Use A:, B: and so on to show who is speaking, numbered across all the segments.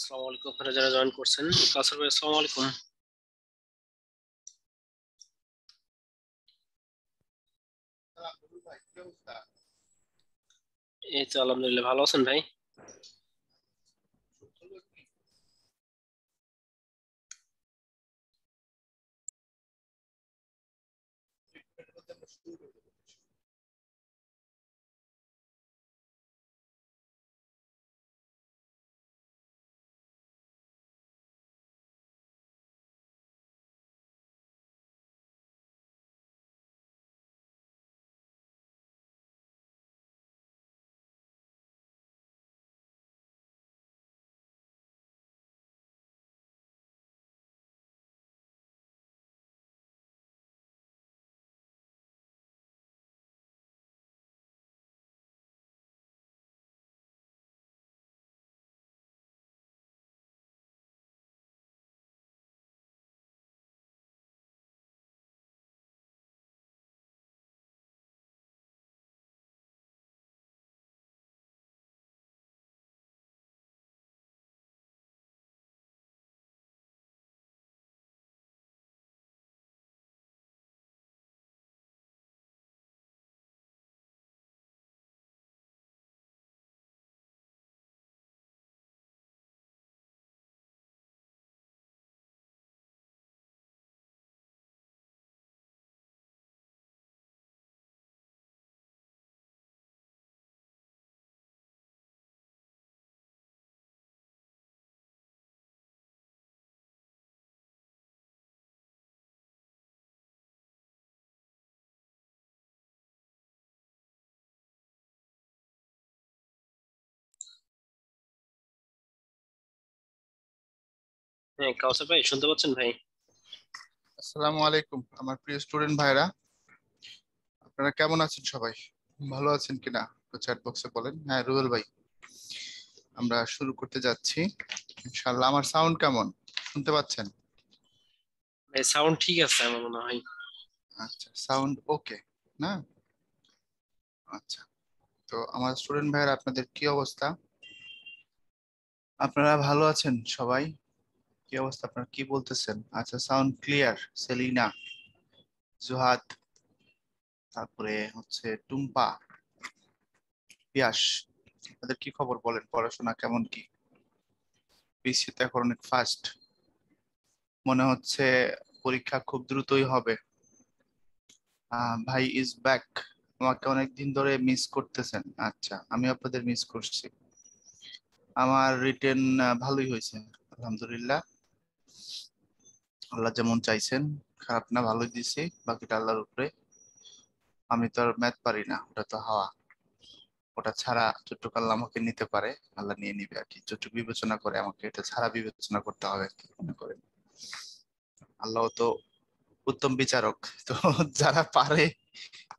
A: আসসালামু আলাইকুম আপনারা যারা জয়েন করছেন কাসর ভাই আসসালামু আলাইকুম এই তো আলহামদুলিল্লাহ ভালো আছেন ভাই হ্যাঁ কাউসার ভাই শুনতে পাচ্ছেন ভাই
B: আসসালামু আলাইকুম আমার প্রিয় স্টুডেন্ট ভাইরা আপনারা কেমন আছেন সবাই ভালো আছেন কিনা চ্যাট বক্সে বলেন হ্যাঁ রুবেল ভাই আমরা শুরু করতে যাচ্ছি ইনশাআল্লাহ আমার সাউন্ড কেমন শুনতে পাচ্ছেন ভাই সাউন্ড
A: ঠিক আছে আমার মনে হয়
B: আচ্ছা সাউন্ড ওকে না আচ্ছা তো আমার স্টুডেন্ট ভাইরা আপনাদের কি অবস্থা আপনারা ভালো আছেন সবাই কি অবস্থা আপনার কি বলতেছেন আচ্ছা সাউন্ড ক্লিয়ার সেলিনা জুহাদ তারপরে হচ্ছে টুম্পা পিয়াস তাদের কি খবর বলেন পড়াশোনা কেমন কি তো এখন অনেক ফাস্ট মনে হচ্ছে পরীক্ষা খুব দ্রুতই হবে ভাই ইজ ব্যাক আমাকে অনেকদিন ধরে মিস করতেছেন আচ্ছা আমি আপনাদের মিস করছি আমার রিটেন ভালোই হয়েছে আলহামদুলিল্লাহ আল্লাহ যেমন চাইছেন খারাপ না ভালো দিছে বাকিটা আল্লাহর উপরে আমি তো আর ম্যাথ পারি না ওটা তো হাওয়া ওটা ছাড়া যতটুকু আল্লাহ আমাকে নিতে পারে আল্লাহ নিয়ে নিবে আর কি যতটুকু বিবেচনা করে আমাকে এটা ছাড়া বিবেচনা করতে হবে কি মনে করে আল্লাহ তো উত্তম বিচারক তো যারা পারে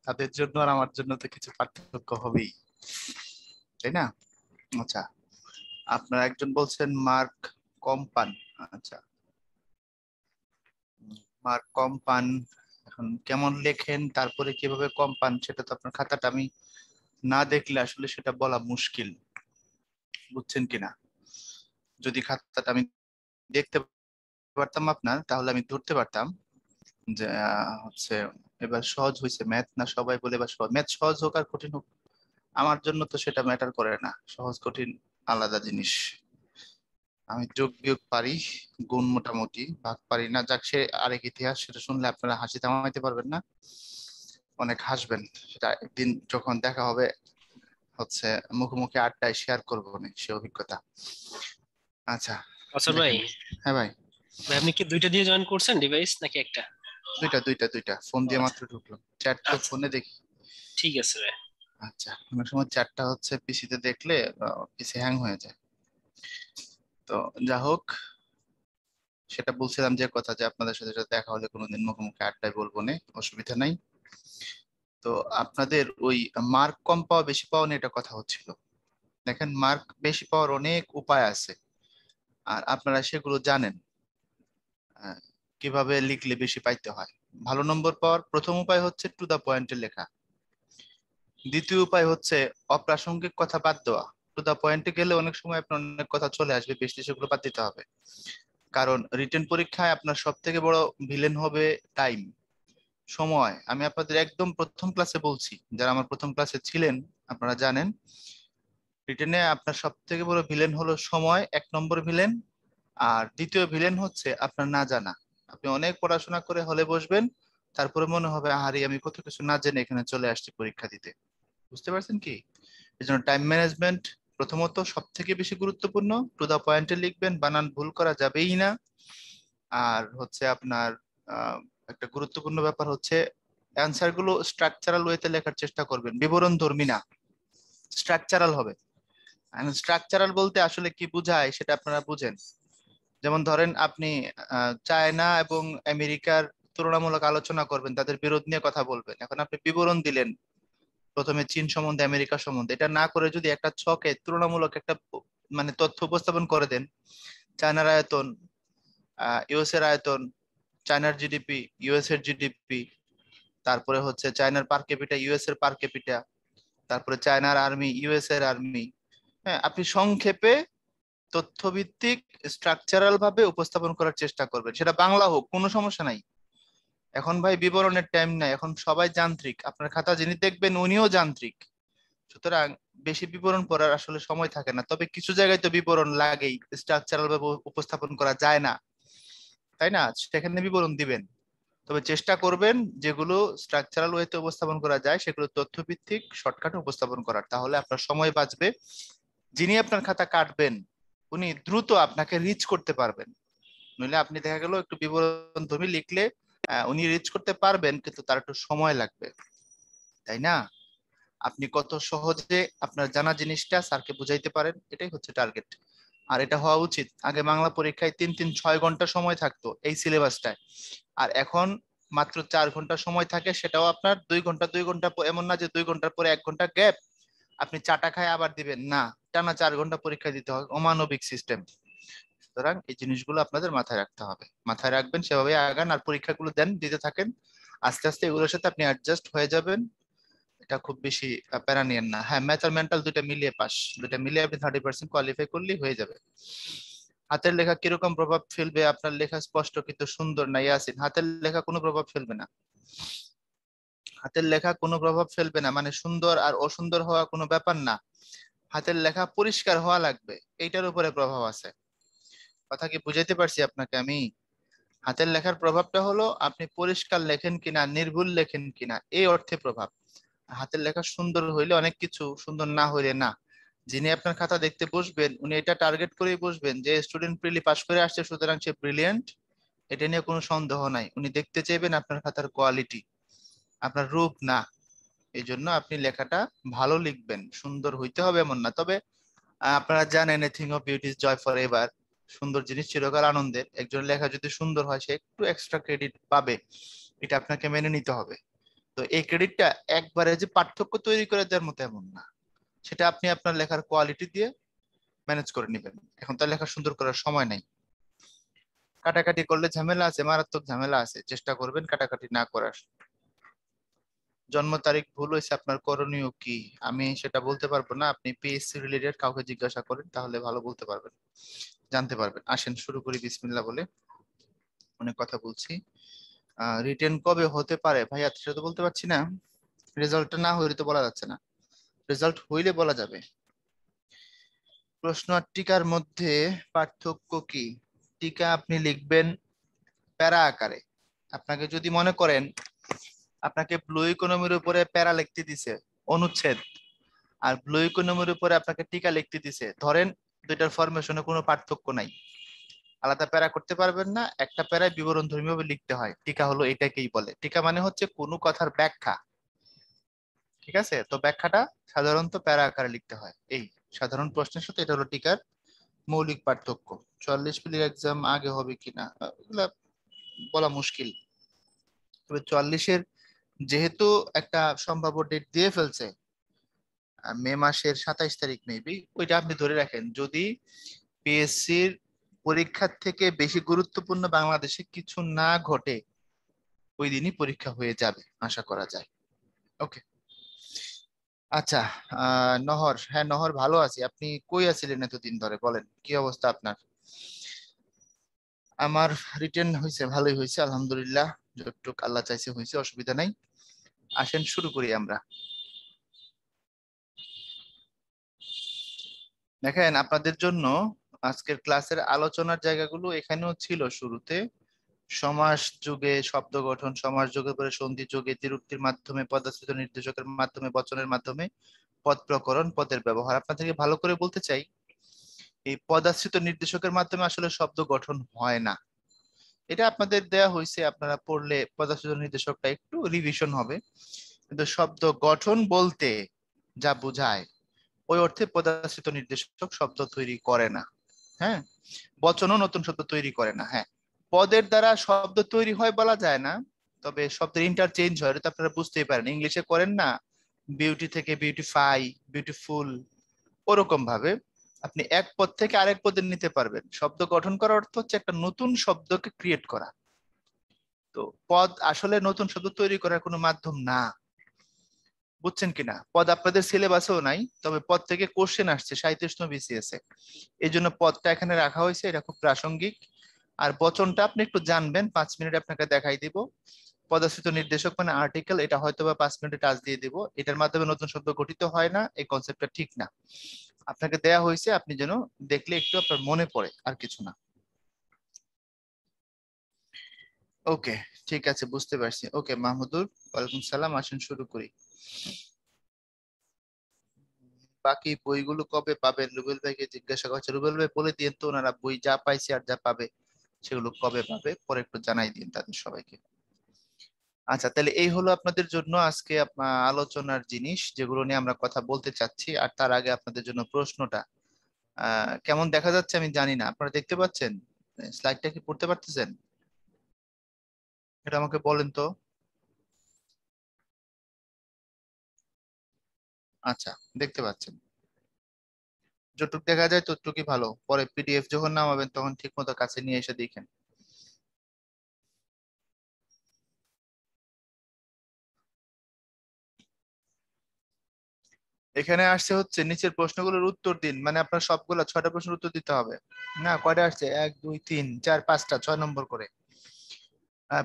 B: তাদের জন্য আর আমার জন্য তো কিছু পার্থক্য হবেই তাই না আচ্ছা আপনার একজন বলছেন মার্ক কম পান আচ্ছা মার্ক কম পান এখন কেমন লেখেন তারপরে কিভাবে কম পান সেটা তো আপনার খাতাটা আমি না দেখলে আসলে সেটা বলা মুশকিল বুঝছেন কিনা যদি খাতাটা আমি দেখতে পারতাম আপনার তাহলে আমি ধরতে পারতাম যে হচ্ছে এবার সহজ হয়েছে ম্যাথ না সবাই বলে এবার সহজ ম্যাথ সহজ হোক আর কঠিন হোক আমার জন্য তো সেটা ম্যাটার করে না সহজ কঠিন আলাদা জিনিস আমি যোগ বিয়োগ পারি গুণ মোটামুটি ভাগ পারি না যাক সে আরেক ইতিহাস সেটা শুনলে আপনারা হাসি থামাইতে পারবেন না অনেক হাসবেন সেটা একদিন যখন দেখা হবে হচ্ছে মুখোমুখি আড্ডায় শেয়ার করবো সে অভিজ্ঞতা আচ্ছা আচ্ছা ভাই হ্যাঁ ভাই ভাই আপনি কি দুইটা দিয়ে জয়েন করছেন ডিভাইস নাকি একটা দুইটা দুইটা দুইটা ফোন দিয়ে আচ্ছা। মাত্র ঢুকলো চ্যাট তো আচ্ছা। ফোনে দেখি ঠিক আছে ভাই আচ্ছা অনেক সময় চ্যাটটা হচ্ছে পিসিতে দেখলে পিসি হ্যাং হয়ে যায় তো যা হোক সেটা বলছিলাম যে কথা যে আপনাদের সাথে দেখা হলে কোনোদিন মুখোমুখি আড্ডায় বলবো না অসুবিধা নাই তো আপনাদের ওই মার্ক কম পাওয়া বেশি পাওয়া নিয়ে এটা কথা হচ্ছিল দেখেন মার্ক বেশি পাওয়ার অনেক উপায় আছে আর আপনারা সেগুলো জানেন কিভাবে লিখলে বেশি পাইতে হয় ভালো নম্বর পাওয়ার প্রথম উপায় হচ্ছে টু দা পয়েন্টের লেখা দ্বিতীয় উপায় হচ্ছে অপ্রাসঙ্গিক কথা বাদ দেওয়া টু দা পয়েন্টে গেলে অনেক সময় আপনার অনেক কথা চলে আসবে বেশ সেগুলো বাদ দিতে হবে কারণ রিটেন পরীক্ষায় আপনার সব থেকে বড় ভিলেন হবে টাইম সময় আমি আপনাদের একদম প্রথম ক্লাসে বলছি যারা আমার প্রথম ক্লাসে ছিলেন আপনারা জানেন রিটেনে আপনার সব থেকে বড় ভিলেন হলো সময় এক নম্বর ভিলেন আর দ্বিতীয় ভিলেন হচ্ছে আপনার না জানা আপনি অনেক পড়াশোনা করে হলে বসবেন তারপরে মনে হবে আহারি আমি কত কিছু না জেনে এখানে চলে আসছি পরীক্ষা দিতে বুঝতে পারছেন কি এই জন্য টাইম ম্যানেজমেন্ট প্রথমত সব থেকে বেশি গুরুত্বপূর্ণ টু দা পয়েন্টে লিখবেন বানান ভুল করা যাবেই না আর হচ্ছে আপনার একটা গুরুত্বপূর্ণ ব্যাপার হচ্ছে অ্যান্সার গুলো স্ট্রাকচারাল ওয়েতে লেখার চেষ্টা করবেন বিবরণ ধর্মী না স্ট্রাকচারাল হবে স্ট্রাকচারাল বলতে আসলে কি বোঝায় সেটা আপনারা বুঝেন যেমন ধরেন আপনি চায়না এবং আমেরিকার তুলনামূলক আলোচনা করবেন তাদের বিরোধ নিয়ে কথা বলবেন এখন আপনি বিবরণ দিলেন প্রথমে চীন সম্বন্ধে আমেরিকা সম্বন্ধে এটা না করে যদি একটা ছকে তুলনামূলক একটা মানে তথ্য উপস্থাপন করে দেন চায়নার আয়তন ইউএস এর আয়তন চায়নার জিডিপি ইউএস এর জিডিপি তারপরে হচ্ছে চায়নার পার ক্যাপিটা ইউএস এর পার ক্যাপিটা তারপরে চায়নার আর্মি ইউএস এর আর্মি হ্যাঁ আপনি সংক্ষেপে তথ্যভিত্তিক স্ট্রাকচারাল ভাবে উপস্থাপন করার চেষ্টা করবেন সেটা বাংলা হোক কোনো সমস্যা নাই এখন ভাই বিবরণের টাইম নাই এখন সবাই যান্ত্রিক আপনার খাতা যিনি দেখবেন উনিও যান্ত্রিক সুতরাং বেশি বিবরণ পড়ার আসলে সময় থাকে না তবে কিছু জায়গায় তো বিবরণ লাগেই স্ট্রাকচারাল ভাবে উপস্থাপন করা যায় না তাই না সেখানে বিবরণ দিবেন তবে চেষ্টা করবেন যেগুলো স্ট্রাকচারাল ওয়েতে উপস্থাপন করা যায় সেগুলো তথ্যভিত্তিক শর্টকাট উপস্থাপন করার তাহলে আপনার সময় বাঁচবে যিনি আপনার খাতা কাটবেন উনি দ্রুত আপনাকে রিচ করতে পারবেন নইলে আপনি দেখা গেল একটু বিবরণ ধর্মী লিখলে উনি রিচ করতে পারবেন কিন্তু তার একটু সময় লাগবে তাই না আপনি কত সহজে আপনার জানা জিনিসটা স্যারকে বুঝাইতে পারেন এটাই হচ্ছে টার্গেট আর এটা হওয়া উচিত আগে বাংলা পরীক্ষায় তিন তিন ছয় ঘন্টা সময় থাকতো এই সিলেবাসটায় আর এখন মাত্র চার ঘন্টা সময় থাকে সেটাও আপনার দুই ঘন্টা দুই ঘন্টা এমন না যে দুই ঘন্টার পরে এক ঘন্টা গ্যাপ আপনি চাটা খায় আবার দিবেন না টানা চার ঘন্টা পরীক্ষা দিতে হয় অমানবিক সিস্টেম সুতরাং এই জিনিসগুলো আপনাদের মাথায় রাখতে হবে মাথায় রাখবেন সেভাবে আগান আর পরীক্ষাগুলো দেন দিতে থাকেন আস্তে আস্তে এগুলোর সাথে আপনি অ্যাডজাস্ট হয়ে যাবেন এটা খুব বেশি প্যারা নিয়েন না হ্যাঁ ম্যাথ আর মেন্টাল দুইটা মিলিয়ে পাস দুইটা মিলিয়ে আপনি থার্টি পার্সেন্ট কোয়ালিফাই করলেই হয়ে যাবে হাতের লেখা কিরকম প্রভাব ফেলবে আপনার লেখা স্পষ্ট কিন্তু সুন্দর না ইয়াসিন হাতের লেখা কোনো প্রভাব ফেলবে না হাতের লেখা কোনো প্রভাব ফেলবে না মানে সুন্দর আর অসুন্দর হওয়া কোনো ব্যাপার না হাতের লেখা পরিষ্কার হওয়া লাগবে এইটার উপরে প্রভাব আছে কথা কি বুঝাইতে পারছি আপনাকে আমি হাতের লেখার প্রভাবটা হলো আপনি পরিষ্কার লেখেন কিনা নির্ভুল লেখেন কিনা এই অর্থে প্রভাব হাতের লেখা সুন্দর হইলে অনেক কিছু সুন্দর না হইলে না যিনি আপনার খাতা দেখতে বসবেন উনি এটা টার্গেট করেই বসবেন যে স্টুডেন্ট প্রিলি পাস করে আসছে সুতরাং সে ব্রিলিয়েন্ট এটা নিয়ে কোনো সন্দেহ নাই উনি দেখতে চাইবেন আপনার খাতার কোয়ালিটি আপনার রূপ না এই জন্য আপনি লেখাটা ভালো লিখবেন সুন্দর হইতে হবে এমন না তবে আপনারা জানেন a thing of beauty joy forever সুন্দর জিনিস চিরকাল আনন্দের একজন লেখা যদি সুন্দর হয় সে একটু এক্সট্রা ক্রেডিট পাবে এটা আপনাকে মেনে নিতে হবে তো এই ক্রেডিটটা একবারে যে পার্থক্য তৈরি করে দেওয়ার মতো এমন না সেটা আপনি আপনার লেখার কোয়ালিটি দিয়ে ম্যানেজ করে নেবেন এখন তার লেখা সুন্দর করার সময় নাই কাটাকাটি করলে ঝামেলা আছে মারাত্মক ঝামেলা আছে চেষ্টা করবেন কাটাকাটি না করার জন্ম তারিখ ভুল হয়েছে আপনার করণীয় কি আমি সেটা বলতে পারবো না আপনি পিএসসি রিলেটেড কাউকে জিজ্ঞাসা করেন তাহলে ভালো বলতে পারবেন জানতে পারবেন আসেন শুরু করি বিসমিল্লা বলে অনেক কথা বলছি রিটেন কবে হতে পারে ভাইয়া সেটা তো বলতে পারছি না রেজাল্টটা না হইলে তো বলা যাচ্ছে না রেজাল্ট হইলে বলা যাবে প্রশ্ন আর টিকার মধ্যে পার্থক্য কি টিকা আপনি লিখবেন প্যারা আকারে আপনাকে যদি মনে করেন আপনাকে ব্লু ইকোনমির উপরে প্যারা লিখতে দিছে অনুচ্ছেদ আর ব্লু ইকোনমির উপরে আপনাকে টিকা লিখতে দিছে ধরেন দুইটার ফরমেশনে কোনো পার্থক্য নাই আলাদা প্যারা করতে পারবেন না একটা প্যারায় বিবরণ ধর্মীয়ভাবে লিখতে হয় টিকা হলো এটাকেই বলে টিকা মানে হচ্ছে কোনো কথার ব্যাখ্যা ঠিক আছে তো ব্যাখ্যাটা সাধারণত প্যারা আকারে লিখতে হয় এই সাধারণ প্রশ্নের সাথে এটা হলো টিকার মৌলিক পার্থক্য চল্লিশ মিলির এক্সাম আগে হবে কিনা এগুলা বলা মুশকিল তবে চল্লিশের যেহেতু একটা সম্ভাব্য ডেট দিয়ে ফেলছে মে মাসের সাতাইশ তারিখ মেবি ওইটা আপনি ধরে রাখেন যদি পিএসসির পরীক্ষার থেকে বেশি গুরুত্বপূর্ণ বাংলাদেশে কিছু না ঘটে ওই দিনই পরীক্ষা হয়ে যাবে আশা করা যায় ওকে আচ্ছা নহর হ্যাঁ নহর ভালো আছি আপনি কই আছিলেন এতদিন ধরে বলেন কি অবস্থা আপনার আমার রিটার্ন হয়েছে ভালোই হয়েছে আলহামদুলিল্লাহ যতটুক আল্লাহ চাইছে হয়েছে অসুবিধা নাই আসেন শুরু করি আমরা দেখেন আপনাদের জন্য আজকের ক্লাসের আলোচনার জায়গাগুলো এখানেও ছিল শুরুতে সমাস যুগে শব্দ গঠন সমাস যুগের পরে সন্ধি যুগে দ্বিরুক্তির মাধ্যমে পদাশ্রিত নির্দেশকের মাধ্যমে বচনের মাধ্যমে পদ প্রকরণ পদের ব্যবহার আপনাদেরকে ভালো করে বলতে চাই এই পদাশ্রিত নির্দেশকের মাধ্যমে আসলে শব্দ গঠন হয় না এটা আপনাদের দেয়া হয়েছে আপনারা পড়লে পদাশ্রিত নির্দেশকটা একটু রিভিশন হবে কিন্তু শব্দ গঠন বলতে যা বোঝায় ওই অর্থে পদাশ্রিত নির্দেশক শব্দ তৈরি করে না হ্যাঁ বচনও নতুন শব্দ তৈরি করে না হ্যাঁ পদের দ্বারা শব্দ তৈরি হয় বলা যায় না তবে শব্দের ইন্টারচেঞ্জ হয় এটা আপনারা বুঝতেই পারেন ইংলিশে করেন না বিউটি থেকে বিউটিফাই বিউটিফুল ওরকম ভাবে আপনি এক পদ থেকে আরেক পদে নিতে পারবেন শব্দ গঠন করার অর্থ হচ্ছে একটা নতুন শব্দকে ক্রিয়েট করা তো পদ আসলে নতুন শব্দ তৈরি করার কোনো মাধ্যম না বুঝছেন কিনা পদ আপনাদের সিলেবাসেও নাই তবে পদ থেকে কোশ্চেন আসছে সাহিত্য বিসিএস এ এই জন্য পদটা এখানে রাখা হয়েছে এটা খুব প্রাসঙ্গিক আর বচনটা আপনি একটু জানবেন পাঁচ মিনিট আপনাকে দেখাই দিব পদাশ্রিত নির্দেশক মানে আর্টিকেল এটা হয়তো বা পাঁচ মিনিটে টাচ দিয়ে দিব এটার মাধ্যমে নতুন শব্দ গঠিত হয় না এই কনসেপ্টটা ঠিক না আপনাকে দেয়া হয়েছে আপনি যেন দেখলে একটু আপনার মনে পড়ে আর কিছু না ওকে ঠিক আছে বুঝতে পারছি ওকে মাহমুদুর ওয়ালাইকুম সালাম আসেন শুরু করি বাকি বইগুলো কবে পাবেন রুবেল ভাইকে জিজ্ঞাসা করছে রুবেল ভাই বলে দিন তো ওনারা বই যা পাইছে আর যা পাবে সেগুলো কবে পাবে পরে একটু জানাই দিন তাদের সবাইকে আচ্ছা তাহলে এই হলো আপনাদের জন্য আজকে আলোচনার জিনিস যেগুলো নিয়ে আমরা কথা বলতে চাচ্ছি আর তার আগে আপনাদের জন্য প্রশ্নটা কেমন দেখা যাচ্ছে আমি জানি না আপনারা দেখতে পাচ্ছেন স্লাইডটা কি পড়তে পারতেছেন এটা আমাকে
A: বলেন তো আচ্ছা
B: দেখতে পাচ্ছেন যতটুকু দেখা যায় ততটুকুই ভালো পরে পিডিএফ যখন নামাবেন তখন ঠিক মতো কাছে নিয়ে এসে দেখেন এখানে আসছে হচ্ছে নিচের প্রশ্নগুলোর উত্তর দিন মানে আপনার সবগুলো ছয়টা প্রশ্নের উত্তর দিতে হবে না কয়টা আসছে এক দুই তিন চার পাঁচটা ছয় নম্বর করে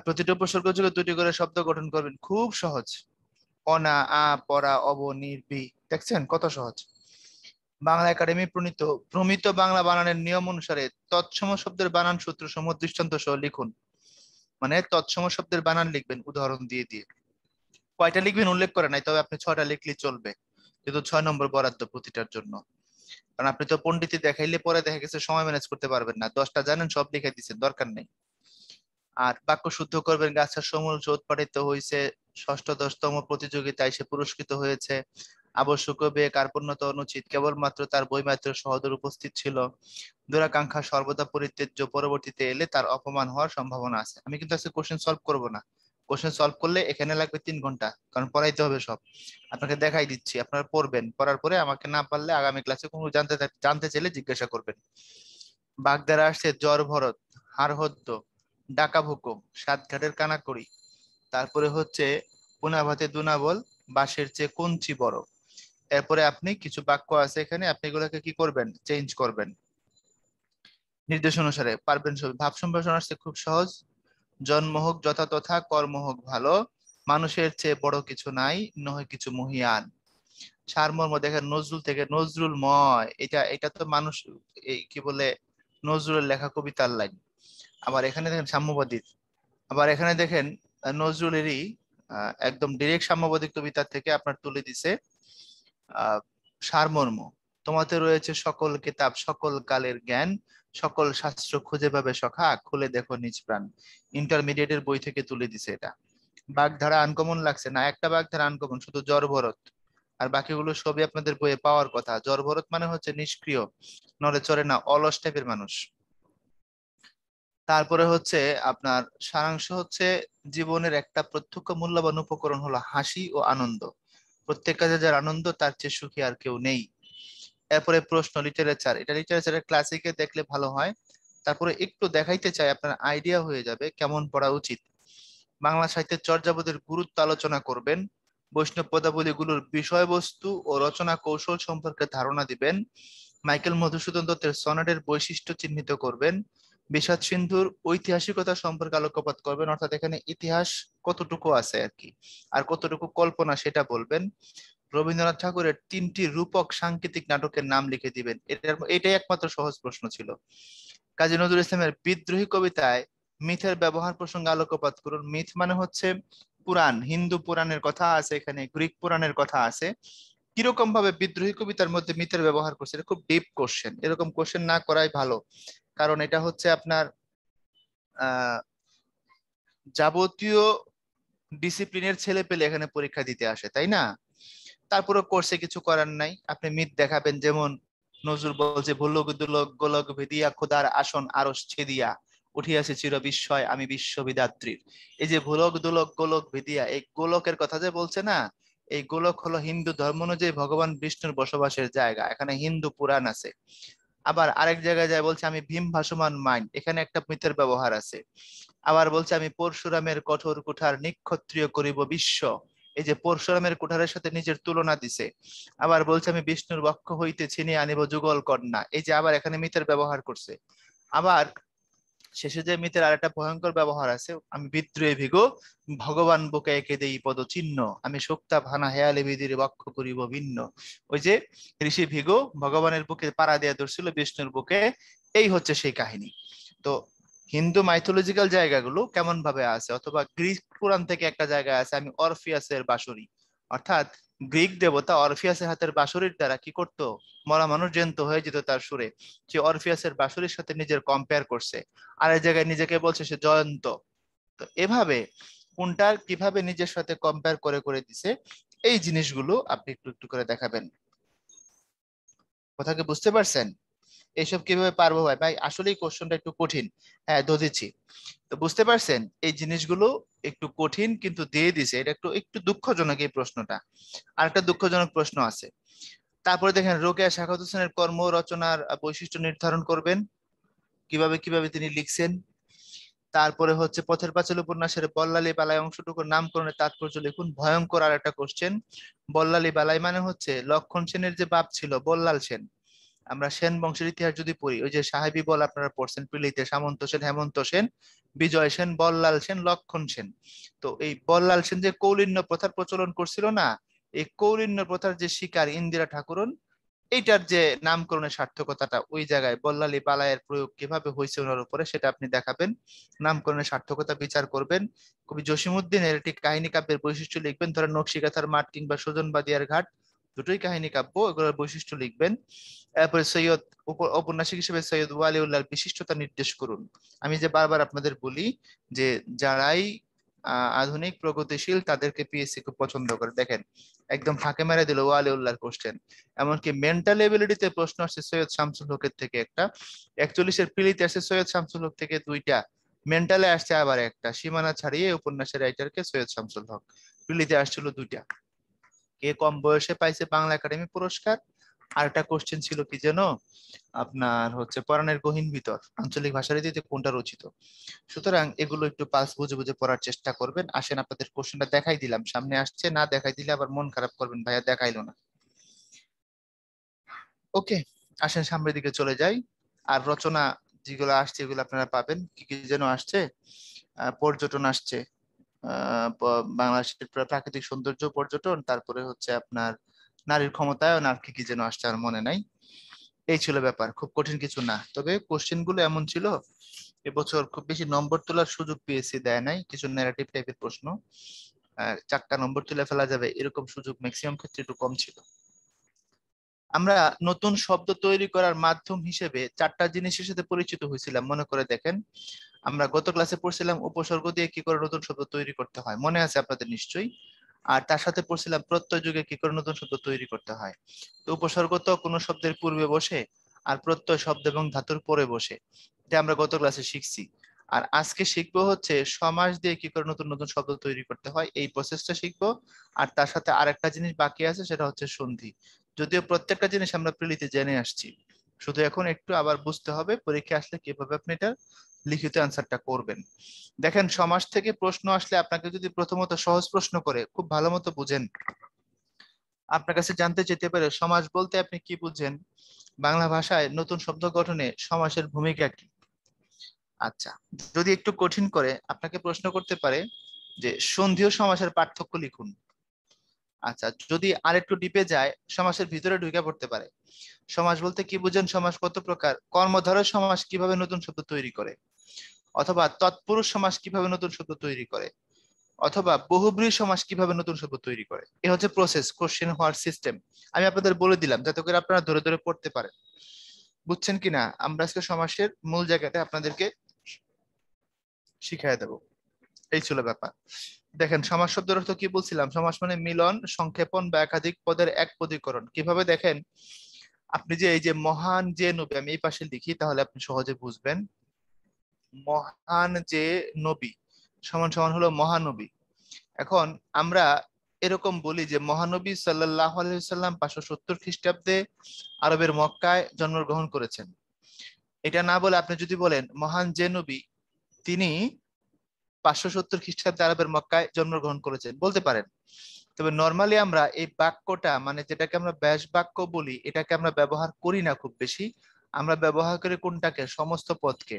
B: প্রতিটা উপসর্গ যুগে দুটি করে শব্দ গঠন করবেন খুব সহজ অনা আ পরা অব নির্বি দেখছেন কত সহজ বাংলা একাডেমি প্রণীত প্রমিত বাংলা বানানের নিয়ম অনুসারে তৎসম শব্দের বানান সূত্র সমূহ দৃষ্টান্ত সহ লিখুন মানে তৎসম শব্দের বানান লিখবেন উদাহরণ দিয়ে দিয়ে কয়টা লিখবেন উল্লেখ করে নাই তবে আপনি ছয়টা লিখলে চলবে কিন্তু ছয় নম্বর বরাদ্দ প্রতিটার জন্য কারণ আপনি তো পন্ডিতি দেখাইলে পরে দেখা গেছে সময় ম্যানেজ করতে পারবেন না দশটা জানেন সব লিখে দিচ্ছেন দরকার নেই আর বাক্য শুদ্ধ করবেন গাছের সমূল উৎপাদিত হয়েছে ষষ্ঠদশতম প্রতিযোগিতায় সে পুরস্কৃত হয়েছে আবশ্যক বেগ কার্পণ্যতা অনুচিত কেবলমাত্র তার বইমাত্র সহদর উপস্থিত ছিল দুরাকাঙ্ক্ষা সর্বদা পরিত্যাজ্য পরবর্তীতে এলে তার অপমান হওয়ার সম্ভাবনা আছে আমি কিন্তু আজকে কোশ্চেন সলভ করব না কোশ্চেন সলভ করলে এখানে লাগবে তিন ঘন্টা কারণ পড়াইতে হবে সব আপনাকে দেখাই দিচ্ছি আপনারা পড়বেন পড়ার পরে আমাকে না পারলে আগামী ক্লাসে কোনো জানতে জানতে চাইলে জিজ্ঞাসা করবেন বাগদারা আসছে জ্বর ভরত হারহদ্দ ডাকা ভুকুম সাতঘাটের কানাকড়ি তারপরে হচ্ছে কুনাভাতে দুনাবল বাঁশের চেয়ে কঞ্চি বড় এরপরে আপনি কিছু বাক্য আছে এখানে আপনি এগুলোকে কি করবেন চেঞ্জ করবেন নির্দেশ অনুসারে পারবেন ভাব সম্ভাষণ আসছে খুব সহজ জন্ম হোক যথা তথা কর্ম হোক ভালো মানুষের চেয়ে বড় কিছু নাই নহে কিছু মহিয়ান সারমর্ম দেখেন নজরুল থেকে নজরুল ময় এটা এটা তো মানুষ এই কি বলে নজরুলের লেখা কবিতার লাইন আবার এখানে দেখেন সাম্যবাদী আবার এখানে দেখেন নজরুলেরই একদম ডিরেক্ট সাম্যবাদিক কবিতা থেকে আপনার তুলে দিছে সারমর্ম তোমাতে রয়েছে সকল কিতাব সকল কালের জ্ঞান সকল শাস্ত্র খুঁজে পাবে সখা খুলে দেখো নিজ প্রাণ ইন্টারমিডিয়েটের বই থেকে তুলে দিছে এটা বাগধারা আনকমন লাগছে না একটা বাগধারা আনকমন শুধু জ্বর ভরত আর বাকিগুলো সবই আপনাদের বইয়ে পাওয়ার কথা জ্বর ভরত মানে হচ্ছে নিষ্ক্রিয় নড়ে চড়ে না অলস টাইপের মানুষ তারপরে হচ্ছে আপনার সারাংশ হচ্ছে জীবনের একটা প্রত্যক্ষ মূল্যবান উপকরণ হলো হাসি ও আনন্দ প্রত্যেক কাজে যার আনন্দ তার চেয়ে সুখী আর কেউ নেই এরপরে প্রশ্ন লিটারেচার এটা লিটারেচারের ক্লাসিকে দেখলে ভালো হয় তারপরে একটু দেখাইতে চাই আপনার আইডিয়া হয়ে যাবে কেমন পড়া উচিত বাংলা সাহিত্যের চর্যাপদের গুরুত্ব আলোচনা করবেন বৈষ্ণব পদাবলীগুলোর বিষয়বস্তু ও রচনা কৌশল সম্পর্কে ধারণা দিবেন মাইকেল মধুসূদন দত্তের সনাডের বৈশিষ্ট্য চিহ্নিত করবেন বিষাদ সিন্ধুর ঐতিহাসিকতা সম্পর্কে আলোকপাত করবেন অর্থাৎ এখানে ইতিহাস কতটুকু আছে আর কি আর কতটুকু কল্পনা সেটা বলবেন রবীন্দ্রনাথ ঠাকুরের তিনটি রূপক সাংকেতিক নাটকের নাম লিখে দিবেন এটার এটাই একমাত্র সহজ প্রশ্ন ছিল কাজী নজরুল ইসলামের বিদ্রোহী কবিতায় মিথের ব্যবহার প্রসঙ্গে আলোকপাত করুন মিথ মানে হচ্ছে পুরাণ হিন্দু পুরাণের কথা আছে এখানে গ্রিক পুরাণের কথা আছে কিরকম ভাবে বিদ্রোহী কবিতার মধ্যে মিথের ব্যবহার করছে এটা খুব ডিপ কোশ্চেন এরকম কোশ্চেন না করাই ভালো কারণ এটা হচ্ছে আপনার যাবতীয় ডিসিপ্লিনের ছেলে পেলে এখানে পরীক্ষা দিতে আসে তাই না তারপরে কোর্সে কিছু করার নাই আপনি মিথ দেখাবেন যেমন নজরুল বলছে ভুলক দুলক গোলক ভেদিয়া খোদার আসন আরস ছেদিয়া উঠিয়াছে চির বিস্ময় আমি বিশ্ববিদাত্রীর এই যে ভুলক দুলক গোলক ভেদিয়া এই গোলকের কথা যে বলছে না এই গোলক হলো হিন্দু ধর্ম অনুযায়ী ভগবান বিষ্ণুর বসবাসের জায়গা এখানে হিন্দু পুরাণ আছে আবার আরেক জায়গায় যায় বলছে আমি ভীম ভাসমান মাইন্ড এখানে একটা মিথের ব্যবহার আছে আবার বলছে আমি পরশুরামের কঠোর কুঠার নিক্ষত্রিয় করিব বিশ্ব এই যে পরশুরামের কুঠারের সাথে নিজের তুলনা দিছে আবার বলছে আমি বিষ্ণুর বক্ষ হইতে ছিনিয়ে আনিব যুগল কন্যা এই যে আবার এখানে মিথের ব্যবহার করছে আবার শেষে যে মিতের আর একটা ভয়ঙ্কর ব্যবহার আছে আমি বিদ্রোহে ভিগো ভগবান বুকে একে দেই পদ চিহ্ন আমি শোক্তা ভানা হেয়ালে বিধির বক্ষ করিব ভিন্ন ওই যে ঋষি ভিগো ভগবানের বুকে পাড়া দেয়া ধরছিল বিষ্ণুর বুকে এই হচ্ছে সেই কাহিনী তো হিন্দু মাইথোলজিক্যাল জায়গাগুলো কেমন ভাবে আছে অথবা গ্রিক পুরাণ থেকে একটা জায়গা আছে আমি অরফিয়াসের বাসরি অর্থাৎ গ্রিক দেবতা অরফিয়াসের হাতের বাঁশুরির দ্বারা কি করত মরা মানুষ জেন্ত হয়ে যেত তার সুরে সে অরফিয়াসের বাসুরীর সাথে নিজের কম্পেয়ার করছে আর এক জায়গায় নিজেকে বলছে সে জয়ন্ত তো এভাবে কোনটা কিভাবে নিজের সাথে কম্পেয়ার করে করে দিছে এই জিনিসগুলো আপনি একটু একটু করে দেখাবেন কথাকে বুঝতে পারছেন এসব কিভাবে পারবো ভাই ভাই আসলে কোশ্চেনটা একটু কঠিন হ্যাঁ ধরেছি তো বুঝতে পারছেন এই জিনিসগুলো একটু কঠিন কিন্তু দিয়ে দিছে এটা একটু একটু দুঃখজনক এই প্রশ্নটা আর একটা দুঃখজনক প্রশ্ন আছে তারপরে দেখেন রোকেয়া শাখাত হোসেনের কর্ম রচনার বৈশিষ্ট্য নির্ধারণ করবেন কিভাবে কিভাবে তিনি লিখছেন তারপরে হচ্ছে পথের পাঁচাল উপন্যাসের বল্লালি বালাই অংশটুকুর নামকরণের তাৎপর্য লিখুন ভয়ঙ্কর আর একটা কোশ্চেন বল্লালি বালাই মানে হচ্ছে লক্ষণ সেনের যে বাপ ছিল বল্লাল সেন আমরা সেন বংশের ইতিহাস যদি পড়ি ওই যে সাহেবী বল আপনারা পড়ছেন পিলিতে সামন্ত সেন হেমন্ত সেন বিজয় সেন বললাল সেন লক্ষণ সেন তো এই বললাল সেন যে কৌলিন্য প্রথার প্রচলন করছিল না এই কৌলিন্য প্রথার যে শিকার ইন্দিরা ঠাকুরন এইটার যে নামকরণের সার্থকতাটা ওই জায়গায় বল্লালি পালায়ের প্রয়োগ কিভাবে হয়েছে ওনার উপরে সেটা আপনি দেখাবেন নামকরণের সার্থকতা বিচার করবেন কবি জসিমুদ্দিনের একটি কাহিনী কাব্যের বৈশিষ্ট্য লিখবেন ধরেন নকশিকাথার মাঠ কিংবা সুজনবাদিয়ার ঘাট দুটোই কাহিনী কাব্য এগুলোর বৈশিষ্ট্য লিখবেন এরপরে সৈয়দ ঔপন্যাসিক হিসেবে সৈয়দ ওয়ালিউল্লাহর বিশিষ্টতা নির্দেশ করুন আমি যে বারবার আপনাদের বলি যে যারাই আধুনিক প্রগতিশীল তাদেরকে পিএসসি খুব পছন্দ করে দেখেন একদম ফাঁকে মেরে দিল ওয়ালিউল্লাহর কোশ্চেন এমনকি মেন্টাল এবিলিটিতে প্রশ্ন আসছে সৈয়দ শামসুল হকের থেকে একটা একচল্লিশের পিলিতে আসছে সৈয়দ শামসুল হক থেকে দুইটা মেন্টালে আসছে আবার একটা সীমানা ছাড়িয়ে উপন্যাসের রাইটারকে সৈয়দ শামসুল হক পিলিতে আসছিল দুইটা কে কম বয়সে পাইছে বাংলা একাডেমি পুরস্কার আর একটা কোশ্চেন ছিল কি যেন আপনার হচ্ছে পরাণের গহীন ভিতর আঞ্চলিক ভাষার দিতে কোনটা রচিত সুতরাং এগুলো একটু পাস বুঝে বুঝে পড়ার চেষ্টা করবেন আসেন আপনাদের কোশ্চেনটা দেখাই দিলাম সামনে আসছে না দেখাই দিলে আবার মন খারাপ করবেন ভাইয়া দেখাইলো না ওকে আসেন সামনের দিকে চলে যাই আর রচনা যেগুলো আসছে এগুলো আপনারা পাবেন কি কি যেন আসছে পর্যটন আসছে বাংলাদেশের প্রাকৃতিক সৌন্দর্য পর্যটন তারপরে হচ্ছে আপনার নারীর ক্ষমতায়ন আর কি কি যেন আসছে আর মনে নাই এই ছিল ব্যাপার খুব কঠিন কিছু না তবে কোশ্চেন গুলো এমন ছিল এবছর খুব বেশি নম্বর তোলার সুযোগ পিএসসি দেয় নাই কিছু ন্যারেটিভ টাইপের প্রশ্ন চারটা নম্বর তুলে ফেলা যাবে এরকম সুযোগ ম্যাক্সিমাম ক্ষেত্রে একটু কম ছিল আমরা নতুন শব্দ তৈরি করার মাধ্যম হিসেবে চারটা জিনিসের সাথে পরিচিত হয়েছিলাম মনে করে দেখেন আমরা গত ক্লাসে পড়ছিলাম উপসর্গ দিয়ে কি করে নতুন শব্দ তৈরি করতে হয় মনে আছে আপনাদের নিশ্চয়ই আর তার সাথে পড়ছিলাম প্রত্যয় যুগে কি করে নতুন শব্দ তৈরি করতে হয় তো উপসর্গ তো কোনো শব্দের পূর্বে বসে আর প্রত্যয় শব্দ এবং ধাতুর পরে বসে এটা আমরা গত ক্লাসে শিখছি আর আজকে শিখবো হচ্ছে সমাজ দিয়ে কি করে নতুন নতুন শব্দ তৈরি করতে হয় এই প্রসেসটা শিখবো আর তার সাথে আরেকটা জিনিস বাকি আছে সেটা হচ্ছে সন্ধি যদিও প্রত্যেকটা জিনিস আমরা প্রিলিতে জেনে আসছি শুধু এখন একটু আবার বুঝতে হবে পরীক্ষা আসলে কিভাবে আপনি এটা লিখিত অ্যান্সারটা করবেন দেখেন সমাজ থেকে প্রশ্ন আসলে আপনাকে যদি প্রথমত সহজ প্রশ্ন করে খুব ভালো মতো বুঝেন আপনার কাছে জানতে যেতে পারে সমাজ বলতে আপনি কি বুঝেন বাংলা ভাষায় নতুন শব্দ গঠনে সমাজের ভূমিকা কি আচ্ছা যদি একটু কঠিন করে আপনাকে প্রশ্ন করতে পারে যে সন্ধিও সমাজের পার্থক্য লিখুন আচ্ছা যদি আর একটু ডিপে যায় সমাজের ভিতরে ঢুকে পড়তে পারে সমাজ বলতে কি বুঝেন সমাজ কত প্রকার কর্মধারের সমাজ কিভাবে নতুন শব্দ তৈরি করে অথবা তৎপুরুষ সমাজ কিভাবে নতুন শব্দ তৈরি করে অথবা বহুব্রী সমাজ কিভাবে নতুন শব্দ তৈরি করে এ হচ্ছে প্রসেস কোশ্চেন হওয়ার সিস্টেম আমি আপনাদের বলে দিলাম যাতে করে আপনারা ধরে ধরে পড়তে পারেন বুঝছেন কিনা আমরা আজকে সমাজের মূল জায়গাটা আপনাদেরকে শিখাই দেবো এই ছিল ব্যাপার দেখেন সমাজ শব্দের অর্থ কি বলছিলাম সমাজ মানে মিলন সংক্ষেপণ বা একাধিক পদের এক পদীকরণ কিভাবে দেখেন আপনি যে এই যে মহান যে নবী আমি এই পাশে লিখি তাহলে আপনি সহজে বুঝবেন মহান যে নবী সমান সমান হলো মহানবী এখন আমরা এরকম বলি যে মহানবী সাল্লাহ আলহিসাল্লাম পাঁচশো সত্তর খ্রিস্টাব্দে আরবের মক্কায় জন্মগ্রহণ করেছেন এটা না বলে আপনি যদি বলেন মহান যে নবী তিনি পাঁচশো সত্তর খ্রিস্টাব্দে আরবের মক্কায় জন্মগ্রহণ করেছেন বলতে পারেন তবে নর্মালি আমরা এই বাক্যটা মানে যেটাকে আমরা ব্যাস বাক্য বলি এটাকে আমরা ব্যবহার করি না খুব বেশি আমরা ব্যবহার করি কোনটাকে সমস্ত পদকে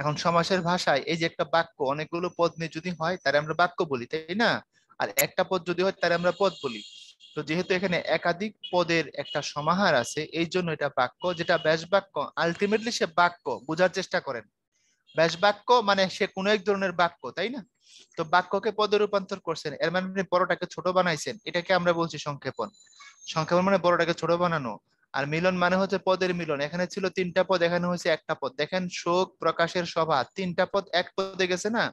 B: এখন সমাসের ভাষায় এই যে একটা বাক্য অনেকগুলো পদ নিয়ে যদি হয় তাহলে আমরা বাক্য বলি তাই না আর একটা পদ যদি হয় তাহলে আমরা পদ বলি তো যেহেতু এখানে একাধিক পদের একটা সমাহার আছে এই জন্য এটা বাক্য যেটা ব্যাস বাক্য আলটিমেটলি সে বাক্য বোঝার চেষ্টা করেন ব্যাস বাক্য মানে সে কোনো এক ধরনের বাক্য তাই না তো বাক্যকে পদে রূপান্তর করছেন এর মানে আপনি বড়টাকে ছোট বানাইছেন এটাকে আমরা বলছি সংক্ষেপণ সংক্ষেপণ মানে বড়টাকে ছোট বানানো আর মিলন মানে হচ্ছে পদের মিলন এখানে ছিল তিনটা পদ এখানে হয়েছে একটা পদ দেখেন শোক প্রকাশের সভা তিনটা পদ এক পদে গেছে না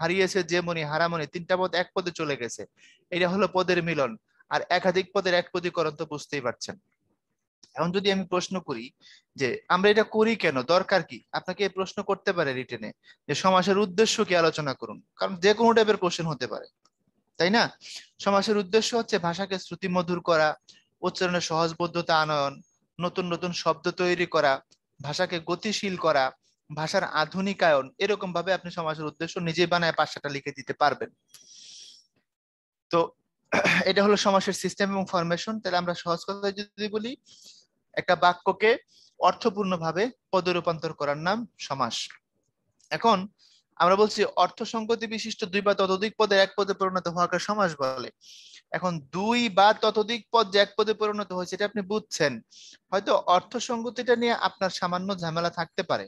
B: হারিয়েছে যে মনি হারামনি তিনটা পদ এক পদে চলে গেছে এটা হলো পদের মিলন আর একাধিক পদের এক পদীকরণ তো বুঝতেই পারছেন এখন যদি আমি প্রশ্ন করি যে আমরা এটা করি কেন দরকার কি আপনাকে এই প্রশ্ন করতে পারে রিটেনে যে সমাসের উদ্দেশ্য কি আলোচনা করুন কারণ যে কোনো টাইপের কোশ্চেন হতে পারে তাই না সমাসের উদ্দেশ্য হচ্ছে ভাষাকে শ্রুতিমধুর করা উচ্চারণের সহজবদ্ধতা আনয়ন নতুন নতুন শব্দ তৈরি করা ভাষাকে গতিশীল করা ভাষার আধুনিকায়ন এরকম ভাবে আপনি সমাজের উদ্দেশ্য নিজে বানায় পাশাটা লিখে দিতে পারবেন তো এটা হলো সমাসের সিস্টেম এবং ফরমেশন তাহলে আমরা সহজ কথা যদি বলি একটা বাক্যকে অর্থপূর্ণভাবে পদে রূপান্তর করার নাম সমাস এখন আমরা বলছি অর্থ সংগতি বিশিষ্ট দুই বা ততোধিক পদে এক পদে পরিণত হওয়াকে সমাস বলে এখন দুই বা ততোধিক পদ যে এক পদে পরিণত হয়েছে এটা আপনি বুঝছেন হয়তো অর্থ সংগতিটা নিয়ে আপনার সামান্য ঝামেলা থাকতে পারে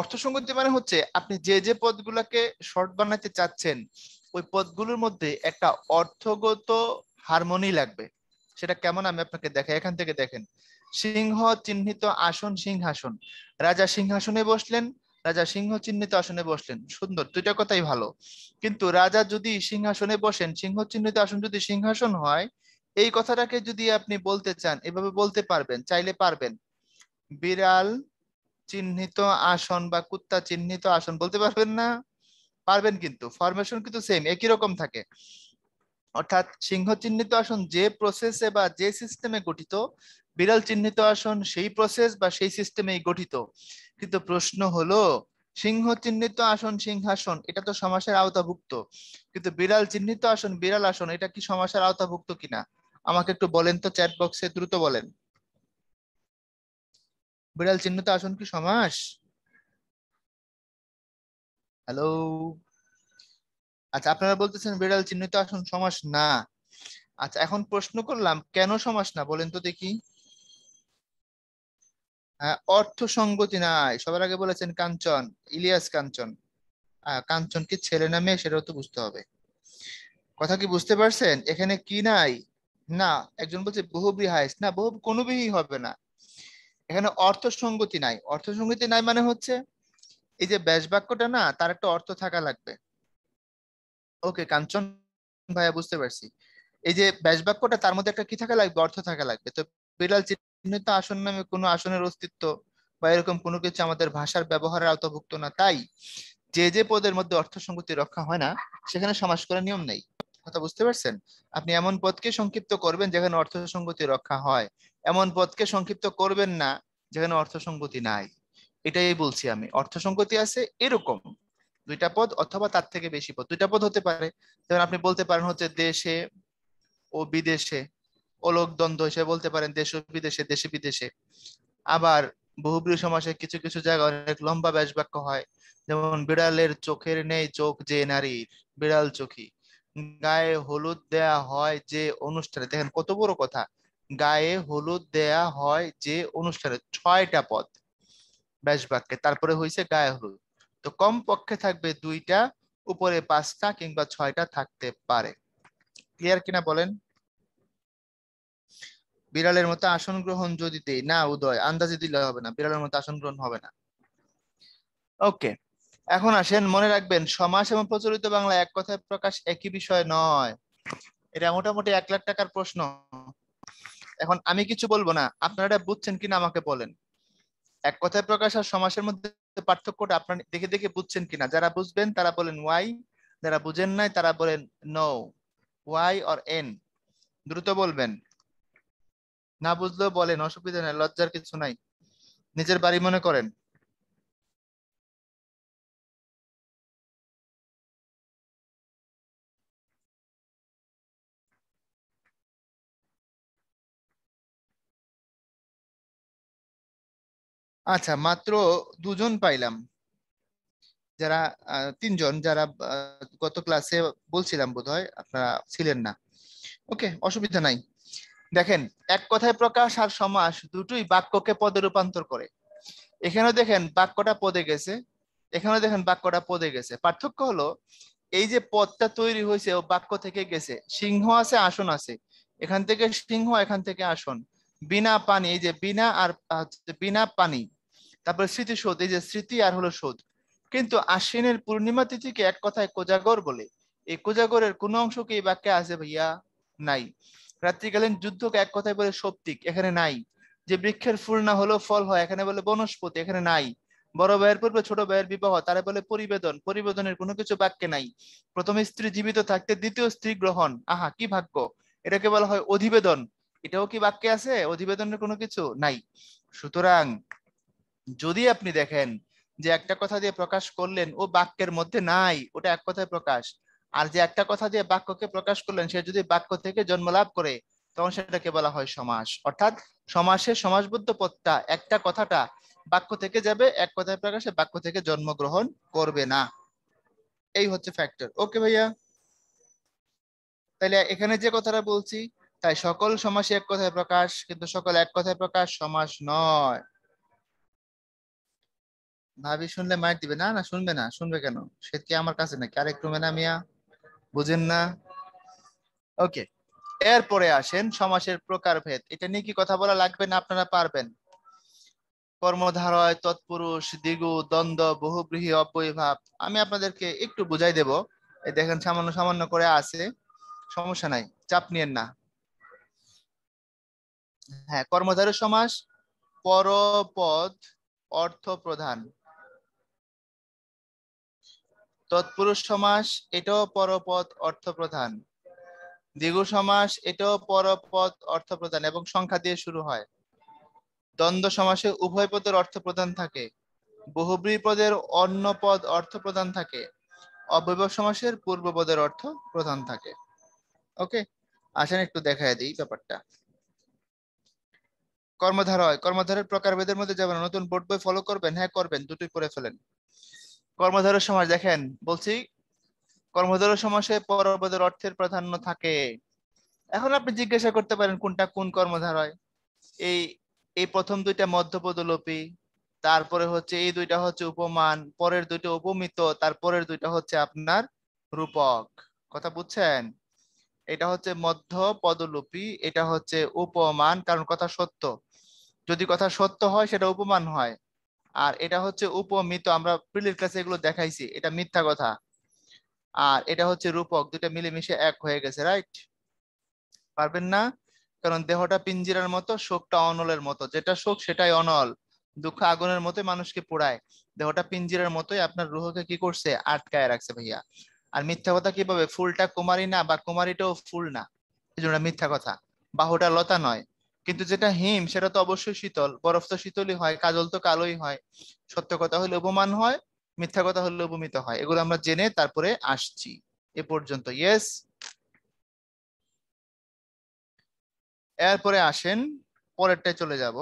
B: অর্থ সংগতি মানে হচ্ছে আপনি যে যে পদগুলোকে শর্ট বানাতে চাচ্ছেন ওই পদগুলোর মধ্যে একটা অর্থগত হারমোনি লাগবে সেটা কেমন আমি আপনাকে দেখাই এখান থেকে দেখেন সিংহ চিহ্নিত আসন সিংহাসন রাজা সিংহাসনে বসলেন রাজা সিংহ চিহ্নিত আসনে বসলেন সুন্দর দুইটা কথাই ভালো কিন্তু রাজা যদি সিংহাসনে বসেন সিংহ চিহ্নিত আসন যদি সিংহাসন হয় এই কথাটাকে যদি আপনি বলতে চান এভাবে বলতে পারবেন চাইলে পারবেন বিড়াল চিহ্নিত আসন বা কুত্তা চিহ্নিত আসন বলতে পারবেন না পারবেন কিন্তু ফরমেশন কিন্তু সেম একই রকম থাকে অর্থাৎ সিংহ চিহ্নিত আসন যে প্রসেসে বা যে সিস্টেমে গঠিত বিড়াল চিহ্নিত আসন সেই প্রসেস বা সেই সিস্টেমেই গঠিত কিন্তু প্রশ্ন হলো সিংহ চিহ্নিত আসন সিংহাসন এটা তো সমাসের আওতাভুক্ত কিন্তু বিড়াল চিহ্নিত আসন বিড়াল আসন এটা কি সমাসের আওতাভুক্ত কিনা আমাকে একটু বলেন তো চ্যাট বক্সে দ্রুত বলেন বিড়াল চিহ্নিত আসন কি সমাস হ্যালো আচ্ছা আপনারা বলতেছেন বিড়াল চিহ্নিত আসন সমাস না আচ্ছা এখন প্রশ্ন করলাম কেন সমাস না বলেন তো দেখি হ্যাঁ, অর্থ সঙ্গতি নাই সবার আগে বলেছেন কাঞ্চন ইলিয়াস কাঞ্চন কাঞ্চন কি ছেলে না মেয়ে সেটাও তো বুঝতে হবে কথা কি বুঝতে পারছেন এখানে কি নাই না একজন বলছে বহুবি হাইস না বহু কোনো বিহি হবে না এখানে অর্থ সঙ্গতি নাই অর্থ সঙ্গতি নাই মানে হচ্ছে এই যে ব্যাস বাক্যটা না তার একটা অর্থ থাকা লাগবে ওকে কাঞ্চন ভাইয়া বুঝতে পারছি এই যে ব্যাস বাক্যটা তার মধ্যে একটা কি থাকা লাগবে অর্থ থাকা লাগবে তো বিড়াল চিহ্নিত আসন নামে কোনো আসনের অস্তিত্ব বা এরকম কোনো কিছু আমাদের ভাষার ব্যবহারের আওতাভুক্ত না তাই যে যে পদের মধ্যে অর্থ সংগতি রক্ষা হয় না সেখানে সমাস করার নিয়ম নেই কথা বুঝতে পারছেন আপনি এমন পদকে সংক্ষিপ্ত করবেন যেখানে অর্থ সংগতি রক্ষা হয় এমন পদকে সংক্ষিপ্ত করবেন না যেখানে অর্থ সংগতি নাই এটাই বলছি আমি অর্থ সংগতি আছে এরকম দুইটা পদ অথবা তার থেকে বেশি পদ দুইটা পদ হতে পারে যেমন আপনি বলতে পারেন হচ্ছে দেশে ও বিদেশে ওলোক দ্বন্দ্ব হিসেবে বলতে পারেন দেশ বিদেশে দেশে বিদেশে আবার বহুব্রী সমাসে কিছু কিছু জায়গায় অনেক লম্বা ব্যাস বাক্য হয় যেমন বিড়ালের চোখের নেই চোখ যে নারীর বিড়াল চোখী গায়ে হলুদ দেয়া হয় যে অনুষ্ঠানে দেখেন কত বড় কথা গায়ে হলুদ দেয়া হয় যে অনুষ্ঠানে ছয়টা পদ ব্যাস বাক্যে তারপরে হয়েছে গায়ে হলুদ তো কম পক্ষে থাকবে দুইটা উপরে পাঁচটা কিংবা ছয়টা থাকতে পারে ক্লিয়ার কিনা বলেন বিড়ালের মতো আসন গ্রহণ যদি দেই না উদয় আন্দাজে দিলে হবে না বিড়ালের মতো আসন গ্রহণ হবে না ওকে এখন আসেন মনে রাখবেন সমাস এবং প্রচলিত বাংলা এক কথায় প্রকাশ একই বিষয় নয় এটা মোটামুটি এক লাখ টাকার প্রশ্ন এখন আমি কিছু বলবো না আপনারা এটা বুঝছেন কিনা আমাকে বলেন এক কথায় প্রকাশ আর সমাসের মধ্যে পার্থক্যটা আপনারা দেখে দেখে বুঝছেন কিনা যারা বুঝবেন তারা বলেন ওয়াই যারা বুঝেন নাই তারা বলেন নো ওয়াই অর এন দ্রুত বলবেন না বুঝলেও বলেন অসুবিধা নাই লজ্জার কিছু নাই নিজের বাড়ি মনে করেন
A: আচ্ছা মাত্র দুজন পাইলাম
B: যারা তিনজন যারা গত ক্লাসে বলছিলাম বোধ হয় আপনারা ছিলেন না ওকে অসুবিধা নাই দেখেন এক কথায় প্রকাশ আর সমাস দুটোই বাক্যকে পদে রূপান্তর করে এখানেও দেখেন বাক্যটা পদে গেছে এখানে দেখেন বাক্যটা পদে গেছে পার্থক্য হলো এই যে পদটা তৈরি হয়েছে ও বাক্য থেকে গেছে সিংহ আছে আসন আছে এখান থেকে সিংহ এখান থেকে আসন বিনা পানি এই যে বিনা আর বিনা পানি তারপর স্মৃতি শোধ এই যে স্মৃতি আর হলো শোধ কিন্তু আশ্বিনের পূর্ণিমা তিথিকে এক কথায় কোজাগর বলে এই কোজাগরের কোন অংশ কি বাক্যে আছে ভাইয়া নাই রাত্রিকালীন যুদ্ধকে এক কথায় বলে সত্যিক এখানে নাই যে বৃক্ষের ফুল না হলেও ফল হয় এখানে বলে বনস্পতি এখানে নাই বড় ভাইয়ের পূর্বে ছোট ভাইয়ের বিবাহ তারা বলে পরিবেদন পরিবেদনের কোনো কিছু বাক্যে নাই প্রথম স্ত্রী জীবিত থাকতে দ্বিতীয় স্ত্রী গ্রহণ আহা কি ভাগ্য এটাকে বলা হয় অধিবেদন এটাও কি বাক্যে আছে অধিবেদনের কোনো কিছু নাই সুতরাং যদি আপনি দেখেন যে একটা কথা দিয়ে প্রকাশ করলেন ও বাক্যের মধ্যে নাই ওটা এক কথায় প্রকাশ আর যে একটা কথা দিয়ে বাক্যকে প্রকাশ করলেন সে যদি বাক্য থেকে জন্ম লাভ করে তখন সেটাকে বলা হয় সমাস অর্থাৎ সমাসের সমাসবদ্ধ পথটা একটা কথাটা বাক্য থেকে যাবে এক কথায় প্রকাশে বাক্য থেকে জন্মগ্রহণ করবে না এই হচ্ছে ফ্যাক্টর ওকে ভাইয়া তাহলে এখানে যে কথাটা বলছি তাই সকল সমাসই এক কথায় প্রকাশ কিন্তু সকল এক কথায় প্রকাশ সমাস নয় ভাবি শুনলে মার দিবে না না শুনবে না শুনবে কেন সে কি আমার কাছে নাকি আরেক রুমে না মিয়া বুঝেন না ওকে এরপরে আসেন সমাসের প্রকারভেদ এটা নিয়ে কি কথা বলা লাগবে না আপনারা পারবেন কর্মধারয় তৎপুরুষ দিগু দ্বন্দ্ব বহুব্রীহি অপরিভাব আমি আপনাদেরকে একটু বুঝাই দেব এই দেখেন সামান্য সামান্য করে আছে সমস্যা নাই চাপ নিয়েন না হ্যাঁ কর্মধারয় সমাস পরপদ অর্থ প্রধান তৎপুরুষ সমাস এটাও পরপদ অর্থপ্রধান দ্বিগু সমাস এটাও পরপদ অর্থপ্রধান এবং সংখ্যা দিয়ে শুরু হয় দ্বন্দ্ব সমাসে উভয় পদের অর্থপ্রধান থাকে বহুব্রী পদের অন্য পদ অর্থ প্রধান থাকে অব্যব সমাসের পূর্ব পদের অর্থ প্রধান থাকে ওকে আসেন একটু দেখায় দিই ব্যাপারটা কর্মধার হয় কর্মধারের প্রকারভেদের মধ্যে যাবেন নতুন বোর্ড বই ফলো করবেন হ্যাঁ করবেন দুটোই করে ফেলেন কর্মধারয় সমাস দেখেন বলছি কর্মধারয় সমাসে পরপদের অর্থের প্রাধান্য থাকে এখন আপনি জিজ্ঞাসা করতে পারেন কোনটা কোন কর্মধারয় এই এই প্রথম দুইটা মধ্যপদলোপী তারপরে হচ্ছে এই দুইটা হচ্ছে উপমান পরের দুইটা উপমিত তারপরের দুইটা হচ্ছে আপনার রূপক কথা বুঝছেন এটা হচ্ছে মধ্য পদলোপী এটা হচ্ছে উপমান কারণ কথা সত্য যদি কথা সত্য হয় সেটা উপমান হয় আর এটা হচ্ছে উপমিত আমরা প্রিলির ক্লাসে এগুলো দেখাইছি এটা মিথ্যা কথা আর এটা হচ্ছে রূপক দুটা মিলেমিশে এক হয়ে গেছে রাইট পারবেন না কারণ দেহটা পিঞ্জিরার মতো শোকটা অনলের মতো যেটা শোক সেটাই অনল দুঃখ আগুনের মতো মানুষকে পোড়ায় দেহটা পিঞ্জিরার মতোই আপনার রুহকে কি করছে আটকায় রাখছে ভাইয়া আর মিথ্যা কথা কিভাবে ফুলটা কুমারী না বা কুমারীটাও ফুল না এই জন্য মিথ্যা কথা বাহুটা লতা নয় কিন্তু যেটা হিম সেটা তো অবশ্যই শীতল বরফ তো শীতলই হয় কাজল তো কালোই হয় সত্য কথা হলে উপমান হয় মিথ্যা কথা হলে উপমিত হয় এগুলো আমরা জেনে তারপরে আসছি এ পর্যন্ত ইয়েস এরপরে আসেন পরেরটায় চলে যাব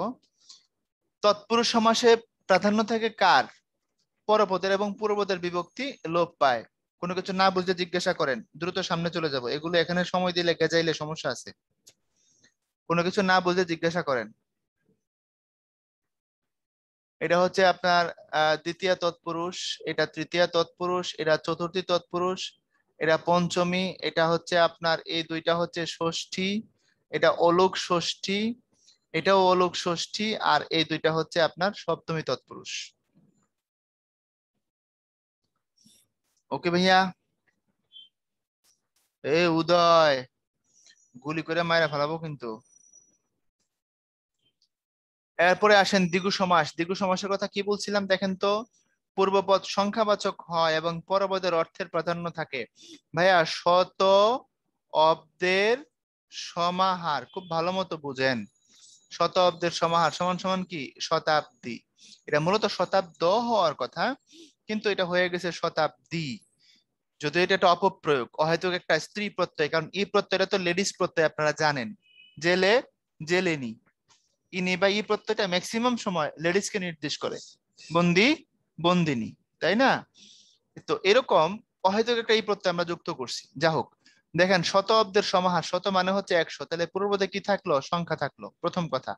B: তৎপুরুষ সমাসে প্রাধান্য থাকে কার পরপদের এবং পূর্বপদের বিভক্তি লোপ পায় কোনো কিছু না বুঝতে জিজ্ঞাসা করেন দ্রুত সামনে চলে যাব এগুলো এখানে সময় দিলে গেজাইলে সমস্যা আছে কোনো কিছু না বুঝে জিজ্ঞাসা করেন এটা হচ্ছে আপনার দ্বিতীয় তৎপুরুষ এটা তৃতীয় তৎপুরুষ এটা চতুর্থী তৎপুরুষ এটা পঞ্চমী এটা হচ্ছে আপনার এই দুইটা হচ্ছে ষষ্ঠী এটা অলোক ষষ্ঠী এটাও অলোক ষষ্ঠী আর এই দুইটা হচ্ছে আপনার সপ্তমী তৎপুরুষ ওকে ভাইয়া এ উদয় গুলি করে মায়েরা ফেলাবো কিন্তু এরপরে আসেন দ্বিগু সমাস দ্বিগু সমাসের কথা কি বলছিলাম দেখেন তো পূর্বপদ সংখ্যাবাচক হয় এবং পরপদের অর্থের প্রাধান্য থাকে ভাইয়া শত অব্দের সমাহার খুব ভালো মতো বুঝেন শত অব্দের সমাহার সমান সমান কি শতাব্দী এটা মূলত শতাব্দ হওয়ার কথা কিন্তু এটা হয়ে গেছে শতাব্দী যদি এটা একটা অপপ্রয়োগ অহেতুক একটা স্ত্রী প্রত্যয় কারণ এই প্রত্যয়টা তো লেডিস প্রত্যয় আপনারা জানেন জেলে জেলেনি ইনি বা ই প্রত্যয়টা ম্যাক্সিমাম সময় লেডিস কে নির্দেশ করে বন্দি বন্দিনী তাই না তো এরকম অহেতুক একটা ই প্রত্যয় আমরা যুক্ত করছি যা হোক দেখেন শত অব্দের সমাহার শত মানে হচ্ছে একশো তাহলে পূর্বতে কি থাকলো সংখ্যা থাকলো প্রথম কথা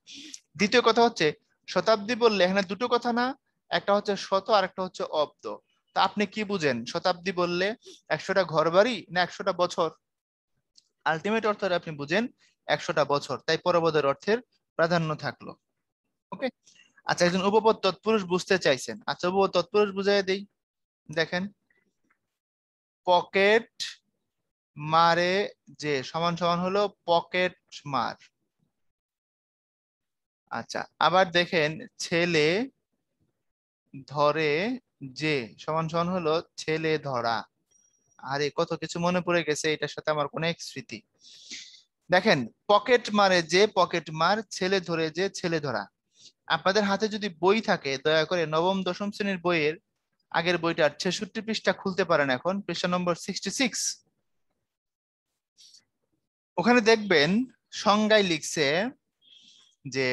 B: দ্বিতীয় কথা হচ্ছে শতাব্দী বললে এখানে দুটো কথা না একটা হচ্ছে শত আর একটা হচ্ছে অব্দ তা আপনি কি বুঝেন শতাব্দী বললে একশোটা ঘর বাড়ি না একশোটা বছর আলটিমেট অর্থে আপনি বুঝেন একশোটা বছর তাই পরবদের অর্থের প্রাধান্য থাকলো ওকে আচ্ছা একজন উপপদ তৎপুরুষ বুঝতে চাইছেন আচ্ছা উপপদ তৎপুরুষ বুঝাই দেই দেখেন পকেট মারে যে সমান সমান হলো পকেট মার আচ্ছা আবার দেখেন ছেলে ধরে যে সমান সমান হলো ছেলে ধরা আরে কত কিছু মনে পড়ে গেছে এটার সাথে আমার অনেক স্মৃতি দেখেন পকেট মারে যে পকেট মার ছেলে ধরে যে ছেলে ধরা আপনাদের হাতে যদি বই থাকে দয়া করে নবম দশম শ্রেণীর বইয়ের আগের বইটার ছেষট্টি পৃষ্ঠা খুলতে পারেন এখন পৃষ্ঠা নম্বর সিক্সটি সিক্স ওখানে দেখবেন সংজ্ঞায় লিখছে যে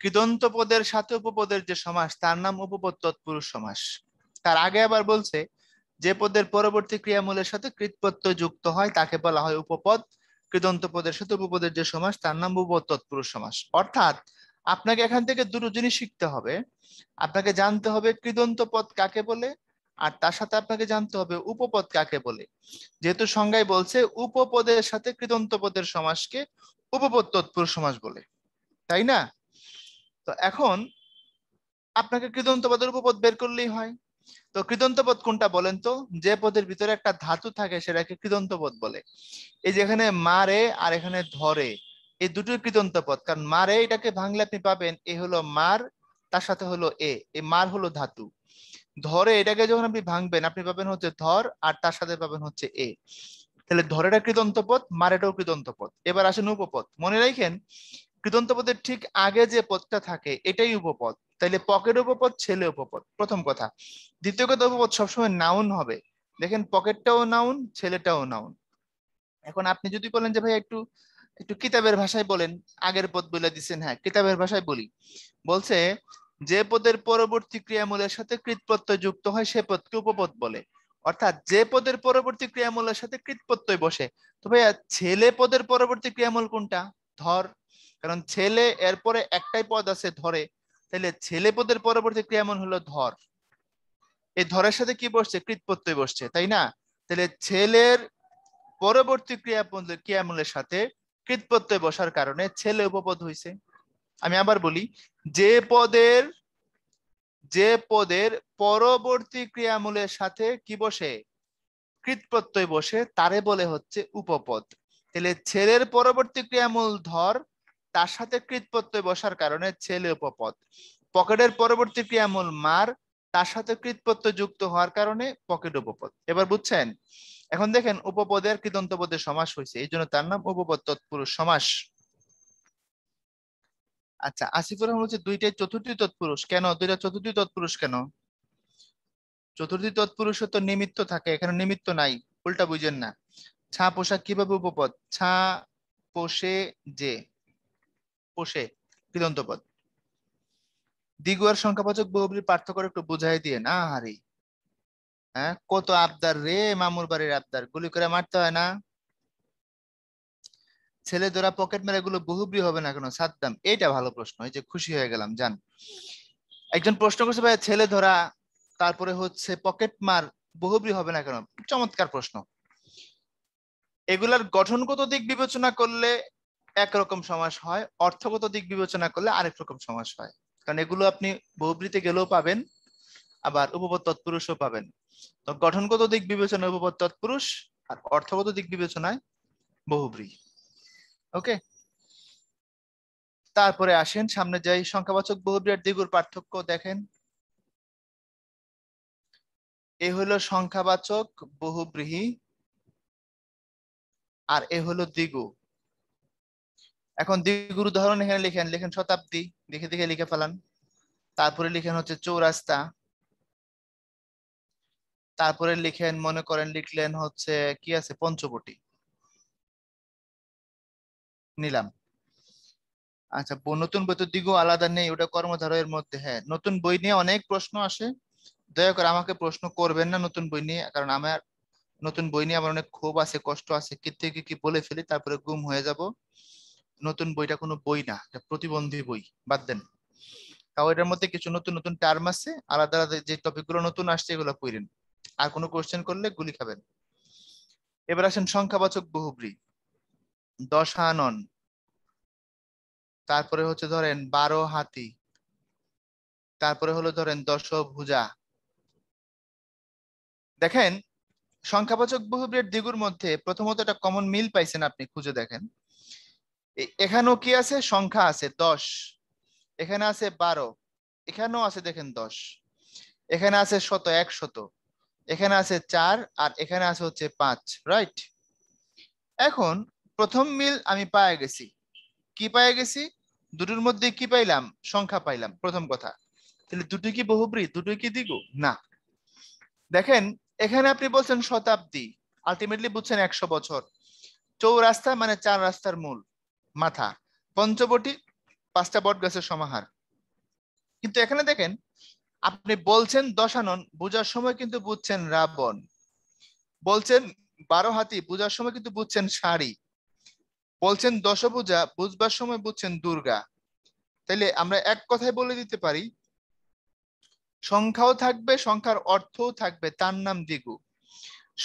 B: কৃদন্ত পদের সাথে উপপদের যে সমাস তার নাম উপপদ তৎপুরুষ সমাস তার আগে আবার বলছে যে পদের পরবর্তী ক্রিয়ামূলের সাথে কৃতপত্য যুক্ত হয় তাকে বলা হয় উপপদ কৃদন্ত পদের সাথে উপপদের যে সমাস তার নাম উপপদ তৎপুরুষ সমাস অর্থাৎ আপনাকে এখান থেকে দুটো জিনিস শিখতে হবে আপনাকে জানতে হবে কৃদন্ত পদ কাকে বলে আর তার সাথে আপনাকে জানতে হবে উপপদ কাকে বলে যেহেতু সংজ্ঞায় বলছে উপপদের সাথে কৃদন্ত পদের সমাসকে উপপদ তৎপুরুষ সমাস বলে তাই না তো এখন আপনাকে কৃদন্ত পদের উপপদ বের করলেই হয় তো কৃদন্তপদ কোনটা বলেন তো যে পদের ভিতরে একটা ধাতু থাকে সেটাকে কৃদন্তপদ বলে এই যেখানে মারে আর এখানে ধরে এই দুটোই কৃদন্তপদ কারণ মারে এটাকে ভাঙলে আপনি পাবেন এ হলো মার তার সাথে হলো এ এই মার হলো ধাতু ধরে এটাকে যখন আপনি ভাঙবেন আপনি পাবেন হচ্ছে ধর আর তার সাথে পাবেন হচ্ছে এ তাহলে ধরেটা কৃদন্তপদ মারেটাও কৃদন্তপদ এবার আসেন উপপদ মনে রাখেন কৃদন্তপদের ঠিক আগে যে পদটা থাকে এটাই উপপদ তাইলে পকেট উপপদ ছেলে উপপদ প্রথম কথা দ্বিতীয় কথা উপপদ সবসময় নাউন হবে দেখেন পকেটটাও নাউন ছেলেটাও নাউন এখন আপনি যদি বলেন যে ভাই একটু একটু কিতাবের ভাষায় বলেন আগের পদ বলে দিচ্ছেন হ্যাঁ কিতাবের ভাষায় বলি বলছে যে পদের পরবর্তী ক্রিয়ামূলের সাথে কৃতপ্রত্যয় যুক্ত হয় সে পদকে উপপদ বলে অর্থাৎ যে পদের পরবর্তী ক্রিয়ামূলের সাথে কৃতপ্রত্যয় বসে তো ভাইয়া ছেলে পদের পরবর্তী ক্রিয়ামূল কোনটা ধর কারণ ছেলে এরপরে একটাই পদ আছে ধরে তাহলে ছেলে পদের পরবর্তী এমন হলো ধর এই ধরের সাথে কি বসছে কৃতপত্য বসছে তাই না তাহলে ছেলের পরবর্তী ক্রিয়াপদ ক্রিয়ামূলের সাথে কৃতপত্য বসার কারণে ছেলে উপপদ হইছে আমি আবার বলি যে পদের যে পদের পরবর্তী ক্রিয়ামূলের সাথে কি বসে কৃতপত্য বসে তারে বলে হচ্ছে উপপদ তাহলে ছেলের পরবর্তী ক্রিয়ামূল ধর তার সাথে কৃতপত্যে বসার কারণে ছেলে উপপদ পকেটের পরবর্তী ক্রিয়ামূল মার তার সাথে কৃতপত্য যুক্ত হওয়ার কারণে পকেট উপপদ এবার বুঝছেন এখন দেখেন উপপদের কৃতন্তপদের সমাস হয়েছে এই জন্য তার নাম উপপদ তৎপুরুষ সমাস আচ্ছা আসিফুর রহমান হচ্ছে দুইটাই চতুর্থী তৎপুরুষ কেন দুইটা চতুর্থী তৎপুরুষ কেন চতুর্থী তৎপুরুষ তো নিমিত্ত থাকে এখানে নিমিত্ত নাই উল্টা বুঝেন না ছা পোশাক কিভাবে উপপদ ছা পোষে যে পোষে কৃদন্তপদ দিগুয়ার সংখ্যাবাচক বহুবলির পার্থক্য একটু বুঝাই দিয়ে না হারি হ্যাঁ কত আবদার রে মামুর বাড়ির আবদার গুলি করে মারতে হয় না ছেলে ধরা পকেট মেরে এগুলো বহুব্রী হবে না কেন সাদ্দাম এটা ভালো প্রশ্ন এই যে খুশি হয়ে গেলাম জান একজন প্রশ্ন করছে ভাই ছেলে ধরা তারপরে হচ্ছে পকেট মার বহুব্রী হবে না কেন চমৎকার প্রশ্ন এগুলার গঠনগত দিক বিবেচনা করলে একরকম সমাস হয় অর্থগত দিক বিবেচনা করলে আরেক রকম সমাস হয় কারণ এগুলো আপনি বহুবৃতে গেলেও পাবেন আবার উপপদ তৎপুরুষও পাবেন তো গঠনগত দিক বিবেচনায় উপপদ তৎপুরুষ আর অর্থগত দিক বিবেচনায় বহুব্রী ওকে তারপরে আসেন সামনে যাই সংখ্যাবাচক বহুব্রী আর দ্বিগুর পার্থক্য দেখেন এ হলো সংখ্যাবাচক বহুব্রীহী আর এ হলো দ্বিগু এখন দ্বিগুর ধরন এখানে লিখেন লিখেন শতাব্দী দেখে দেখে লিখে ফেলান তারপরে লিখেন হচ্ছে চৌরাস্তা তারপরে লিখেন মনে করেন লিখলেন হচ্ছে কি আছে পঞ্চবটি নিলাম আচ্ছা নতুন বই তো দিগু আলাদা নেই ওটা কর্মধারয়ের মধ্যে হ্যাঁ নতুন বই নিয়ে অনেক প্রশ্ন আসে দয়া করে আমাকে প্রশ্ন করবেন না নতুন বই নিয়ে কারণ আমার নতুন বই নিয়ে আমার অনেক ক্ষোভ আছে কষ্ট আছে কি থেকে কি বলে ফেলি তারপরে গুম হয়ে যাব নতুন বইটা কোনো বই না এটা প্রতিবন্ধী বই বাদ দেন তাও এটার মধ্যে কিছু নতুন নতুন টার্ম আছে আলাদা আলাদা যে টপিকগুলো নতুন আসছে এগুলো পড়েন আর কোনো কোশ্চেন করলে গুলি খাবেন এবার আসেন সংখ্যাবাচক বহুব্রী দশানন তারপরে হচ্ছে ধরেন বারো হাতি তারপরে হলো ধরেন দশ ভুজা দেখেন সংখ্যাবাচক বহুব্রীর দিগুর মধ্যে প্রথমত একটা কমন মিল পাইছেন আপনি খুঁজে দেখেন এখানেও কি আছে সংখ্যা আছে দশ এখানে আছে বারো এখানেও আছে দেখেন দশ এখানে আছে শত এক শত এখানে আছে চার আর এখানে আছে হচ্ছে পাঁচ রাইট এখন প্রথম মিল আমি পায়ে গেছি কি পায়ে গেছি দুটোর মধ্যে কি পাইলাম সংখ্যা পাইলাম প্রথম কথা তাহলে দুটো কি বহুব্রী দুটো কি দিগ না দেখেন এখানে আপনি বলছেন শতাব্দী আলটিমেটলি বুঝছেন একশো বছর চৌরাস্তা মানে চার রাস্তার মূল মাথা পঞ্চবটি পাঁচটা বট গাছের সমাহার কিন্তু এখানে দেখেন আপনি বলছেন দশানন বুজার সময় কিন্তু বুঝছেন রাবণ বলছেন বারো হাতি বোঝার সময় কিন্তু বুঝছেন শাড়ি বলছেন দশভূজা বুঝবার সময় বুঝছেন দুর্গা তাইলে আমরা এক কথায় বলে দিতে পারি সংখ্যাও থাকবে সংখ্যার অর্থও থাকবে তার নাম দ্বিগু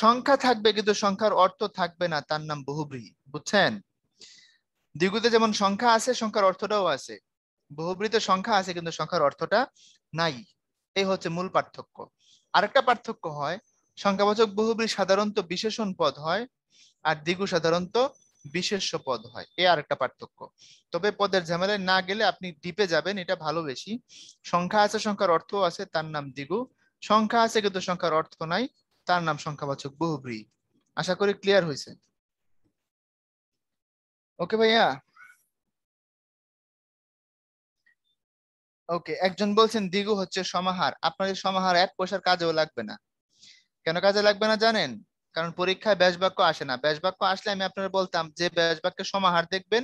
B: সংখ্যা থাকবে কিন্তু সংখ্যার অর্থ থাকবে না তার নাম বহুব্রীহী বুঝছেন দ্বিগুতে যেমন সংখ্যা আছে সংখ্যার অর্থটাও আছে বহুবৃত সংখ্যা আছে কিন্তু সংখ্যার অর্থটা নাই এই হচ্ছে মূল পার্থক্য আরেকটা পার্থক্য হয় সংখ্যাবাচক বহুবৃত সাধারণত বিশেষণ পদ হয় আর দ্বিগু সাধারণত বিশেষ্য পদ হয় এ আরেকটা পার্থক্য তবে পদের ঝামেলায় না গেলে আপনি ডিপে যাবেন এটা ভালো বেশি সংখ্যা আছে সংখ্যার অর্থ আছে তার নাম দ্বিগু সংখ্যা আছে কিন্তু সংখ্যার অর্থ নাই তার নাম সংখ্যাবাচক বহুবৃত আশা করি ক্লিয়ার হয়েছে ওকে ভাইয়া ওকে একজন বলছেন দিগু হচ্ছে সমাহার আপনাদের সমাহার এক পয়সার কাজেও লাগবে না কেন কাজে লাগবে না জানেন কারণ পরীক্ষায় ব্যাস বাক্য আসে না ব্যাস বাক্য আসলে আমি আপনারা বলতাম যে ব্যাস বাক্যের সমাহার দেখবেন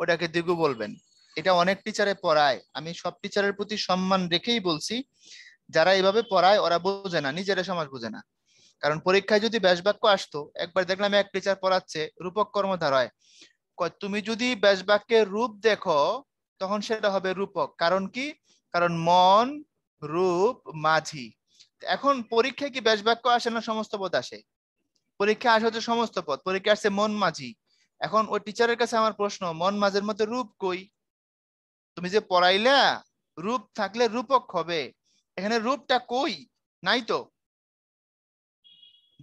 B: ওটাকে দিগু বলবেন এটা অনেক টিচারে পড়ায় আমি সব টিচারের প্রতি সম্মান রেখেই বলছি যারা এইভাবে পড়ায় ওরা বোঝে না নিজেরা সমাজ বোঝে না কারণ পরীক্ষায় যদি ব্যাস বাক্য আসতো একবার দেখলাম এক টিচার পড়াচ্ছে রূপক কর্মধারায় তুমি যদি বাক্যের রূপ দেখো তখন সেটা হবে রূপক কারণ কি কারণ মন রূপ মাঝি এখন পরীক্ষা কি বাক্য আসে না সমস্ত পদ আসে পরীক্ষা আসে হচ্ছে সমস্ত পদ পরীক্ষা আসছে মন মাঝি এখন ওই টিচারের কাছে আমার প্রশ্ন মন মাঝের মধ্যে রূপ কই তুমি যে পড়াইলা রূপ থাকলে রূপক হবে এখানে রূপটা কই নাই তো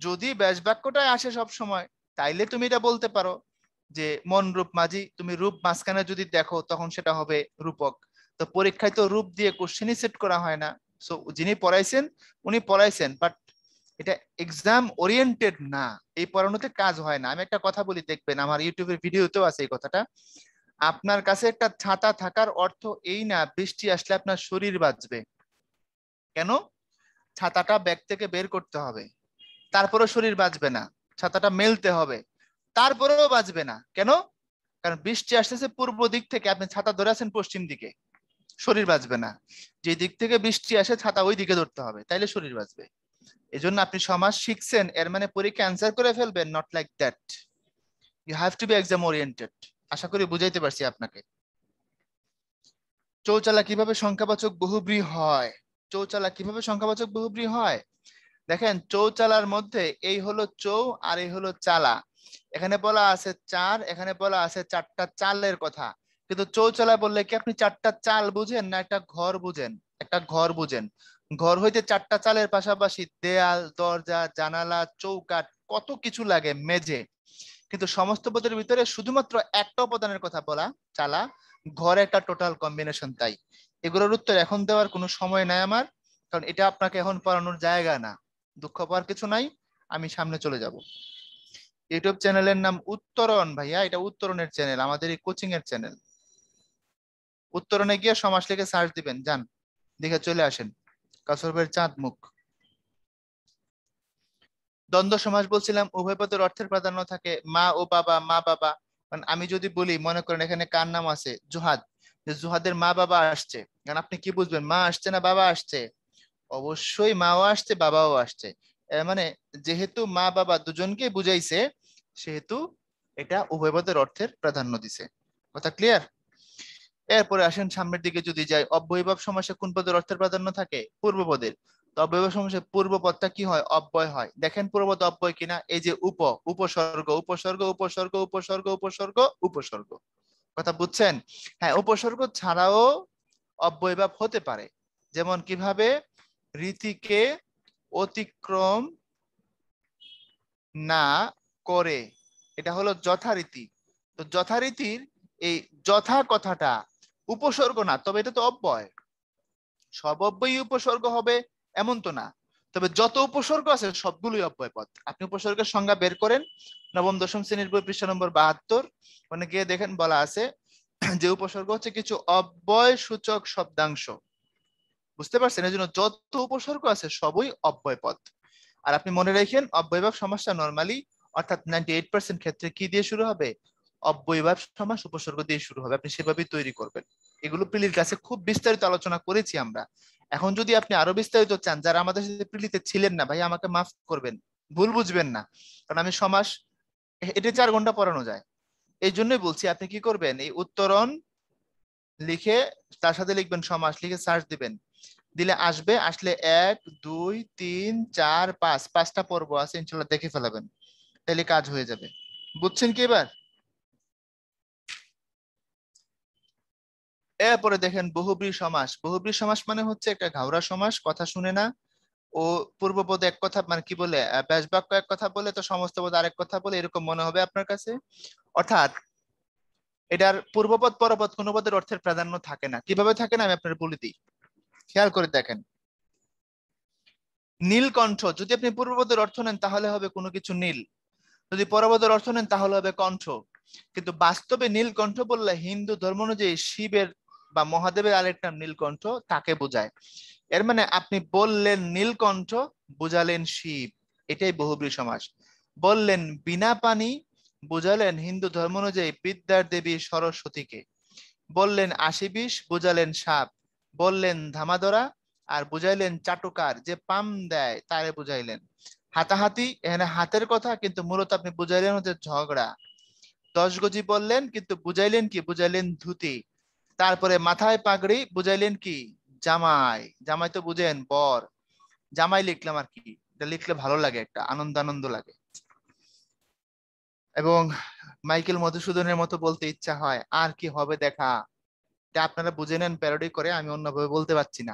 B: যদি ব্যাস বাক্যটাই আসে সব সময় তাইলে তুমি এটা বলতে পারো যে মন রূপ মাঝি তুমি রূপ মাঝখানে যদি দেখো তখন সেটা হবে রূপক তো পরীক্ষায় তো রূপ দিয়ে কোশ্চেনই সেট করা হয় না সো যিনি পড়াইছেন উনি পড়াইছেন বাট এটা এক্সাম ওরিয়েন্টেড না এই পড়ানোতে কাজ হয় না আমি একটা কথা বলি দেখবেন আমার ইউটিউবের ভিডিওতেও আছে এই কথাটা আপনার কাছে একটা ছাতা থাকার অর্থ এই না বৃষ্টি আসলে আপনার শরীর বাঁচবে কেন ছাতাটা ব্যাগ থেকে বের করতে হবে তারপরে শরীর বাঁচবে না ছাতাটা মেলতে হবে তারপরেও বাঁচবে না কেন কারণ বৃষ্টি আসতেছে পূর্ব দিক থেকে আপনি ছাতা ধরে আছেন পশ্চিম দিকে শরীর বাঁচবে না যে দিক থেকে বৃষ্টি আসে ছাতা ওই দিকে ধরতে হবে তাইলে শরীর বাঁচবে এই জন্য আপনি সমাজ শিখছেন এর মানে পরীক্ষা অ্যান্সার করে ফেলবেন not like that you have to be exam oriented আশা করি বুঝাইতে পারছি আপনাকে চৌচালা কিভাবে সংখ্যাবাচক বহুব্রী হয় চৌচালা কিভাবে সংখ্যাবাচক বহুব্রী হয় দেখেন চৌচালার মধ্যে এই হলো চৌ আর এই হলো চালা এখানে বলা আছে চার এখানে বলা আছে চারটা চালের কথা কিন্তু চৌচলা বললে কি আপনি চারটা চাল বুঝেন না একটা ঘর বুঝেন একটা ঘর বুঝেন ঘর হইতে চারটা চালের পাশাপাশি দেয়াল দরজা জানালা চৌকাট কত কিছু লাগে মেজে কিন্তু সমস্ত পদের ভিতরে শুধুমাত্র একটা উপাদানের কথা বলা চালা ঘর একটা টোটাল কম্বিনেশন তাই এগুলোর উত্তর এখন দেওয়ার কোনো সময় নাই আমার কারণ এটা আপনাকে এখন পড়ানোর জায়গা না দুঃখ পাওয়ার কিছু নাই আমি সামনে চলে যাব ইউটিউব চ্যানেলের নাম উত্তরণ ভাইয়া এটা উত্তরণের চ্যানেল আমাদের এই কোচিং এর চ্যানেল উত্তরণে গিয়ে সমাজ লিখে সার্চ দিবেন যান দেখে চলে আসেন কাসরবের চাঁদ মুখ দ্বন্দ্ব সমাজ বলছিলাম উভয় পদের অর্থের প্রাধান্য থাকে মা ও বাবা মা বাবা মানে আমি যদি বলি মনে করেন এখানে কার নাম আছে জুহাদ জুহাদের মা বাবা আসছে কারণ মানে আপনি কি বুঝবেন মা আসছে না বাবা আসছে অবশ্যই মাও আসছে বাবাও আসছে মানে যেহেতু মা বাবা দুজনকে বুঝাইছে সেহেতু এটা উভয়পদের অর্থের প্রাধান্য দিছে কথা ক্লিয়ার এরপরে আসেন সামনের দিকে যদি যাই অব্যয়ভাব সমাসে কোন পদের অর্থের প্রাধান্য থাকে পূর্বপদের তো অব্যয়ভাব সমাসে পূর্ব পদটা কি হয় অব্যয় হয় দেখেন পূর্বপদ অব্যয় কিনা এই যে উপ উপসর্গ উপসর্গ উপসর্গ উপসর্গ উপসর্গ উপসর্গ কথা বুঝছেন হ্যাঁ উপসর্গ ছাড়াও অব্যয়ভাব হতে পারে যেমন কিভাবে রীতিকে অতিক্রম না করে এটা হলো যথারীতি তো যথারীতির এই যথা কথাটা উপসর্গ না তবে এটা তো অব্যয় সব অব্যয় উপসর্গ হবে এমন তো না তবে যত উপসর্গ আছে সবগুলোই অব্যয় পদ আপনি উপসর্গের সংজ্ঞা বের করেন নবম দশম শ্রেণীর বই পৃষ্ঠা নম্বর বাহাত্তর মানে গিয়ে দেখেন বলা আছে যে উপসর্গ হচ্ছে কিছু অব্যয় সূচক শব্দাংশ বুঝতে পারছেন এজন্য যত উপসর্গ আছে সবই অব্যয় পদ আর আপনি মনে রাখেন অব্যয়ভাব সমাসটা নর্মালি অর্থাৎ নাইনটি এইট পার্সেন্ট ক্ষেত্রে কি দিয়ে শুরু হবে অব্যয়ভাব সমাস উপসর্গ দিয়ে শুরু হবে আপনি সেভাবেই তৈরি করবেন এগুলো প্রিলির কাছে খুব বিস্তারিত আলোচনা করেছি আমরা এখন যদি আপনি আরো বিস্তারিত চান যারা আমাদের সাথে প্রিলিতে ছিলেন না ভাই আমাকে মাফ করবেন ভুল বুঝবেন না কারণ আমি সমাস এটা চার ঘন্টা পড়ানো যায় এই জন্যই বলছি আপনি কি করবেন এই উত্তরণ লিখে তার সাথে লিখবেন সমাস লিখে সার্চ দিবেন দিলে আসবে আসলে এক দুই তিন চার পাঁচ পাঁচটা পর্ব আছে ইনশাল্লাহ দেখে ফেলাবেন তাহলে কাজ হয়ে যাবে বুঝছেন কি এবার এরপরে দেখেন বহুব্রী সমাস বহুব্রী সমাস মানে হচ্ছে একটা ঘাওড়া সমাস কথা শুনে না ও পূর্বপদ এক কথা মানে কি বলে ব্যাস বাক্য এক কথা বলে তো সমস্ত পদ আরেক কথা বলে এরকম মনে হবে আপনার কাছে অর্থাৎ এটার পূর্বপদ পরপদ কোনো পদের অর্থের প্রাধান্য থাকে না কিভাবে থাকে না আমি আপনার বলে দিই খেয়াল করে দেখেন নীলকণ্ঠ যদি আপনি পূর্ববদের অর্থ নেন তাহলে হবে কোনো কিছু নীল যদি পরবদের অর্থ নেন তাহলে হবে কণ্ঠ কিন্তু বাস্তবে নীলকণ্ঠ বললে হিন্দু ধর্ম অনুযায়ী শিবের বা মহাদেবের আরেক নাম নীলকণ্ঠ তাকে বোঝায় এর মানে আপনি বললেন নীলকণ্ঠ বুঝালেন শিব এটাই বহুব্রী সমাস বললেন বিনা পানি বুঝালেন হিন্দু ধর্ম অনুযায়ী বিদ্যার দেবী সরস্বতীকে বললেন আশি বিষ বুঝালেন সাপ বললেন ধামাদরা আর বুঝাইলেন চাটুকার যে পাম দেয় তারে বুঝাইলেন হাতাহাতি এখানে হাতের কথা কিন্তু মূলত আপনি বুঝাইলেন হচ্ছে ঝগড়া দশ গজি বললেন কিন্তু বুঝাইলেন কি বুঝাইলেন ধুতি তারপরে মাথায় পাগড়ি বুঝাইলেন কি জামাই জামাই তো বুঝেন বর জামাই লিখলাম আর কি লিখলে ভালো লাগে একটা আনন্দ আনন্দ লাগে এবং মাইকেল মধুসূদনের মতো বলতে ইচ্ছা হয় আর কি হবে দেখা আপনারা বুঝে নেন প্যারোডি করে আমি অন্যভাবে বলতে পারছি না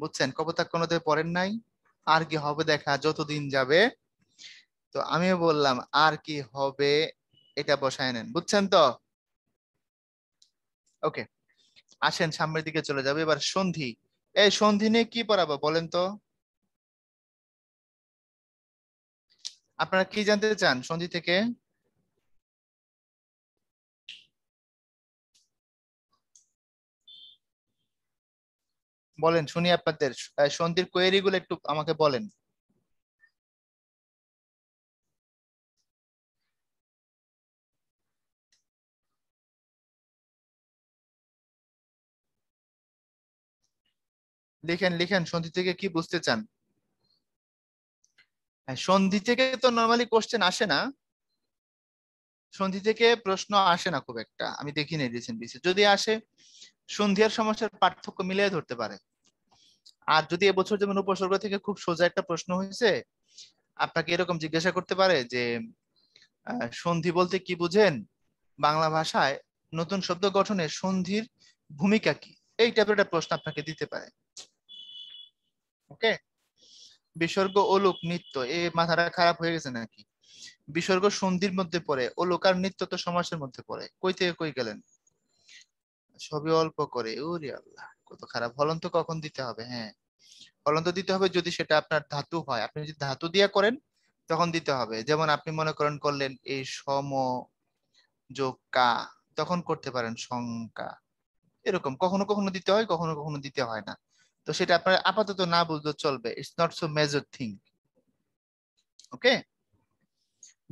B: বুঝছেন কোনো নদে পড়েন নাই আর কি হবে দেখা যতদিন যাবে তো আমি বললাম আর কি হবে এটা বসায় নেন বুঝছেন তো ওকে আসেন সামনের দিকে চলে যাবে এবার সন্ধি
A: এই সন্ধি নিয়ে কি পড়াবো বলেন তো আপনারা কি জানতে চান সন্ধি থেকে বলেন শুনি আপনাদের সন্ধির কোয়েরি গুলো একটু আমাকে বলেন
B: লিখেন লিখেন সন্ধি থেকে কি বুঝতে চান হ্যাঁ, সন্ধি থেকে তো নর্মালি কোশ্চেন আসে না সন্ধি থেকে প্রশ্ন আসে না খুব একটা আমি দেখিনি রিসেন্ট যদি আসে সন্ধিয়ার সমস্যার পার্থক্য মিলিয়ে ধরতে পারে আর যদি এবছর যেমন উপসর্গ থেকে খুব সোজা একটা প্রশ্ন হয়েছে আপনাকে এরকম জিজ্ঞাসা করতে পারে যে সন্ধি বলতে কি বুঝেন বাংলা ভাষায় নতুন শব্দ গঠনে সন্ধির ভূমিকা কি এই টাইপের একটা প্রশ্ন আপনাকে দিতে পারে ওকে বিসর্গ লোক নৃত্য এ মাথাটা খারাপ হয়ে গেছে নাকি বিসর্গ সন্ধির মধ্যে পড়ে লোক আর নৃত্য তো সমাসের মধ্যে পড়ে কই থেকে কই গেলেন সবই অল্প করে ওরে আল্লাহ কত খারাপ ফলন তো কখন দিতে হবে হ্যাঁ ফলন তো দিতে হবে যদি সেটা আপনার ধাতু হয় আপনি যদি ধাতু দিয়া করেন তখন দিতে হবে যেমন আপনি মনে করেন করলেন এই সম যোগ কা তখন করতে পারেন সংকা এরকম কখনো কখনো দিতে হয় কখনো কখনো দিতে হয় না তো সেটা আপনার আপাতত না বুঝলে চলবে it's not so major thing okay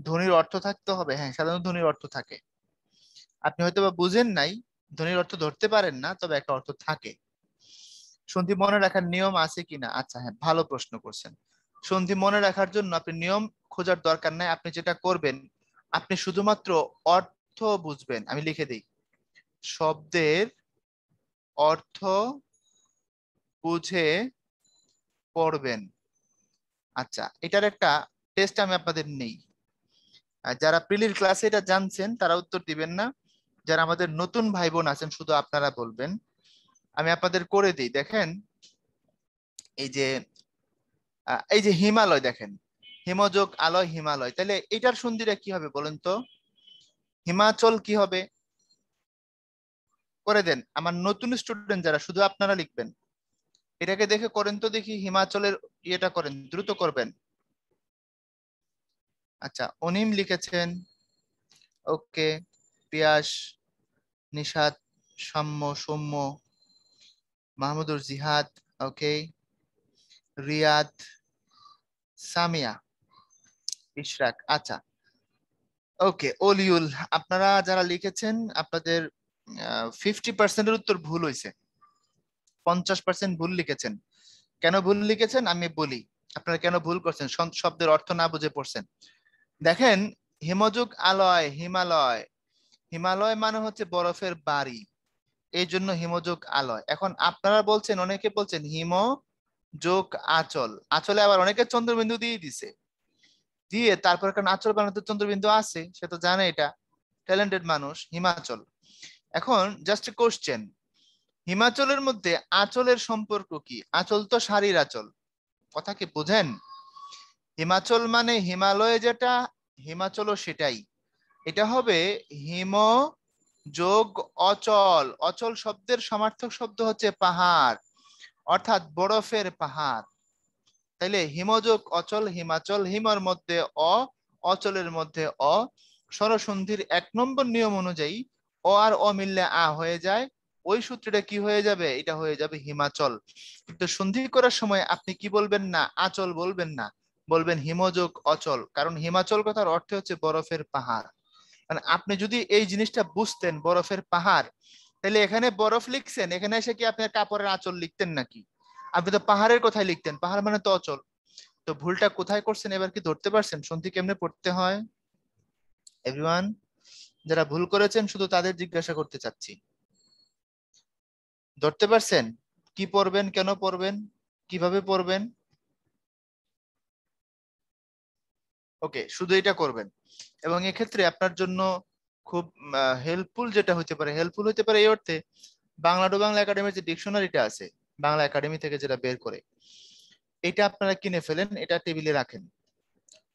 B: ধনির অর্থ থাকতে হবে হ্যাঁ সাধারণত ধনির অর্থ থাকে আপনি হয়তো বা বুঝেন নাই ধ্বনির অর্থ ধরতে পারেন না তবে একটা অর্থ থাকে সন্ধি মনে রাখার নিয়ম আছে কিনা আচ্ছা হ্যাঁ ভালো প্রশ্ন করছেন সন্ধি মনে রাখার জন্য আপনি নিয়ম খোঁজার দরকার নাই আপনি যেটা করবেন আপনি শুধুমাত্র অর্থ বুঝবেন আমি লিখে দিই শব্দের অর্থ বুঝে পড়বেন আচ্ছা এটার একটা টেস্ট আমি আপনাদের নেই যারা প্রিলির ক্লাসে এটা জানছেন তারা উত্তর দিবেন না যারা আমাদের নতুন ভাই বোন আছেন শুধু আপনারা বলবেন আমি আপনাদের করে দিই দেখেন এই যে এই যে হিমালয় দেখেন হিমযোগ আলয় হিমালয় তাহলে এটার সুন্দরে কি হবে বলেন তো হিমাচল কি হবে করে দেন আমার নতুন স্টুডেন্ট যারা শুধু আপনারা লিখবেন এটাকে দেখে করেন তো দেখি হিমাচলের ইয়েটা করেন দ্রুত করবেন আচ্ছা অনিম লিখেছেন ওকে পিয়াস নিশাত সাম্য সৌম্য মাহমুদুর জিহাদ ওকে রিয়াদ সামিয়া ইশরাক আচ্ছা ওকে ওলিউল আপনারা যারা লিখেছেন আপনাদের ফিফটি পার্সেন্টের উত্তর ভুল হয়েছে পঞ্চাশ পার্সেন্ট ভুল লিখেছেন কেন ভুল লিখেছেন আমি বলি আপনারা কেন ভুল করছেন শব্দের অর্থ না বুঝে পড়ছেন দেখেন হিমযুগ আলয় হিমালয় হিমালয় মানে হচ্ছে বরফের বাড়ি এই জন্য হিমযোগ আলয় এখন আপনারা বলছেন অনেকে বলছেন হিম যোগ আচল আচলে আবার অনেকে চন্দ্রবিন্দু দিয়ে দিছে দিয়ে তারপর কারণ আচল বানাতে চন্দ্রবিন্দু আছে সে তো জানে এটা ট্যালেন্টেড মানুষ হিমাচল এখন জাস্ট কোশ্চেন হিমাচলের মধ্যে আচলের সম্পর্ক কি আচল তো শাড়ির আচল কথা কি বোঝেন হিমাচল মানে হিমালয়ে যেটা হিমাচলও সেটাই এটা হবে হিম যোগ অচল অচল শব্দের সমার্থক শব্দ হচ্ছে পাহাড় অর্থাৎ বরফের পাহাড় তাইলে হিমযোগ অচল হিমাচল হিমর মধ্যে অ অচলের মধ্যে অ স্বরসন্ধির এক নম্বর নিয়ম অনুযায়ী অ আর অ মিললে আ হয়ে যায় ওই সূত্রটা কি হয়ে যাবে এটা হয়ে যাবে হিমাচল কিন্তু সন্ধি করার সময় আপনি কি বলবেন না আচল বলবেন না বলবেন হিমযোগ অচল কারণ হিমাচল কথার অর্থ হচ্ছে বরফের পাহাড় মানে আপনি যদি এই জিনিসটা বুঝতেন বরফের পাহাড় তাহলে এখানে বরফ লিখছেন এখানে এসে কি আপনার কাপড়ের আঁচল লিখতেন নাকি আপনি তো পাহাড়ের কথাই লিখতেন পাহাড় মানে তো অচল তো ভুলটা কোথায় করছেন এবার কি ধরতে পারছেন সন্ধি কেমনে পড়তে হয় এভরিওয়ান যারা ভুল করেছেন শুধু তাদের জিজ্ঞাসা করতে চাচ্ছি ধরতে পারছেন কি পড়বেন কেন পড়বেন কিভাবে পড়বেন ওকে শুধু এটা করবেন এবং এক্ষেত্রে আপনার জন্য খুব হেল্পফুল যেটা হতে পারে হেল্পফুল হতে পারে এই অর্থে বাংলা টু বাংলা একাডেমির যে ডিকশনারিটা আছে বাংলা একাডেমি থেকে যেটা বের করে এটা আপনারা কিনে ফেলেন এটা টেবিলে রাখেন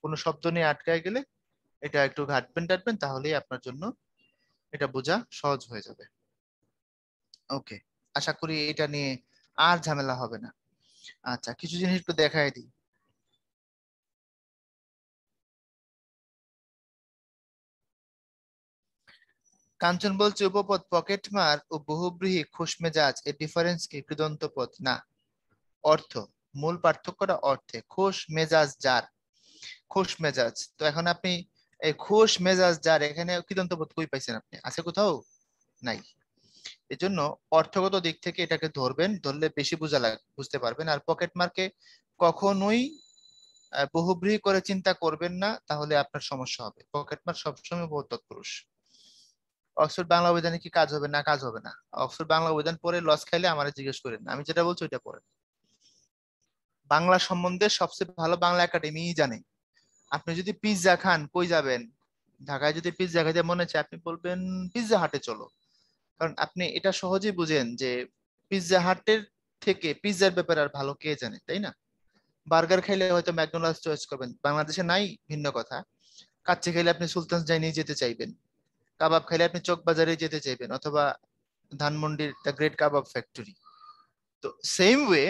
B: কোনো শব্দ নিয়ে আটকায় গেলে এটা একটু ঘাটবেন টাটবেন তাহলেই আপনার জন্য এটা বোঝা সহজ হয়ে যাবে ওকে আশা করি এটা নিয়ে আর ঝামেলা হবে না আচ্ছা কিছু জিনিস একটু দেখাই দিই কাঞ্চন বলছে উপপদ পকেটমার ও বহুব্রীহী মেজাজ এর ডিফারেন্স কি কৃদন্ত পদ না অর্থ মূল পার্থক্যটা অর্থে খোশ মেজাজ যার খোশ মেজাজ তো এখন আপনি এই খোশ মেজাজ যার এখানে কৃদন্ত পদ কই পাইছেন আপনি আছে কোথাও নাই এজন্য অর্থগত দিক থেকে এটাকে ধরবেন ধরলে বেশি বোঝা লাগ বুঝতে পারবেন আর পকেট মার্কে কখনোই বহুব্রীহী করে চিন্তা করবেন না তাহলে আপনার সমস্যা হবে পকেট মার সবসময় বহু তৎপুরুষ অক্সফোর্ড বাংলা অভিধানে কি কাজ হবে না কাজ হবে না অক্সফোর্ড বাংলা অভিধান পরে লস খাইলে আমার জিজ্ঞেস করেন আমি যেটা বলছি ওইটা পরে বাংলা সম্বন্ধে সবচেয়ে ভালো বাংলা একাডেমি জানে আপনি যদি পিৎজা খান কই যাবেন ঢাকায় যদি পিৎজা খাইতে মনে হচ্ছে আপনি বলবেন পিৎজা হাটে চলো কারণ আপনি এটা সহজেই বুঝেন যে পিৎজা হাটের থেকে পিৎজার ব্যাপারে আর ভালো কে জানে তাই না বার্গার খাইলে হয়তো ম্যাকডোনাল্ডস চয়েস করবেন বাংলাদেশে নাই ভিন্ন কথা কাচ্চে খাইলে আপনি সুলতান নিয়ে যেতে চাইবেন কাবাব খাইলে আপনি চোখ বাজারে যেতে চাইবেন অথবা ধানমন্ডির দ্য গ্রেট কাবাব ফ্যাক্টরি তো সেম ওয়ে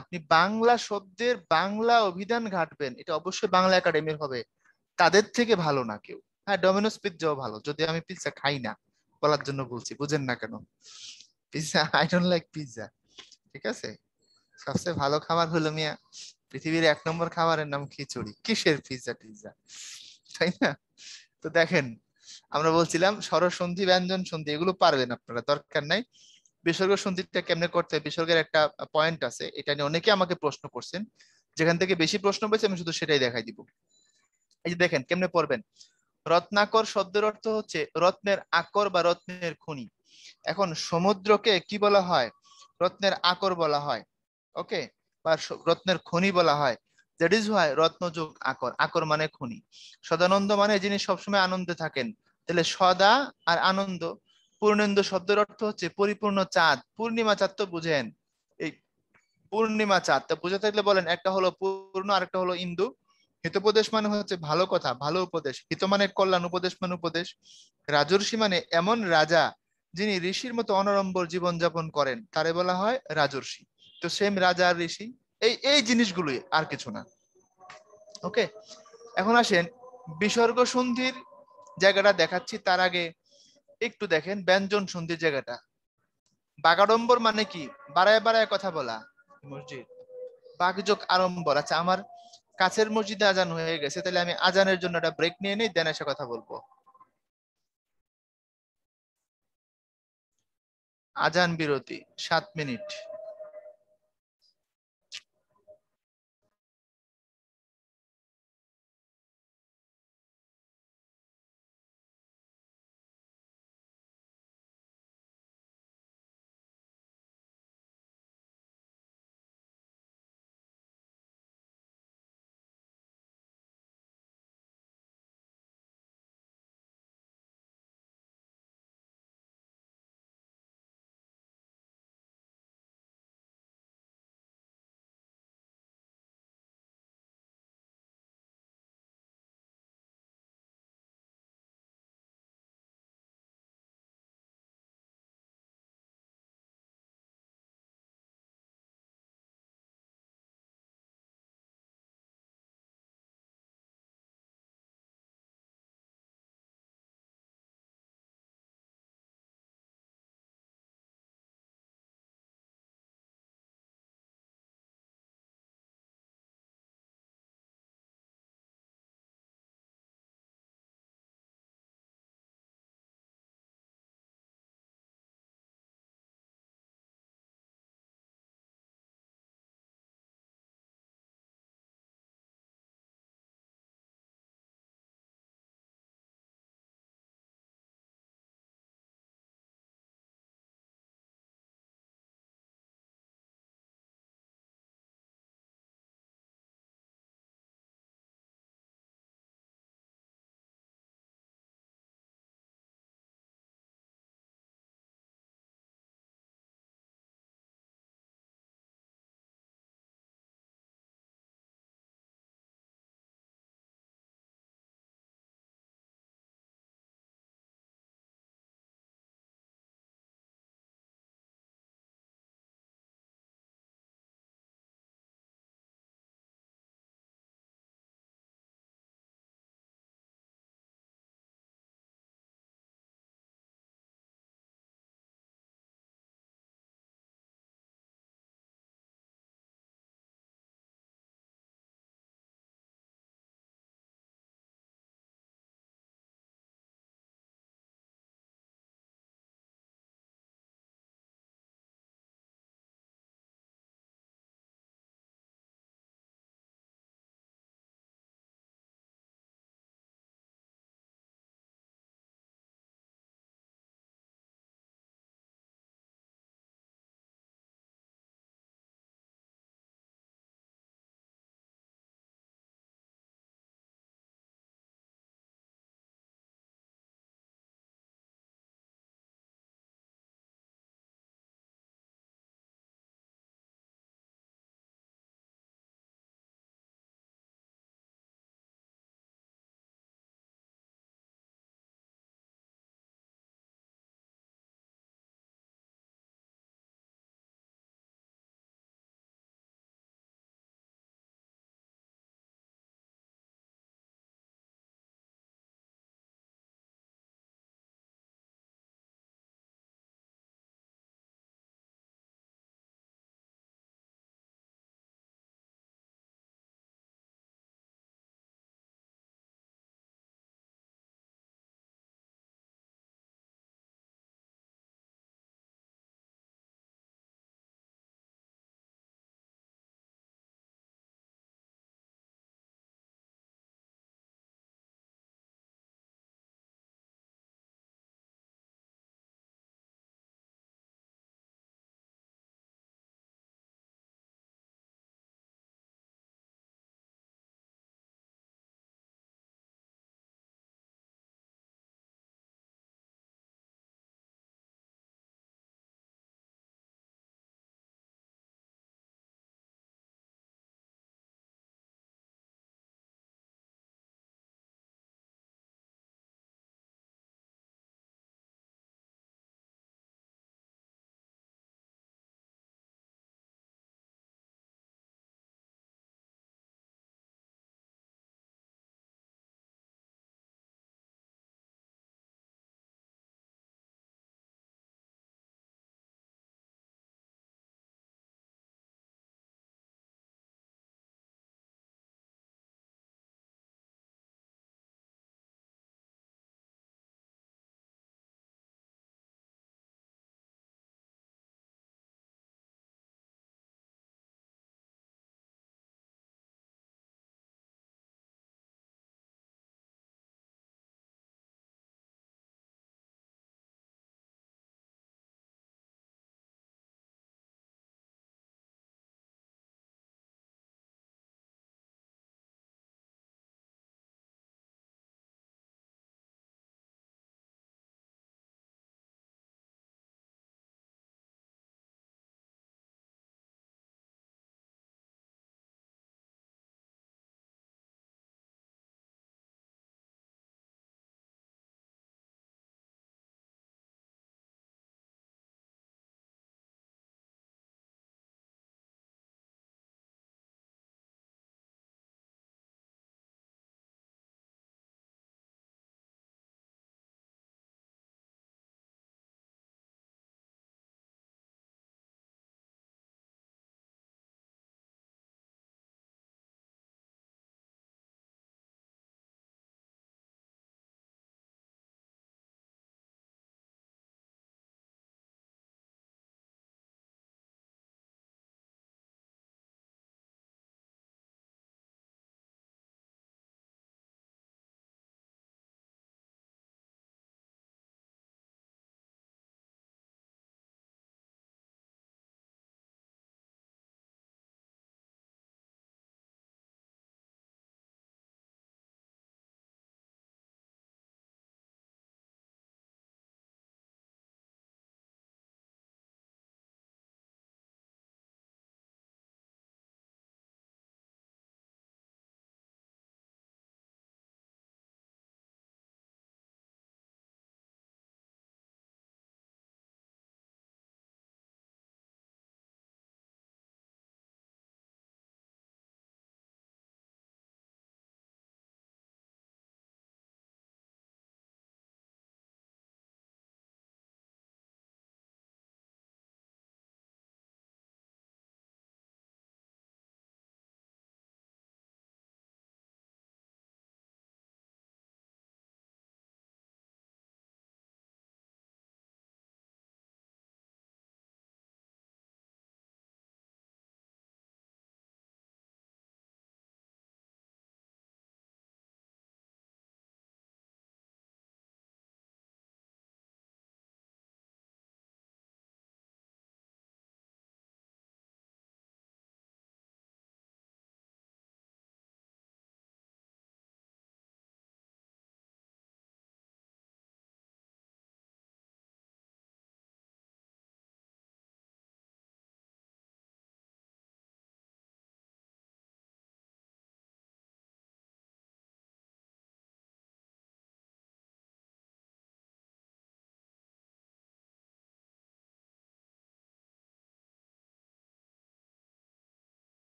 B: আপনি বাংলা শব্দের বাংলা অভিধান ঘাটবেন এটা অবশ্যই বাংলা একাডেমির হবে তাদের থেকে ভালো না কেউ হ্যাঁ ডোমিনোস পিৎজাও ভালো যদি আমি পিৎজা খাই না বলার জন্য বলছি বুঝেন না কেন pizza I don't like pizza ঠিক আছে সবচেয়ে ভালো খাবার হলো মিয়া পৃথিবীর এক নম্বর খাবারের নাম খিচুড়ি কিসের পিৎজা টিৎজা তাই না তো দেখেন আমরা বলছিলাম সরসন্ধি ব্যঞ্জন সন্ধি এগুলো পারবেন আপনারা দরকার নাই বিসর্গ সন্ধিটা কেমনে করতে হয় বিসর্গের একটা পয়েন্ট আছে এটা নিয়ে অনেকে আমাকে প্রশ্ন করছেন যেখান থেকে বেশি প্রশ্ন পেয়েছে আমি শুধু সেটাই দেখাই দিব এই যে দেখেন কেমনে পড়বেন রত্নাকর শব্দের অর্থ হচ্ছে রত্নের আকর বা রত্নের খনি এখন সমুদ্রকে কি বলা হয় রত্নের আকর বলা হয় ওকে বা রত্নের খনি বলা হয় দ্যাট ইজ হোয়াই রত্নযোগ আকর আকর মানে খনি সদানন্দ মানে যিনি সবসময় আনন্দে থাকেন তাহলে সদা আর আনন্দ পূর্ণেন্দ শব্দের অর্থ হচ্ছে পরিপূর্ণ চাঁদ পূর্ণিমা চাঁদ তো বুঝেন এই পূর্ণিমা চাঁদ তা বুঝে থাকলে বলেন একটা হলো পূর্ণ আর একটা হলো ইন্দু হিতোপদেশ মানে হচ্ছে ভালো কথা ভালো উপদেশ হিত মানে কল্যাণ উপদেশ মানে উপদেশ রাজর্ষি মানে এমন রাজা যিনি ঋষির মতো অনরম্বর জীবনযাপন করেন তারে বলা হয় রাজর্ষি তো সেম রাজা আর ঋষি এই এই জিনিসগুলোই আর কিছু না ওকে এখন আসেন বিসর্গ সন্ধির জায়গাটা দেখাচ্ছি তার আগে একটু দেখেন ব্যঞ্জন সন্ধির জায়গাটা বাগাড়ম্বর মানে কি বাড়ায় বাড়ায় কথা বলা মসজিদ বাগযোগ আড়ম্বর আচ্ছা আমার কাছের মসজিদে আজান হয়ে গেছে তাহলে আমি আজানের জন্য একটা ব্রেক নিয়ে নিই দেন এসে কথা বলবো
A: আজান বিরতি সাত মিনিট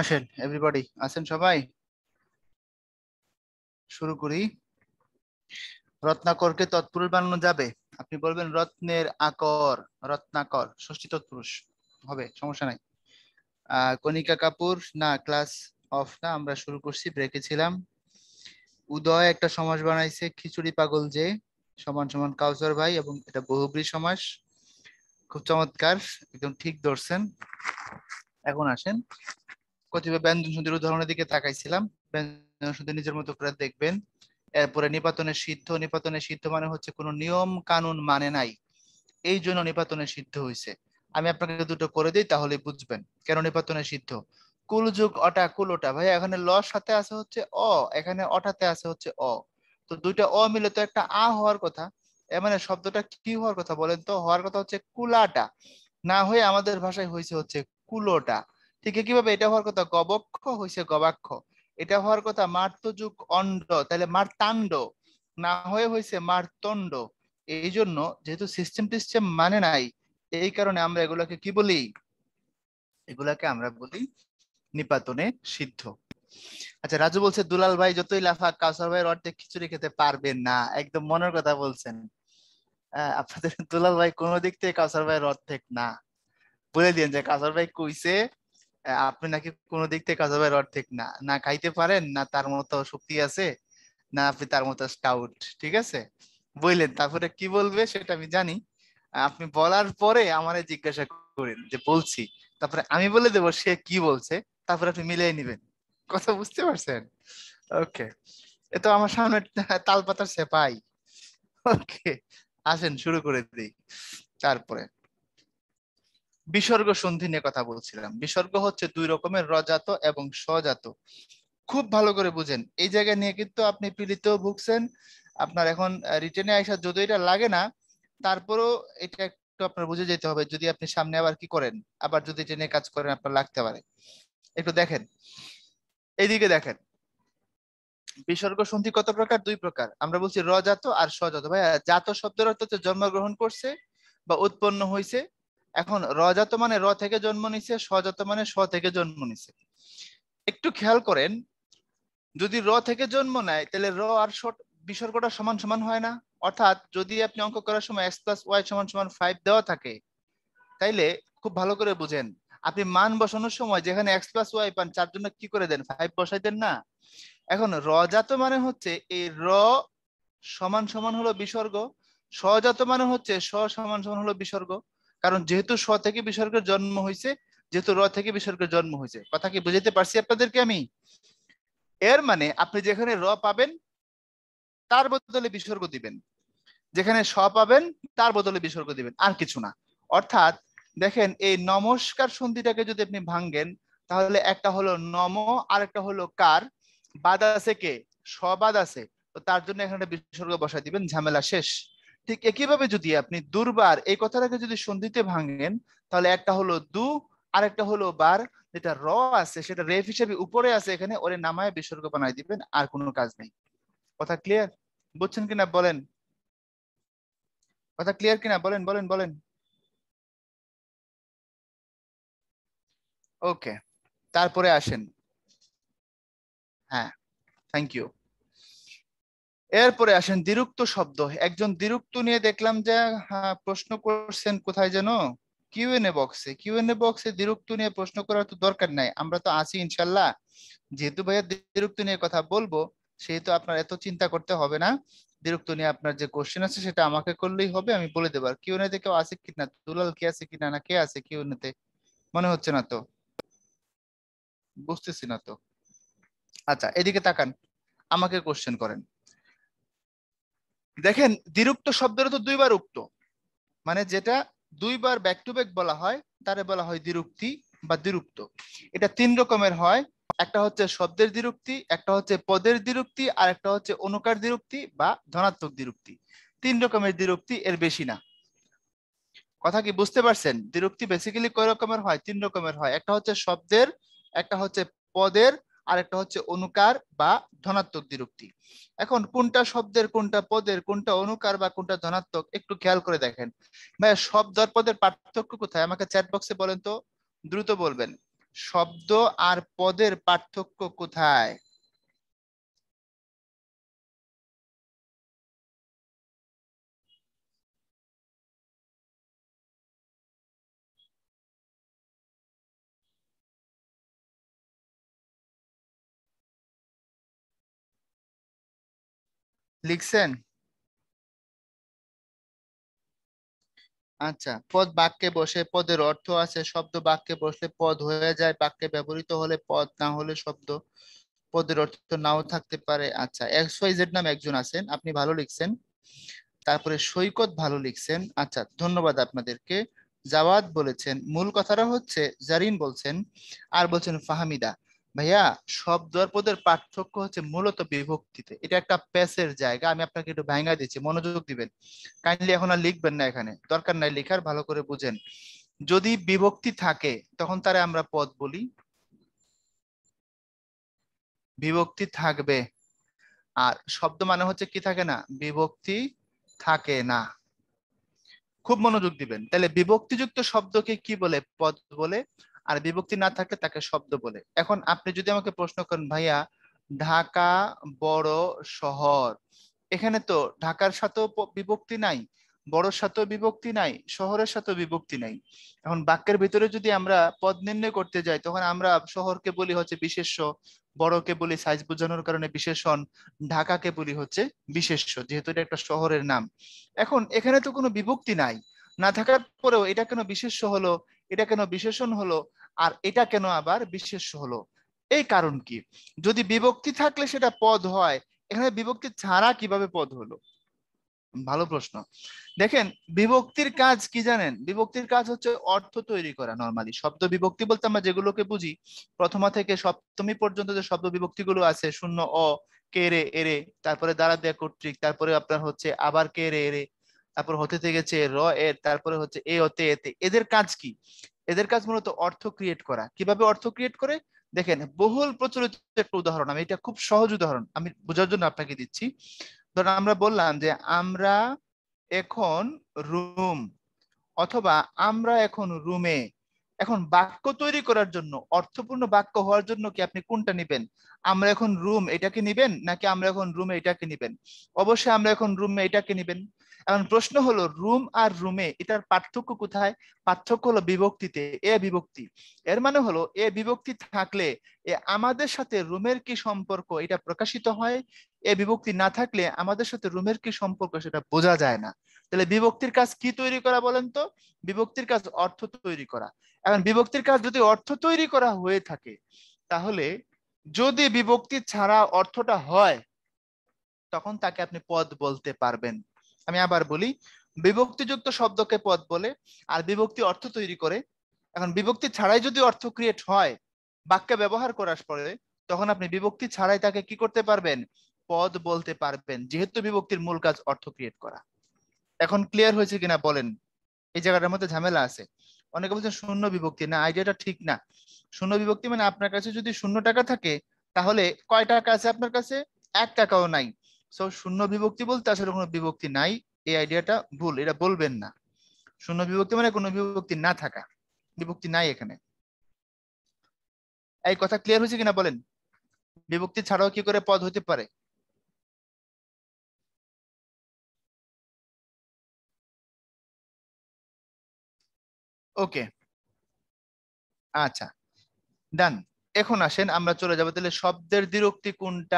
A: আসেন এভরিবডি
B: আছেন সবাই শুরু করি রত্নাকরকে তৎপুরুষ বানানো যাবে আপনি বলবেন রত্নের আকর রত্নাকর ষষ্ঠী তৎপুরুষ হবে সমস্যা নাই কণিকা কাপুর না ক্লাস অফ না আমরা শুরু করছি ব্রেকে ছিলাম উদয় একটা সমাজ বানাইছে খিচুড়ি পাগল যে সমান সমান কাউসার ভাই এবং এটা বহুব্রী সমাস খুব চমৎকার একদম ঠিক ধরছেন এখন আসেন কতিপয় ব্যঞ্জন সন্ধির উদাহরণের দিকে তাকাইছিলাম ব্যঞ্জন সন্ধি নিজের মতো করে দেখবেন এরপরে নিপাতনের সিদ্ধ নিপাতনের সিদ্ধ মানে হচ্ছে কোনো নিয়ম কানুন মানে নাই এই জন্য নিপাতনের সিদ্ধ হয়েছে আমি আপনাকে দুটো করে দিই তাহলে বুঝবেন কেন নিপাতনের সিদ্ধ কুল যুগ অটা কুল ওটা ভাই এখানে ল সাথে আছে হচ্ছে অ এখানে অটাতে আছে হচ্ছে অ তো দুইটা অ মিলে তো একটা আ হওয়ার কথা মানে শব্দটা কি হওয়ার কথা বলেন তো হওয়ার কথা হচ্ছে কুলাটা না হয়ে আমাদের ভাষায় হয়েছে হচ্ছে কুলোটা ঠিক কিভাবে এটা হওয়ার কথা গবক্ষ হয়েছে গবাক্ষ এটা হওয়ার কথা মার্তযুগ অন্ড তাহলে মার্তাণ্ড না হয়ে হয়েছে মার্তণ্ড এই জন্য যেহেতু সিস্টেম টিস্টেম মানে নাই এই কারণে আমরা এগুলাকে কি বলি এগুলাকে আমরা বলি নিপাতনে সিদ্ধ আচ্ছা রাজু বলছে দুলাল ভাই যতই লাফা কাউসার ভাইয়ের অর্ধেক খিচুড়ি খেতে পারবেন না একদম মনের কথা বলছেন আপনাদের দুলাল ভাই কোনো দিক থেকে কাউসার ভাইয়ের অর্ধেক না বলে দিয়েন যে কাজল ভাই কইছে আপনি নাকি কোনো দিক থেকে কাজল ভাইয়ের অর্ধেক না না খাইতে পারেন না তার মতো শক্তি আছে না আপনি তার মতো স্কাউট ঠিক আছে বললেন তারপরে কি বলবে সেটা আমি জানি আপনি বলার পরে আমার জিজ্ঞাসা করেন যে বলছি তারপরে আমি বলে দেবো সে কি বলছে তারপরে আপনি মিলিয়ে নিবেন কথা বুঝতে পারছেন ওকে এ তো আমার সামনে তাল পাতার সেপাই ওকে আসেন শুরু করে দিই তারপরে বিসর্গ সন্ধি নিয়ে কথা বলছিলাম বিসর্গ হচ্ছে দুই রকমের রজাত এবং স্বজাত খুব ভালো করে বুঝেন এই জায়গা নিয়ে কিন্তু আপনি পীড়িতেও ভুগছেন আপনার এখন রিটেনে আইসা যদি এটা লাগে না তারপরও এটা একটু আপনার বুঝে যেতে হবে যদি আপনি সামনে আবার কি করেন আবার যদি ট্রেনে নিয়ে কাজ করেন আপনার লাগতে পারে একটু দেখেন এইদিকে দেখেন বিসর্গ সন্ধি কত প্রকার দুই প্রকার আমরা বলছি রজাত আর স্বজাত ভাইয়া জাত শব্দের অর্থ হচ্ছে জন্মগ্রহণ করছে বা উৎপন্ন হয়েছে এখন রজাত মানে র থেকে জন্ম নিছে সজাত মানে স থেকে জন্ম নিছে একটু খেয়াল করেন যদি র থেকে জন্ম নেয় তাহলে র আর শট বিসর্গটা সমান সমান হয় না অর্থাৎ যদি আপনি অঙ্ক করার সময় এক্স প্লাস ওয়াই সমান সমান ফাইভ দেওয়া থাকে তাইলে খুব ভালো করে বুঝেন আপনি মান বসানোর সময় যেখানে এক্স প্লাস ওয়াই পান চার জন্য কি করে দেন ফাইভ বসাই দেন না এখন রজাত মানে হচ্ছে এই র সমান সমান হলো বিসর্গ সজাত মানে হচ্ছে স সমান সমান হলো বিসর্গ কারণ যেহেতু স থেকে বিসর্গের জন্ম হয়েছে যেহেতু র থেকে বিসর্গের জন্ম হয়েছে কথা কি বুঝাইতে পারছি আপনাদেরকে আমি এর মানে আপনি যেখানে র পাবেন তার বদলে বিসর্গ দিবেন যেখানে স পাবেন তার বদলে বিসর্গ দিবেন আর কিছু না অর্থাৎ দেখেন এই নমস্কার সন্ধিটাকে যদি আপনি ভাঙ্গেন তাহলে একটা হলো নম আর একটা হলো কার বাদ আছে কে বাদ আছে তো তার জন্য এখানে বিসর্গ বসাই দিবেন ঝামেলা শেষ ঠিক একইভাবে যদি আপনি দুর্বার এই কথাটাকে যদি সন্ধিতে ভাঙেন তাহলে একটা হলো দু আর একটা হলো বার যেটা র আছে সেটা রেফ হিসেবে উপরে আছে এখানে ওরে নামায় বিসর্গ বানাই দিবেন আর কোনো কাজ নেই কথা ক্লিয়ার বুঝছেন কিনা বলেন কথা ক্লিয়ার কিনা বলেন বলেন বলেন
A: ওকে তারপরে আসেন
B: হ্যাঁ থ্যাংক ইউ এরপরে আসেন দ্বিরুক্ত শব্দ একজন দ্বিরুক্ত নিয়ে দেখলাম যে হ্যাঁ প্রশ্ন করছেন কোথায় যেন কিউএনএ বক্সে কিউএনএ বক্সে দ্বিরুক্ত নিয়ে প্রশ্ন করার তো দরকার নাই আমরা তো আছি ইনশাল্লাহ যেহেতু ভাইয়া দ্বিরুক্ত নিয়ে কথা বলবো সেহেতু আপনার এত চিন্তা করতে হবে না দ্বিরুক্ত নিয়ে আপনার যে কোশ্চেন আছে সেটা আমাকে করলেই হবে আমি বলে দেবো আর কিউএনএ তে কেউ আছে কিনা দুলাল কে আছে কিনা না কে আছে কিউএনএ তে মনে হচ্ছে না তো বুঝতেছি না তো আচ্ছা এদিকে তাকান আমাকে কোশ্চেন করেন দেখেন দ্বিরুক্ত শব্দের তো দুইবার উক্ত মানে যেটা দুইবার ব্যাক টু ব্যাক বলা হয় তারে বলা হয় দ্বিরুক্তি বা দ্বিরুক্ত এটা তিন রকমের হয় একটা হচ্ছে শব্দের দ্বিরুক্তি একটা হচ্ছে পদের দ্বিরুক্তি আর একটা হচ্ছে অনুকার দ্বিরুক্তি বা ধনাত্মক দ্বিরুক্তি তিন রকমের দ্বিরুক্তি এর বেশি না কথা কি বুঝতে পারছেন দ্বিরুক্তি বেসিক্যালি কয় রকমের হয় তিন রকমের হয় একটা হচ্ছে শব্দের একটা হচ্ছে পদের আরেকটা হচ্ছে অনুকার বা ধনাত্মক দ্বিরুক্তি এখন কোনটা শব্দের কোনটা পদের কোনটা অনুকার বা কোনটা ধনাত্মক একটু খেয়াল করে দেখেন ভাইয়া শব্দ আর পদের পার্থক্য কোথায় আমাকে চ্যাট বক্সে বলেন তো দ্রুত বলবেন শব্দ আর পদের পার্থক্য
A: কোথায় লিখছেন
B: আচ্ছা পদ বাক্যে বসে পদের অর্থ আছে শব্দ বাক্যে বসলে পদ হয়ে যায় বাক্যে ব্যবহৃত হলে পদ না হলে শব্দ পদের অর্থ নাও থাকতে পারে আচ্ছা এক্স ওয়াই জেড নামে একজন আছেন আপনি ভালো লিখছেন তারপরে সৈকত ভালো লিখছেন আচ্ছা ধন্যবাদ আপনাদেরকে জাওয়াদ বলেছেন মূল কথাটা হচ্ছে জারিন বলছেন আর বলছেন ফাহামিদা ভাইয়া শব্দ আর পদের পার্থক্য হচ্ছে মূলত বিভক্তিতে এটা একটা প্যাসের জায়গা আমি আপনাকে একটু ভাঙ্গা দিচ্ছি মনোযোগ দিবেন কাইন্ডলি এখন আর লিখবেন না এখানে দরকার নাই লেখার ভালো করে বুঝেন যদি বিভক্তি থাকে তখন তারে আমরা পদ বলি বিভক্তি থাকবে আর শব্দ মানে হচ্ছে কি থাকে না বিভক্তি থাকে না খুব মনোযোগ দিবেন তাহলে বিভক্তিযুক্ত শব্দকে কি বলে পদ বলে আর বিভক্তি না থাকলে তাকে শব্দ বলে এখন আপনি যদি আমাকে প্রশ্ন করেন ভাইয়া ঢাকা বড় শহর এখানে তো ঢাকার সাথেও বিভক্তি নাই বড়র সাথেও বিভক্তি নাই শহরের সাথেও বিভক্তি নাই এখন বাক্যের ভিতরে যদি আমরা পদ নির্ণয় করতে যাই তখন আমরা শহরকে বলি হচ্ছে বিশেষ বড়কে বলি সাইজ বোঝানোর কারণে বিশেষণ ঢাকাকে বলি হচ্ছে বিশেষ্য যেহেতু এটা একটা শহরের নাম এখন এখানে তো কোনো বিভক্তি নাই না থাকার পরেও এটা কেন বিশেষ হলো এটা কেন বিশেষণ হলো আর এটা কেন আবার বিশেষ্য হলো এই কারণ কি যদি বিভক্তি থাকলে সেটা পদ হয় এখানে বিভক্তি ছাড়া কিভাবে পদ হলো ভালো প্রশ্ন দেখেন বিভক্তির কাজ কি জানেন বিভক্তির কাজ হচ্ছে অর্থ তৈরি করা নর্মালি শব্দ বিভক্তি বলতে আমরা যেগুলোকে বুঝি প্রথমা থেকে সপ্তমী পর্যন্ত যে শব্দ বিভক্তি গুলো আছে শূন্য অ কে রে এরে তারপরে দ্বারা দেয়া কর্তৃক তারপরে আপনার হচ্ছে আবার কে রে এরে তারপর হতে থেকে র এর তারপরে হচ্ছে এ অতে এতে এদের কাজ কি এদের কাজ মূলত অর্থ ক্রিয়েট করা কিভাবে অর্থ ক্রিয়েট করে দেখেন বহুল প্রচলিত একটা উদাহরণ আমি এটা খুব সহজ উদাহরণ আমি বোঝার জন্য আপনাকে দিচ্ছি ধরেন আমরা বললাম যে আমরা এখন রুম অথবা আমরা এখন রুমে এখন বাক্য তৈরি করার জন্য অর্থপূর্ণ বাক্য হওয়ার জন্য কি আপনি কোনটা নিবেন আমরা এখন রুম এটাকে নিবেন নাকি আমরা এখন রুমে এটাকে নিবেন অবশ্যই আমরা এখন রুমে এটাকে নিবেন এখন প্রশ্ন হলো রুম আর রুমে এটার পার্থক্য কোথায় পার্থক্য হলো বিভক্তিতে এ বিভক্তি এর মানে হলো এ বিভক্তি থাকলে এ আমাদের সাথে রুমের কি সম্পর্ক এটা প্রকাশিত হয় এ বিভক্তি না থাকলে আমাদের সাথে রুমের কি সম্পর্ক সেটা বোঝা যায় না তাহলে বিভক্তির কাজ কি তৈরি করা বলেন তো বিভক্তির কাজ অর্থ তৈরি করা এখন বিভক্তির কাজ যদি অর্থ তৈরি করা হয়ে থাকে তাহলে যদি বিভক্তি ছাড়া অর্থটা হয় তখন তাকে আপনি পদ বলতে পারবেন আমি আবার বলি বিভক্তিযুক্ত শব্দকে পদ বলে আর বিভক্তি অর্থ তৈরি করে এখন বিভক্তি ছাড়াই যদি অর্থ ক্রিয়েট হয় বাক্যে ব্যবহার করার পরে তখন আপনি বিভক্তি ছাড়াই তাকে কি করতে পারবেন পদ বলতে পারবেন যেহেতু বিভক্তির মূল কাজ অর্থ ক্রিয়েট করা এখন ক্লিয়ার হয়েছে কিনা বলেন এই জায়গাটার মধ্যে ঝামেলা আছে অনেকে বলছেন শূন্য বিভক্তি না আইডিয়াটা ঠিক না শূন্য বিভক্তি মানে আপনার কাছে যদি শূন্য টাকা থাকে তাহলে কয় টাকা আছে আপনার কাছে এক টাকাও নাই সো শূন্য বিভক্তি বলতে আসলে কোনো বিভক্তি নাই এই আইডিয়াটা ভুল এটা বলবেন না শূন্য বিভক্তি মানে কোনো বিভক্তি না থাকা বিভক্তি নাই এখানে এই কথা ক্লিয়ার হয়েছে কিনা বলেন
A: বিভক্তি ছাড়াও কি করে পদ হতে পারে ওকে
B: আচ্ছা ডান এখন আসেন আমরা চলে যাবো তাহলে শব্দের দ্বিরক্তি কোনটা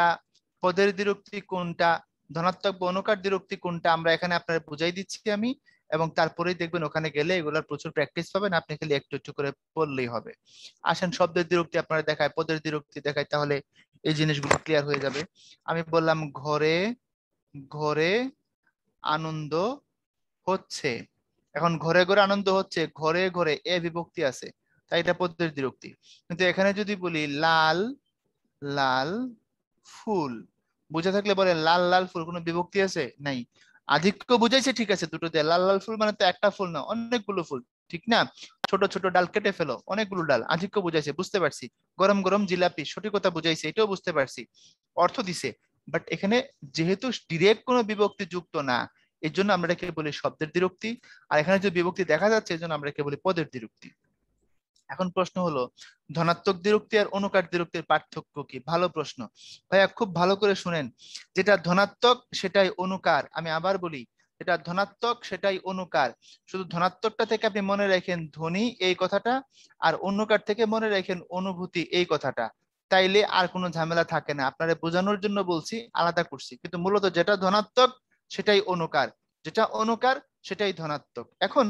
B: পদের দ্বিরুক্তি কোনটা ধনাত্মক বা অনুকার দ্বিরুক্তি কোনটা আমরা এখানে আপনারা বুঝাই দিচ্ছি আমি এবং তারপরেই দেখবেন ওখানে গেলে এগুলোর প্রচুর প্র্যাকটিস পাবেন আপনি খালি একটু একটু করে পড়লেই হবে আসেন শব্দের দ্বিরুক্তি আপনারা দেখায় পদের দ্বিরুক্তি দেখায় তাহলে এই জিনিসগুলো ক্লিয়ার হয়ে যাবে আমি বললাম ঘরে ঘরে আনন্দ হচ্ছে এখন ঘরে ঘরে আনন্দ হচ্ছে ঘরে ঘরে এ বিভক্তি আছে তাই এটা পদের দ্বিরুক্তি কিন্তু এখানে যদি বলি লাল লাল ফুল বুঝে থাকলে বলে লাল লাল ফুল কোনো বিভক্তি আছে নাই আধিক্য বুঝাইছে ঠিক আছে দুটো দিয়ে লাল লাল ফুল মানে তো একটা ফুল না অনেকগুলো ফুল ঠিক না ছোট ছোট ডাল কেটে ফেলো অনেকগুলো ডাল আধিক্য বুঝাইছে বুঝতে পারছি গরম গরম জিলাপি সঠিকতা বুঝাইছে এটাও বুঝতে পারছি অর্থ দিছে বাট এখানে যেহেতু ডিরেক্ট কোনো বিভক্তি যুক্ত না এর জন্য আমরা কে বলি শব্দের দ্বিরুক্তি আর এখানে যে বিভক্তি দেখা যাচ্ছে এর জন্য আমরা কে বলি পদের দ্বিরুক্তি এখন প্রশ্ন হলো ধনাত্মক দ্বিরুক্তি আর অনুকার দ্বিরুক্তির পার্থক্য কি ভালো প্রশ্ন ভাইয়া খুব ভালো করে শুনেন যেটা ধনাত্মক সেটাই অনুকার আমি আবার বলি যেটা ধনাত্মক সেটাই অনুকার শুধু ধনাত্মকটা থেকে আপনি মনে রাখেন ধ্বনি এই কথাটা আর অনুকার থেকে মনে রাখেন অনুভূতি এই কথাটা তাইলে আর কোনো ঝামেলা থাকে না আপনারা বোঝানোর জন্য বলছি আলাদা করছি কিন্তু মূলত যেটা ধনাত্মক সেটাই অনুকার যেটা অনুকার সেটাই ধনাত্মক এখন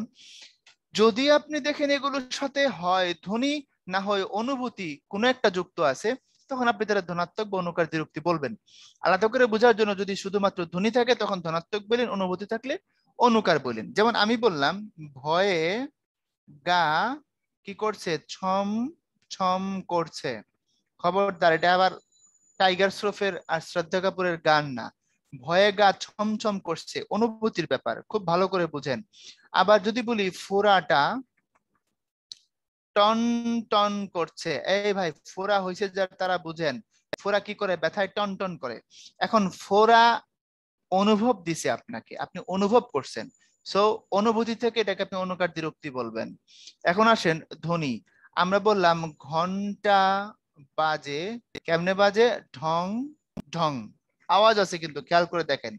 B: যদি আপনি দেখেন এগুলোর সাথে হয় ধ্বনি না হয় অনুভূতি কোনো একটা যুক্ত আছে তখন আপনি তারা ধনাত্মক বা অনুকার দ্বিরুক্তি বলবেন আলাদা করে বোঝার জন্য যদি শুধুমাত্র ধ্বনি থাকে তখন ধনাত্মক বলেন অনুভূতি থাকলে অনুকার বলেন যেমন আমি বললাম ভয়ে গা কি করছে ছম ছম করছে খবরদার এটা আবার টাইগার শ্রফের আর শ্রদ্ধা কাপুরের গান না ভয়ে গা ছমছম করছে অনুভূতির ব্যাপার খুব ভালো করে বুঝেন আবার যদি বলি ফোরাটা টন টন করছে এই ভাই ফোরা হয়েছে যার তারা বুঝেন ফোরা কি করে ব্যথায় টন টন করে এখন ফোরা অনুভব দিছে আপনাকে আপনি অনুভব করছেন সো অনুভূতি থেকে এটাকে আপনি অনুকার দ্বিরুক্তি বলবেন এখন আসেন ধ্বনি আমরা বললাম ঘন্টা বাজে কেমনে বাজে ঢং ঢং আওয়াজ আছে কিন্তু খেয়াল করে দেখেন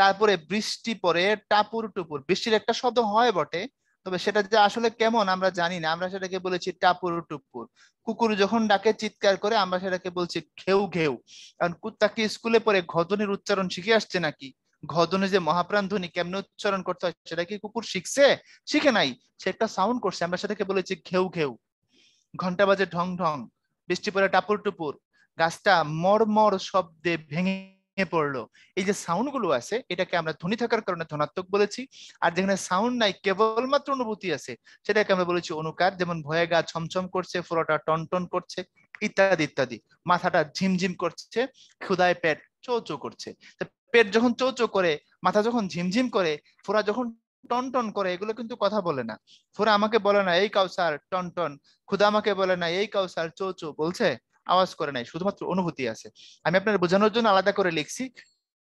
B: তারপরে বৃষ্টি পরে টাপুর টুপুর বৃষ্টির একটা শব্দ হয় বটে তবে সেটা যে আসলে কেমন আমরা জানি না আমরা সেটাকে বলেছি টাপুর টুপুর কুকুর যখন ডাকে চিৎকার করে আমরা সেটাকে বলছি ঘেউ ঘেউ কারণ কুত্তাকে স্কুলে পরে ঘদনের উচ্চারণ শিখে আসছে নাকি ঘদনে যে মহাপ্রাণ ধ্বনি কেমনে উচ্চারণ করতে হয় সেটা কি কুকুর শিখছে শিখে নাই সে একটা সাউন্ড করছে আমরা সেটাকে বলেছি ঘেউ ঘেউ ঘন্টা বাজে ঢং ঢং বৃষ্টি পরে টাপুর টুপুর গাছটা মর শব্দে ভেঙে ভেঙে পড়লো এই যে সাউন্ড গুলো আছে এটাকে আমরা ধ্বনি থাকার কারণে ধনাত্মক বলেছি আর যেখানে সাউন্ড নাই কেবলমাত্র অনুভূতি আছে সেটাকে আমরা বলেছি অনুকার যেমন ভয়ে গা ছমছম করছে ফোরাটা টন টন করছে ইত্যাদি ইত্যাদি মাথাটা ঝিমঝিম করছে ক্ষুদায় পেট চৌ চৌ করছে পেট যখন চৌ চৌ করে মাথা যখন ঝিমঝিম করে ফোরা যখন টন টন করে এগুলো কিন্তু কথা বলে না ফোরা আমাকে বলে না এই কাউসার টন টন ক্ষুদা আমাকে বলে না এই কাউসার চৌ চৌ বলছে আওয়াজ করে নাই শুধুমাত্র অনুভূতি আছে আমি আপনার বোঝানোর জন্য আলাদা করে লিখছি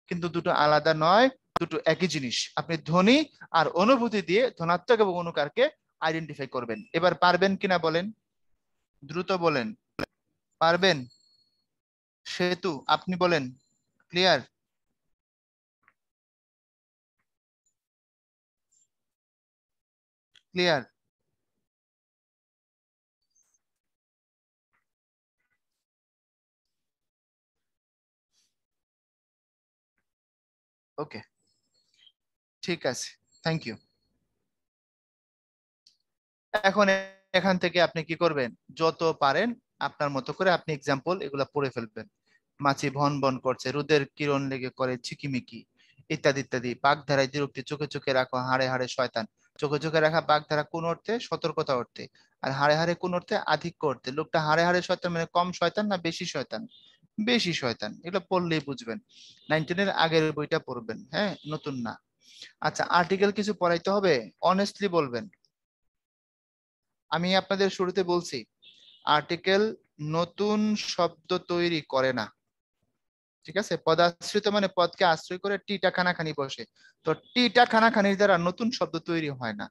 B: কিন্তু দুটো আলাদা নয় দুটো একই জিনিস আপনি ধ্বনি আর অনুভূতি দিয়ে ধনাত্মক এবং অনুকারকে আইডেন্টিফাই করবেন এবার পারবেন কিনা বলেন দ্রুত বলেন পারবেন সেতু আপনি বলেন ক্লিয়ার ক্লিয়ার ওকে ঠিক আছে থ্যাংক ইউ এখন এখান থেকে আপনি কি করবেন যত পারেন আপনার মতো করে আপনি এক্সাম্পল এগুলো পড়ে ফেলবেন মাছি ভন ভন করছে রোদের কিরণ লেগে করে ঝিকিমিকি ইত্যাদি ইত্যাদি বাগধারায় দিরুক্তি চোখে চোখে রাখো হাড়ে হাড়ে শয়তান চোখে চোখে রাখা বাগধারা কোন অর্থে সতর্কতা অর্থে আর হাড়ে হাড়ে কোন অর্থে আধিক্য অর্থে লোকটা হাড়ে হাড়ে শয়তান মানে কম শয়তান না বেশি শয়তান বেশি শয়তান এগুলো পড়লেই বুঝবেন নাইন টেনের আগের বইটা পড়বেন হ্যাঁ নতুন না আচ্ছা আর্টিকেল কিছু পড়াইতে হবে অনেস্টলি বলবেন আমি আপনাদের শুরুতে বলছি আর্টিকেল নতুন শব্দ তৈরি করে না ঠিক আছে পদাশ্রিত মানে পদকে আশ্রয় করে টিটা খানাখানি বসে তো টিটা খানাখানির দ্বারা নতুন শব্দ তৈরি হয় না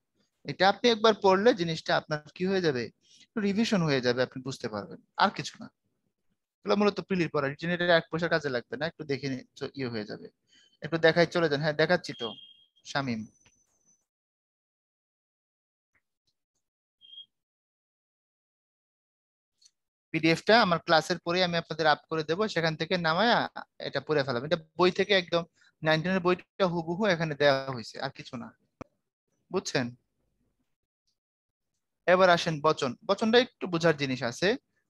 B: এটা আপনি একবার পড়লে জিনিসটা আপনার কি হয়ে যাবে রিভিশন হয়ে যাবে আপনি বুঝতে পারবেন আর কিছু না এগুলো মূলত পিলির পরে রিটেন এর এক পয়সা কাজে লাগবে না একটু দেখে ইয়ে হয়ে যাবে একটু দেখাই চলে যান হ্যাঁ দেখাচ্ছি তো শামিম পিডিএফটা আমার ক্লাসের পরে আমি আপনাদের আপ করে দেবো সেখান থেকে নামায়া এটা পড়ে ফেলাম এটা বই থেকে একদম নাইনটিনের বইটা হুবহু এখানে দেওয়া হয়েছে আর কিছু না বুঝছেন এবার আসেন বচন বচনটা একটু বোঝার জিনিস আছে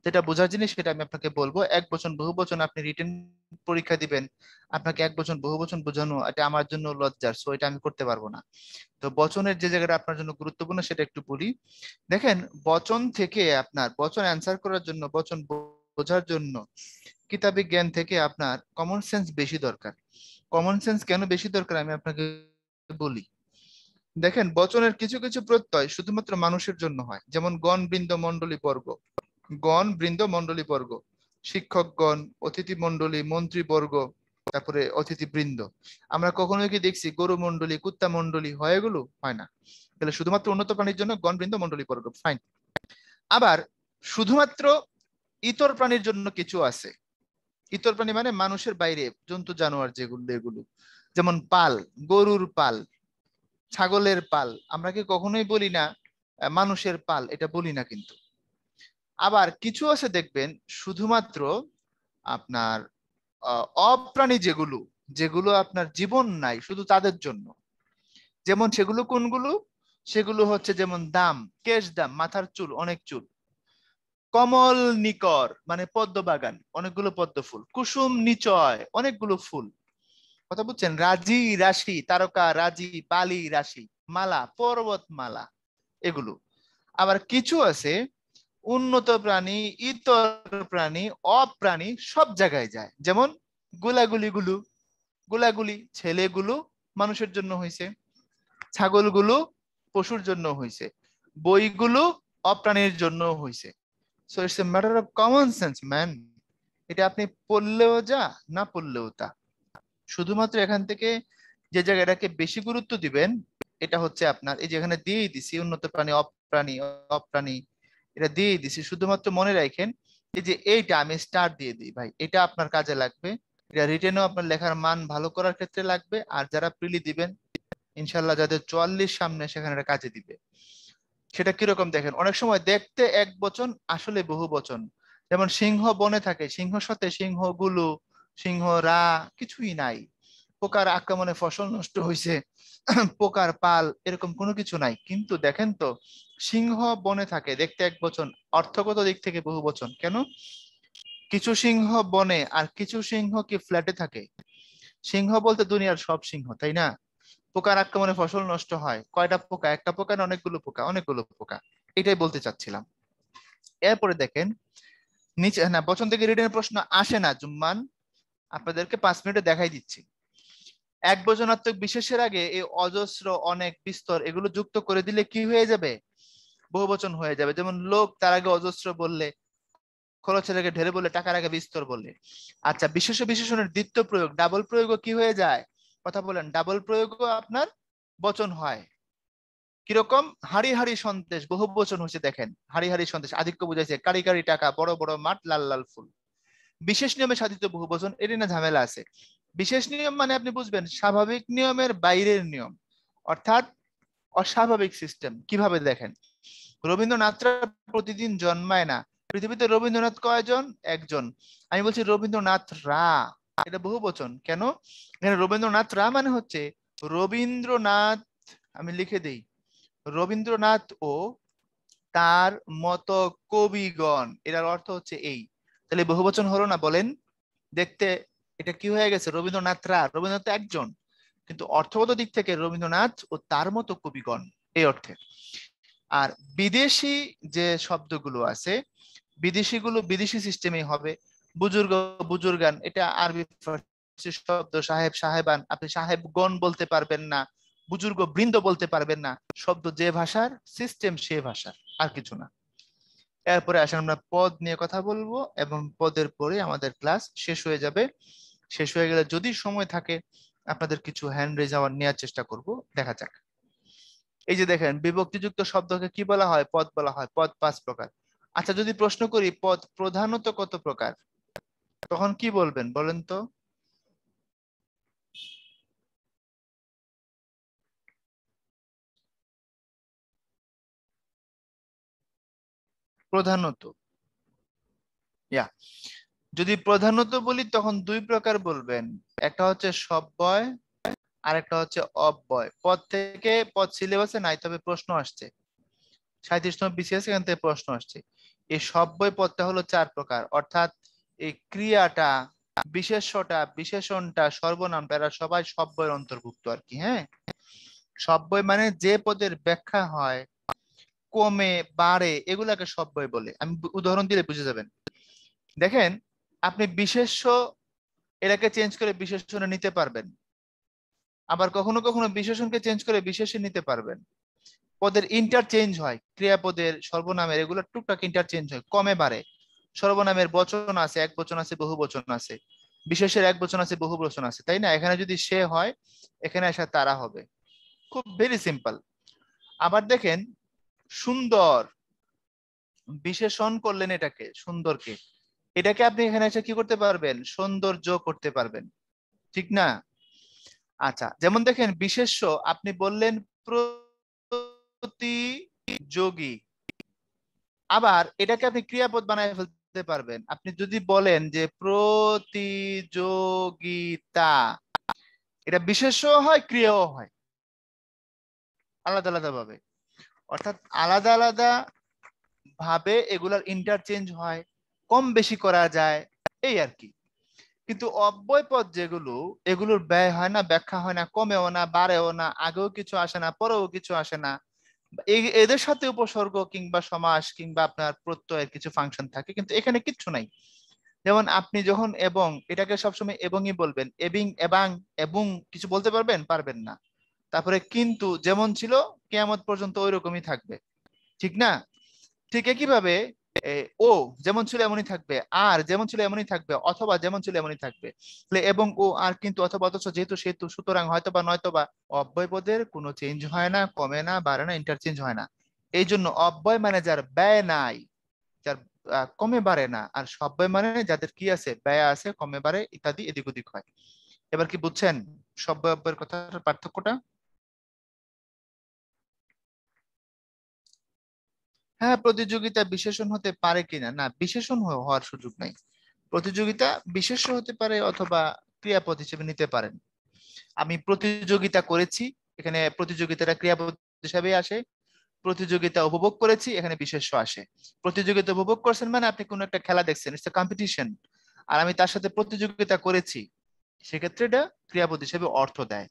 B: যেটা বোঝার জিনিস সেটা আমি আপনাকে বলবো এক বছর বহু বছর আপনি রিটেন পরীক্ষা দিবেন আপনাকে এক বছর বহু বছর বোঝানো এটা আমার জন্য লজ্জার সো এটা আমি করতে পারবো না তো বচনের যে জায়গাটা আপনার জন্য গুরুত্বপূর্ণ সেটা একটু বলি দেখেন বচন থেকে আপনার বচন অ্যান্সার করার জন্য বচন বোঝার জন্য কিতাবি জ্ঞান থেকে আপনার কমন সেন্স বেশি দরকার কমন সেন্স কেন বেশি দরকার আমি আপনাকে বলি দেখেন বচনের কিছু কিছু প্রত্যয় শুধুমাত্র মানুষের জন্য হয় যেমন গণ বৃন্দ মন্ডলী বর্গ গণ বৃন্দ মন্ডলী বর্গ শিক্ষকগণ অতিথি মন্ডলী মন্ত্রীবর্গ তারপরে অতিথি বৃন্দ আমরা কখনো কি দেখছি গরু মন্ডলী কুত্তা মন্ডলী হয় এগুলো হয় না তাহলে শুধুমাত্র উন্নত প্রাণীর জন্য গণ বৃন্দ মন্ডলী বর্গ ফাইন আবার শুধুমাত্র ইতর প্রাণীর জন্য কিছু আছে ইতর প্রাণী মানে মানুষের বাইরে জন্তু জানোয়ার যেগুলো এগুলো যেমন পাল গরুর পাল ছাগলের পাল আমরা কি কখনোই বলি না মানুষের পাল এটা বলি না কিন্তু আবার কিছু আছে দেখবেন শুধুমাত্র আপনার অপ্রাণী যেগুলো যেগুলো আপনার জীবন নাই শুধু তাদের জন্য যেমন সেগুলো কোনগুলো সেগুলো হচ্ছে যেমন দাম কেশ দাম মাথার চুল অনেক চুল কমল নিকর মানে পদ্ম বাগান অনেকগুলো পদ্ম ফুল কুসুম নিচয় অনেকগুলো ফুল কথা বুঝছেন রাজি রাশি তারকা রাজি বালি রাশি মালা পর্বত মালা এগুলো আবার কিছু আছে উন্নত প্রাণী ইতর প্রাণী অপ্রাণী সব জায়গায় যায় যেমন গুলো গোলাগুলি ছেলেগুলো মানুষের জন্য হয়েছে ছাগলগুলো পশুর জন্য হয়েছে বইগুলো অপ্রাণীর জন্য হয়েছে so it's a matter of common sense man এটা আপনি পড়লেও যা না পড়লেও তা শুধুমাত্র এখান থেকে যে জায়গাটাকে বেশি গুরুত্ব দিবেন এটা হচ্ছে আপনার এই যেখানে দিয়েই দিছি উন্নত প্রাণী অপ্রাণী অপ্রাণী এটা দিয়ে দিছি শুধুমাত্র মনে রাখেন এই যে এইটা আমি স্টার দিয়ে দিই ভাই এটা আপনার কাজে লাগবে এটা রিটেনও আপনার লেখার মান ভালো করার ক্ষেত্রে লাগবে আর যারা প্রিলি দিবেন ইনশাল্লাহ যাদের চুয়াল্লিশ সামনে সেখানে এটা কাজে দিবে সেটা কিরকম দেখেন অনেক সময় দেখতে এক বচন আসলে বহু বচন যেমন সিংহ বনে থাকে সিংহ সাথে সিংহ গুলো সিংহ রা কিছুই নাই পোকার আক্রমণে ফসল নষ্ট হয়েছে পোকার পাল এরকম কোনো কিছু নাই কিন্তু দেখেন তো সিংহ বনে থাকে দেখতে এক বচন অর্থগত দিক থেকে বহু বচন কেন কিছু সিংহ বনে আর কিছু সিংহ কি ফ্ল্যাটে থাকে সিংহ বলতে দুনিয়ার সব সিংহ তাই না পোকার আক্রমণে ফসল নষ্ট হয় কয়টা পোকা একটা পোকা না অনেকগুলো পোকা অনেকগুলো পোকা এটাই বলতে চাচ্ছিলাম এরপরে দেখেন নিচে না হ্যাঁ, বচন থেকে রিটেনের প্রশ্ন আসে না জুম্মান আপনাদেরকে পাঁচ মিনিটে দেখাই দিচ্ছি এক বচনাত্মক বিশেষের আগে এই অজস্র অনেক বিস্তর এগুলো যুক্ত করে দিলে কি হয়ে যাবে বহুবচন হয়ে যাবে যেমন লোক তার আগে অজস্র বললে খোলা আগে ঢেলে বললে টাকার আগে বিস্তর বললে আচ্ছা বিশেষ বিশেষণের দ্বিতীয় প্রয়োগ ডাবল প্রয়োগ কি হয়ে যায় কথা বলেন ডাবল প্রয়োগ আপনার বচন হয় কিরকম হাড়ি হাড়ি সন্দেশ বহু বচন হচ্ছে দেখেন হাড়ি হাড়ি সন্দেশ আধিক্য বুঝাইছে কারি কারি টাকা বড় বড় মাঠ লাল লাল ফুল বিশেষ নিয়মে সাধিত বহু বচন এটি না ঝামেলা আছে বিশেষ নিয়ম মানে আপনি বুঝবেন স্বাভাবিক নিয়মের বাইরের নিয়ম অর্থাৎ অস্বাভাবিক সিস্টেম কিভাবে দেখেন রবীন্দ্রনাথরা প্রতিদিন জন্মায় না পৃথিবীতে রবীন্দ্রনাথ কয়জন একজন আমি বলছি রবীন্দ্রনাথ রা এটা বহু বচন কেন এখানে রবীন্দ্রনাথ রা মানে হচ্ছে রবীন্দ্রনাথ আমি লিখে দেই রবীন্দ্রনাথ ও তার মতো কবিগণ এটার অর্থ হচ্ছে এই তাহলে বহুবচন হলো না বলেন দেখতে এটা কি হয়ে গেছে রবীন্দ্রনাথ রা রবীন্দ্রনাথ একজন কিন্তু অর্থগত দিক থেকে রবীন্দ্রনাথ ও তার মতো কবিগণ এই অর্থে আর বিদেশি যে শব্দগুলো আছে বিদেশিগুলো বিদেশি সিস্টেমে হবে বুজুর্গ বুজুর্গান এটা আরবি শব্দ সাহেব সাহেবান আপনি সাহেবগণ বলতে পারবেন না বুজুর্গ বৃন্দ বলতে পারবেন না শব্দ যে ভাষার সিস্টেম সে ভাষার আর কিছু না এরপরে আসলে আমরা পদ নিয়ে কথা বলবো এবং পদের পরে আমাদের ক্লাস শেষ হয়ে যাবে শেষ হয়ে গেলে যদি সময় থাকে আপনাদের কিছু হ্যান্ড রেজ আওয়ার নেওয়ার চেষ্টা করব দেখা যাক এই যে দেখেন বিভক্তিযুক্ত শব্দকে কি বলা হয় পদ বলা হয় পদ পাঁচ প্রকার আচ্ছা যদি প্রশ্ন করি পদ প্রধানত কত প্রকার তখন কি বলবেন বলেন তো প্রধানত ইয়া যদি প্রধানত বলি তখন দুই প্রকার বলবেন একটা হচ্ছে সব্যয় আরেকটা হচ্ছে অব্যয় পদ থেকে পদ সিলেবাসে নাই তবে প্রশ্ন আসছে সাঁত্রিশ নম্বর বিসিএস এখান থেকে প্রশ্ন আসছে এই সব্যয় পদটা হলো চার প্রকার অর্থাৎ এই ক্রিয়াটা বিশেষ্যটা বিশেষণটা সর্বনামটা এরা সবাই সব্যয়ের অন্তর্ভুক্ত আর কি হ্যাঁ সব্যয় মানে যে পদের ব্যাখ্যা হয় কমে বাড়ে এগুলাকে সব্যয় বলে আমি উদাহরণ দিলে বুঝে যাবেন দেখেন আপনি বিশেষ্য এটাকে চেঞ্জ করে বিশেষণে নিতে পারবেন আবার কখনো কখনো বিশেষণকে চেঞ্জ করে বিশেষণ নিতে পারবেন পদের ইন্টারচেঞ্জ হয় ক্রিয়াপদের সর্বনামের এগুলো টুকটাক ইন্টারচেঞ্জ হয় কমে বাড়ে সর্বনামের বচন আছে এক বচন আছে বহু বচন আছে বিশেষের এক বচন আছে বহু বচন আছে তাই না এখানে যদি সে হয় এখানে আসা তারা হবে খুব ভেরি সিম্পল আবার দেখেন সুন্দর বিশেষণ করলেন এটাকে সুন্দরকে এটাকে আপনি এখানে এসে কি করতে পারবেন সৌন্দর্য করতে পারবেন ঠিক না আচ্ছা যেমন দেখেন বিশেষ্য আপনি বললেন প্রতিযোগী আবার এটাকে আপনি ক্রিয়াপদ বানায় ফেলতে পারবেন আপনি যদি বলেন যে প্রতিযোগিতা এটা বিশেষ্য হয় ক্রিয়াও হয় আলাদা আলাদা ভাবে অর্থাৎ আলাদা আলাদা ভাবে এগুলার ইন্টারচেঞ্জ হয় কম বেশি করা যায় এই আর কি কিন্তু অব্যয় পদ যেগুলো এগুলোর ব্যয় হয় না ব্যাখ্যা হয় না কমেও না বাড়েও না আগেও কিছু আসে না পরেও কিছু আসে না এদের সাথে উপসর্গ কিংবা সমাস কিংবা আপনার প্রত্যয়ের কিছু ফাংশন থাকে কিন্তু এখানে কিচ্ছু নাই যেমন আপনি যখন এবং এটাকে সবসময় এবংই বলবেন এবিং এবাং এবং কিছু বলতে পারবেন পারবেন না তারপরে কিন্তু যেমন ছিল কেয়ামত পর্যন্ত ওই রকমই থাকবে ঠিক না ঠিক একইভাবে ও যেমন ছিল এমনই থাকবে আর যেমন ছিল এমনই থাকবে অথবা যেমন ছিল এমনই থাকবে এবং ও আর কিন্তু অথবা অথচ যেহেতু সেহেতু সুতরাং হয়তো বা নয়তো বা অব্যয়পদের কোনো চেঞ্জ হয় না কমে না বাড়ে না ইন্টারচেঞ্জ হয় না এই জন্য অব্যয় মানে যার ব্যয় নাই যার কমে বাড়ে না আর সব্যয় মানে যাদের কি আছে ব্যয় আছে কমে বাড়ে ইত্যাদি এদিক ওদিক হয় এবার কি বুঝছেন সব্যয় অব্যয়ের কথার পার্থক্যটা হ্যাঁ প্রতিযোগিতা বিশেষণ হতে পারে কিনা না বিশেষণ হওয়ার সুযোগ নাই প্রতিযোগিতা বিশেষ হতে পারে অথবা ক্রিয়াপদ হিসেবে নিতে পারেন আমি প্রতিযোগিতা করেছি এখানে প্রতিযোগিতাটা ক্রিয়াপদ হিসাবে আসে প্রতিযোগিতা উপভোগ করেছি এখানে বিশেষ আসে প্রতিযোগিতা উপভোগ করছেন মানে আপনি কোনো একটা খেলা দেখছেন ইটস কম্পিটিশন আর আমি তার সাথে প্রতিযোগিতা করেছি সেক্ষেত্রে এটা ক্রিয়াপদ হিসেবে অর্থ দেয়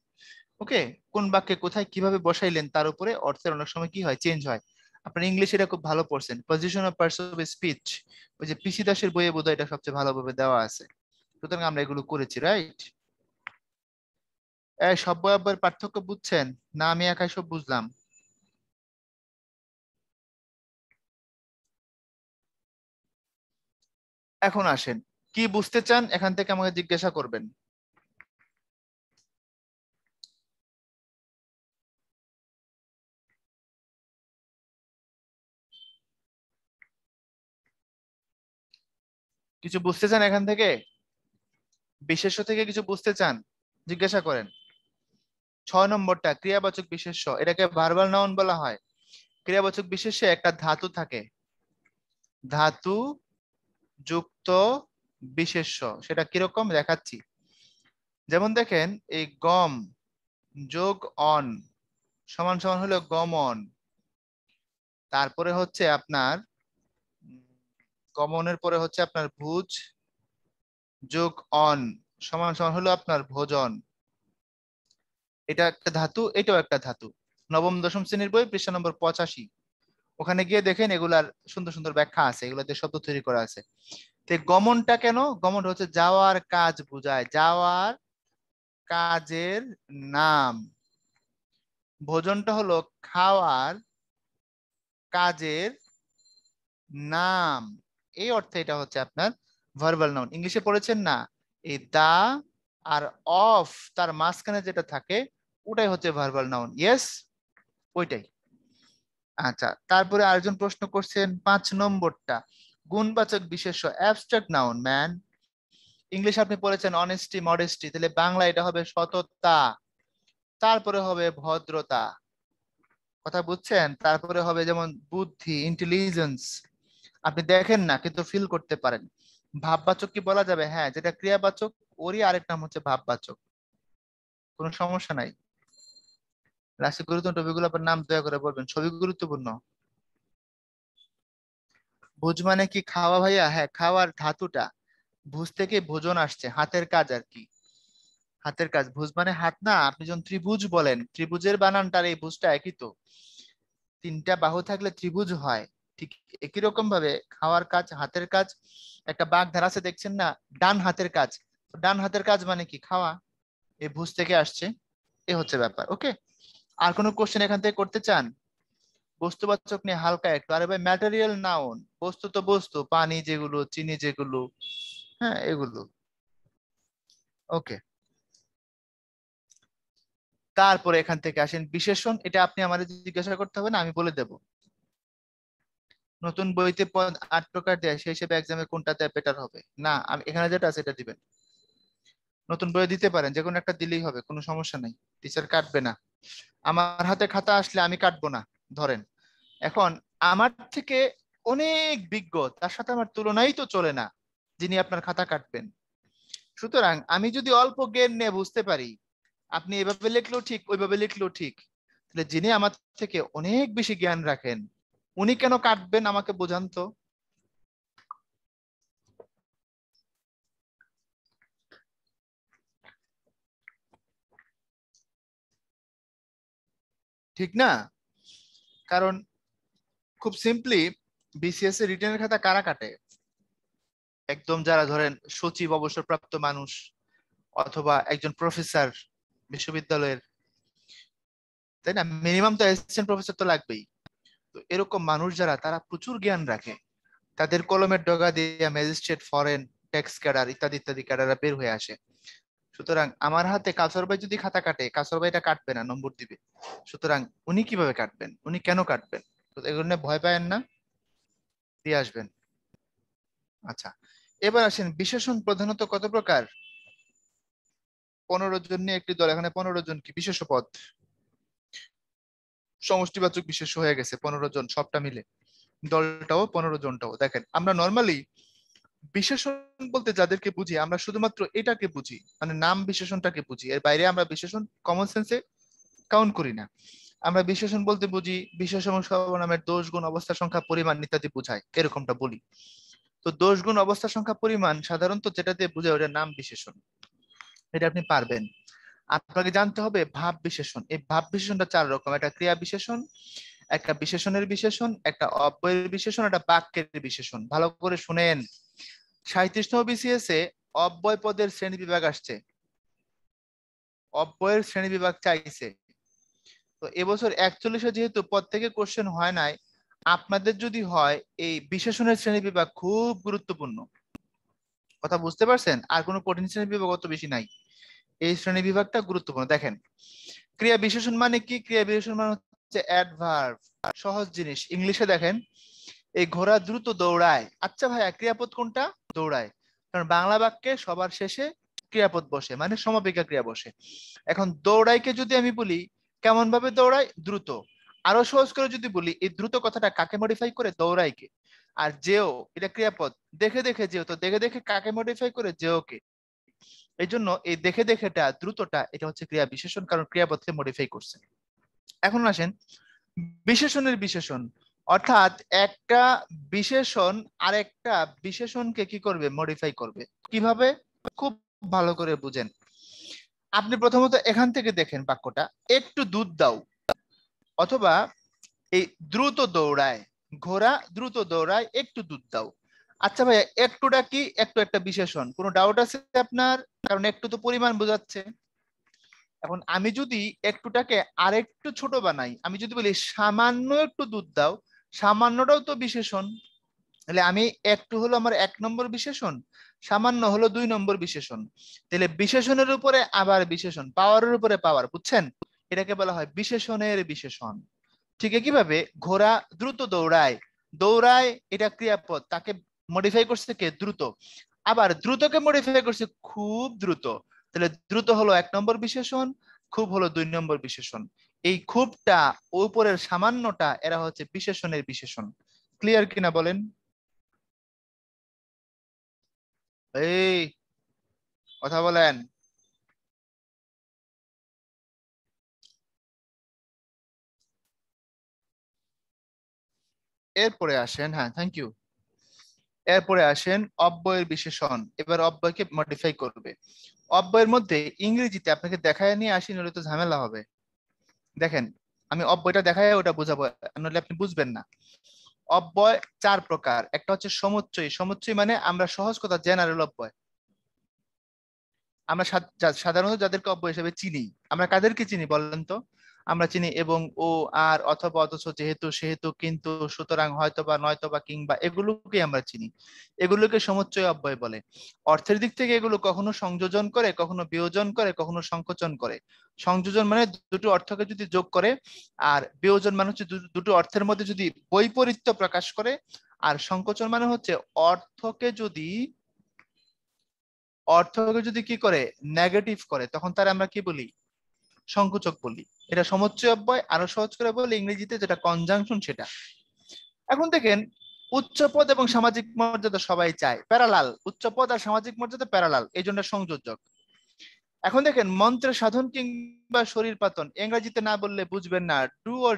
B: ওকে কোন বাক্যে কোথায় কিভাবে বসাইলেন তার উপরে অর্থের অনেক সময় কি হয় চেঞ্জ হয় আপনার ইংলিশ এটা খুব ভালো পড়ছেন position of parts of speech ওই যে পিসি দাসের বইয়ে বোধহয় এটা সবচেয়ে ভালোভাবে দেওয়া আছে সুতরাং আমরা এগুলো করেছি রাইট সব বরাবর পার্থক্য
A: বুঝছেন না আমি একাই সব বুঝলাম এখন আসেন কি বুঝতে চান এখান থেকে আমাকে জিজ্ঞাসা করবেন কিছু বুঝতে চান এখান থেকে
B: বিশেষ্য থেকে কিছু বুঝতে চান জিজ্ঞাসা করেন ছয় নম্বরটা ক্রিয়াবাচক বিশেষ্য এটাকে ভার্বাল নাউন বলা হয় ক্রিয়াবাচক বিশেষে একটা ধাতু থাকে ধাতু যুক্ত বিশেষ্য সেটা কিরকম দেখাচ্ছি যেমন দেখেন এই গম যোগ অন সমান সমান হলো গমন তারপরে হচ্ছে আপনার গমনের পরে হচ্ছে আপনার ভুজ যোগ অন সমান সমান হলো আপনার ভোজন এটা একটা ধাতু এটাও একটা ধাতু নবম দশম শ্রেণীর বই পৃষ্ঠা নম্বর পঁচাশি ওখানে গিয়ে দেখেন এগুলার সুন্দর সুন্দর ব্যাখ্যা আছে এগুলাতে শব্দ তৈরি করা আছে তো গমনটা কেন গমন হচ্ছে যাওয়ার কাজ বোঝায় যাওয়ার কাজের নাম ভোজনটা হলো খাওয়ার কাজের নাম এই অর্থে এটা হচ্ছে আপনার ভার্বাল নাউন ইংলিশে পড়েছেন না এই দা আর অফ তার মাঝখানে যেটা থাকে ওটাই হচ্ছে ভার্বাল নাউন ইয়েস ওইটাই আচ্ছা তারপরে আরেকজন প্রশ্ন করছেন পাঁচ নম্বরটা গুণবাচক বিশেষ অ্যাবস্ট্রাক্ট নাউন ম্যান ইংলিশ আপনি পড়েছেন অনেস্টি মডেস্টি তাহলে বাংলা এটা হবে সততা তারপরে হবে ভদ্রতা কথা বুঝছেন তারপরে হবে যেমন বুদ্ধি ইন্টেলিজেন্স আপনি দেখেন না কিন্তু ফিল করতে পারেন ভাববাচক কি বলা যাবে হ্যাঁ যেটা ক্রিয়াবাচক ওরই আরেক নাম হচ্ছে ভাববাচক কোনো সমস্যা নাই রাশি গুরুত্বপূর্ণ টপিকগুলো আপনার নাম দয়া করে বলবেন ছবি গুরুত্বপূর্ণ ভোজ মানে কি খাওয়া ভাইয়া হ্যাঁ খাওয়ার ধাতুটা ভুজ থেকে ভোজন আসছে হাতের কাজ আর কি হাতের কাজ ভুজ মানে হাত না আপনি যখন ত্রিভুজ বলেন ত্রিভুজের বানানটার এই ভুজটা একই তো তিনটা বাহু থাকলে ত্রিভুজ হয় ঠিক একই রকম ভাবে খাওয়ার কাজ হাতের কাজ একটা বাঘ আছে দেখছেন না ডান হাতের কাজ ডান হাতের কাজ মানে কি খাওয়া এ ভুজ থেকে আসছে এ হচ্ছে ব্যাপার ওকে আর কোনো কোশ্চেন এখান থেকে করতে চান বস্তুবাচক নিয়ে হালকা একটু আরে ভাই ম্যাটেরিয়াল নাউন বস্তু তো বস্তু পানি যেগুলো চিনি যেগুলো হ্যাঁ এগুলো ওকে তারপরে এখান থেকে আসেন বিশেষণ এটা আপনি আমাদের জিজ্ঞাসা করতে হবে না আমি বলে দেব নতুন বইতে পদ আট প্রকার দেয় সেই হিসেবে এক্সামে কোনটা দেয় বেটার হবে না আমি এখানে যেটা আছে এটা দিবেন নতুন বই দিতে পারেন যে কোনো একটা দিলেই হবে কোনো সমস্যা নাই টিচার কাটবে না আমার হাতে খাতা আসলে আমি কাটবো না ধরেন এখন আমার থেকে অনেক বিজ্ঞ তার সাথে আমার তুলনাই তো চলে না যিনি আপনার খাতা কাটবেন সুতরাং আমি যদি অল্প জ্ঞান নিয়ে বুঝতে পারি আপনি এভাবে লিখলেও ঠিক ওইভাবে লিখলেও ঠিক তাহলে যিনি আমার থেকে অনেক বেশি জ্ঞান রাখেন উনি কেন কাটবেন আমাকে বোঝান তো ঠিক না কারণ খুব সিম্পলি বিসিএস e এর রিটার্নের খাতা কারা কাটে একদম যারা ধরেন সচিব অবসরপ্রাপ্ত মানুষ অথবা একজন প্রফেসর বিশ্ববিদ্যালয়ের তাই না মিনিমাম তো অ্যাসিস্ট্যান্ট প্রফেসর তো লাগবেই এরকম মানুষ যারা তারা প্রচুর জ্ঞান রাখে তাদের কলমের ডগা দিয়ে ম্যাজিস্ট্রেট ফরেন ট্যাক্স ক্যাডার ইত্যাদি ইত্যাদি ক্যাডাররা বের হয়ে আসে সুতরাং আমার হাতে কাসর ভাই যদি খাতা কাটে কাসর ভাই এটা কাটবে না নম্বর দিবে সুতরাং উনি কিভাবে কাটবেন উনি কেন কাটবেন এগুলো ভয় পায়েন না দিয়ে আসবেন আচ্ছা এবার আসেন বিশেষণ প্রধানত কত প্রকার পনেরো জন নিয়ে একটি দল এখানে পনেরো জন কি বিশেষ পদ সমষ্টিবাচক বিশেষ হয়ে গেছে পনেরো জন সবটা মিলে দলটাও পনেরো জনটাও দেখেন আমরা নর্মালি বিশেষণ বলতে যাদেরকে বুঝি আমরা শুধুমাত্র এটাকে বুঝি মানে নাম বিশেষণটাকে বুঝি এর বাইরে আমরা বিশেষণ কমন সেন্সে কাউন্ট করি না আমরা বিশেষণ বলতে বুঝি বিশেষ নামের দোষ গুণ অবস্থা সংখ্যা পরিমাণ ইত্যাদি বুঝায় এরকমটা বলি তো দোষ গুণ অবস্থা সংখ্যা পরিমাণ সাধারণত যেটা দিয়ে বুঝায় ওটা নাম বিশেষণ এটা আপনি পারবেন আপনাকে জানতে হবে ভাব বিশেষণ এই ভাব বিশেষণটা চার রকম একটা ক্রিয়া বিশেষণ একটা বিশেষণের বিশেষণ একটা অব্যয়ের বিশেষণ একটা বাক্যের বিশেষণ ভালো করে শুনেন সাঁত্রিশতম বিসিএস এ অব্যয় পদের শ্রেণী বিভাগ আসছে অব্যয়ের শ্রেণী বিভাগ চাইছে তো এবছর একচল্লিশে যেহেতু পদ থেকে কোশ্চেন হয় নাই আপনাদের যদি হয় এই বিশেষণের শ্রেণী বিভাগ খুব গুরুত্বপূর্ণ কথা বুঝতে পারছেন আর কোনো কঠিন শ্রেণী বিভাগ অত বেশি নাই এই শ্রেণী বিভাগটা গুরুত্বপূর্ণ দেখেন ক্রিয়া বিশেষণ মানে কি ক্রিয়া বিশেষণ মানে হচ্ছে অ্যাডভার্ব সহজ জিনিস ইংলিশে দেখেন এই ঘোড়া দ্রুত দৌড়ায় আচ্ছা ভাইয়া ক্রিয়াপদ কোনটা দৌড়ায় কারণ বাংলা বাক্যে সবার শেষে ক্রিয়াপদ বসে মানে সমাপিকা ক্রিয়া বসে এখন দৌড়াইকে যদি আমি বলি কেমন ভাবে দৌড়ায় দ্রুত আরো সহজ করে যদি বলি এই দ্রুত কথাটা কাকে মডিফাই করে দৌড়াইকে আর যেও এটা ক্রিয়াপদ দেখে দেখে যেও তো দেখে দেখে কাকে মডিফাই করে যেওকে এই জন্য এই দেখে দেখেটা দ্রুতটা এটা হচ্ছে ক্রিয়া বিশেষণ কারণ ক্রিয়াপথকে মডিফাই করছে এখন আসেন বিশেষণের বিশেষণ অর্থাৎ একটা বিশেষণ আর একটা বিশেষণকে কি করবে মডিফাই করবে কিভাবে খুব ভালো করে বুঝেন আপনি প্রথমত এখান থেকে দেখেন বাক্যটা একটু দুধ দাও অথবা এই দ্রুত দৌড়ায় ঘোড়া দ্রুত দৌড়ায় একটু দুধ দাও আচ্ছা ভাই একটুটা কি একটু একটা বিশেষণ কোনো ডাউট আছে আপনার কারণ একটু তো পরিমাণ বোঝাচ্ছে এখন আমি যদি একটুটাকে আরেকটু ছোট বানাই আমি যদি বলি সামান্য একটু দুধ দাও সামান্যটাও তো বিশেষণ তাহলে আমি একটু হলো আমার এক নম্বর বিশেষণ সামান্য হলো দুই নম্বর বিশেষণ তাহলে বিশেষণের উপরে আবার বিশেষণ পাওয়ারের উপরে পাওয়ার বুঝছেন এটাকে বলা হয় বিশেষণের বিশেষণ ঠিক কিভাবে ঘোড়া দ্রুত দৌড়ায় দৌড়ায় এটা ক্রিয়াপদ তাকে মডিফাই করছে কে দ্রুত আবার দ্রুতকে মডিফাই করছে খুব দ্রুত তাহলে দ্রুত হলো এক নম্বর বিশেষণ খুব হলো দুই নম্বর বিশেষণ এই খুবটা উপরের সামান্যটা এরা হচ্ছে বিশেষণের বিশেষণ ক্লিয়ার কিনা বলেন এই কথা বলেন এরপরে আসেন হ্যাঁ থ্যাংক ইউ এরপরে আসেন অব্যয়ের বিশেষণ এবার অব্যয়কে মডিফাই করবে অব্যয়ের মধ্যে ইংরেজিতে আপনাকে দেখায় নিয়ে আসি নাহলে তো ঝামেলা হবে দেখেন আমি অব্যয়টা দেখায় ওটা বোঝাবো নাহলে আপনি বুঝবেন না অব্যয় চার প্রকার একটা হচ্ছে সমুচ্চয় সমুচ্চয় মানে আমরা সহজ কথা জেনারেল অব্যয় আমরা সাধারণত যাদেরকে অব্যয় হিসেবে চিনি আমরা কাদেরকে চিনি বলেন তো আমরা চিনি এবং ও আর অথবা অথচ যেহেতু সেহেতু কিন্তু সুতরাং হয়তোবা বা কিংবা এগুলোকে আমরা চিনি এগুলোকে সমুচ্চয় অব্যয় বলে অর্থের দিক থেকে এগুলো কখনো সংযোজন করে কখনো বিয়োজন করে কখনো সংকোচন করে সংযোজন মানে দুটো অর্থকে যদি যোগ করে আর বিয়োজন মানে হচ্ছে দুটো অর্থের মধ্যে যদি বৈপরীত্য প্রকাশ করে আর সংকোচন মানে হচ্ছে অর্থকে যদি অর্থকে যদি কি করে নেগেটিভ করে তখন তার আমরা কি বলি সংকোচক বলি এটা সমুচ্চয় অব্যয় আরো সহজ করে বলে ইংরেজিতে যেটা কনজাংশন সেটা এখন দেখেন উচ্চ পদ এবং সামাজিক মর্যাদা সবাই চায় প্যারালাল উচ্চ পদ আর সামাজিক মর্যাদা প্যারালাল এই জন্য সংযোজক এখন দেখেন মন্ত্রের সাধন কিংবা শরীর পাতন ইংরেজিতে না বললে বুঝবেন না ডু অর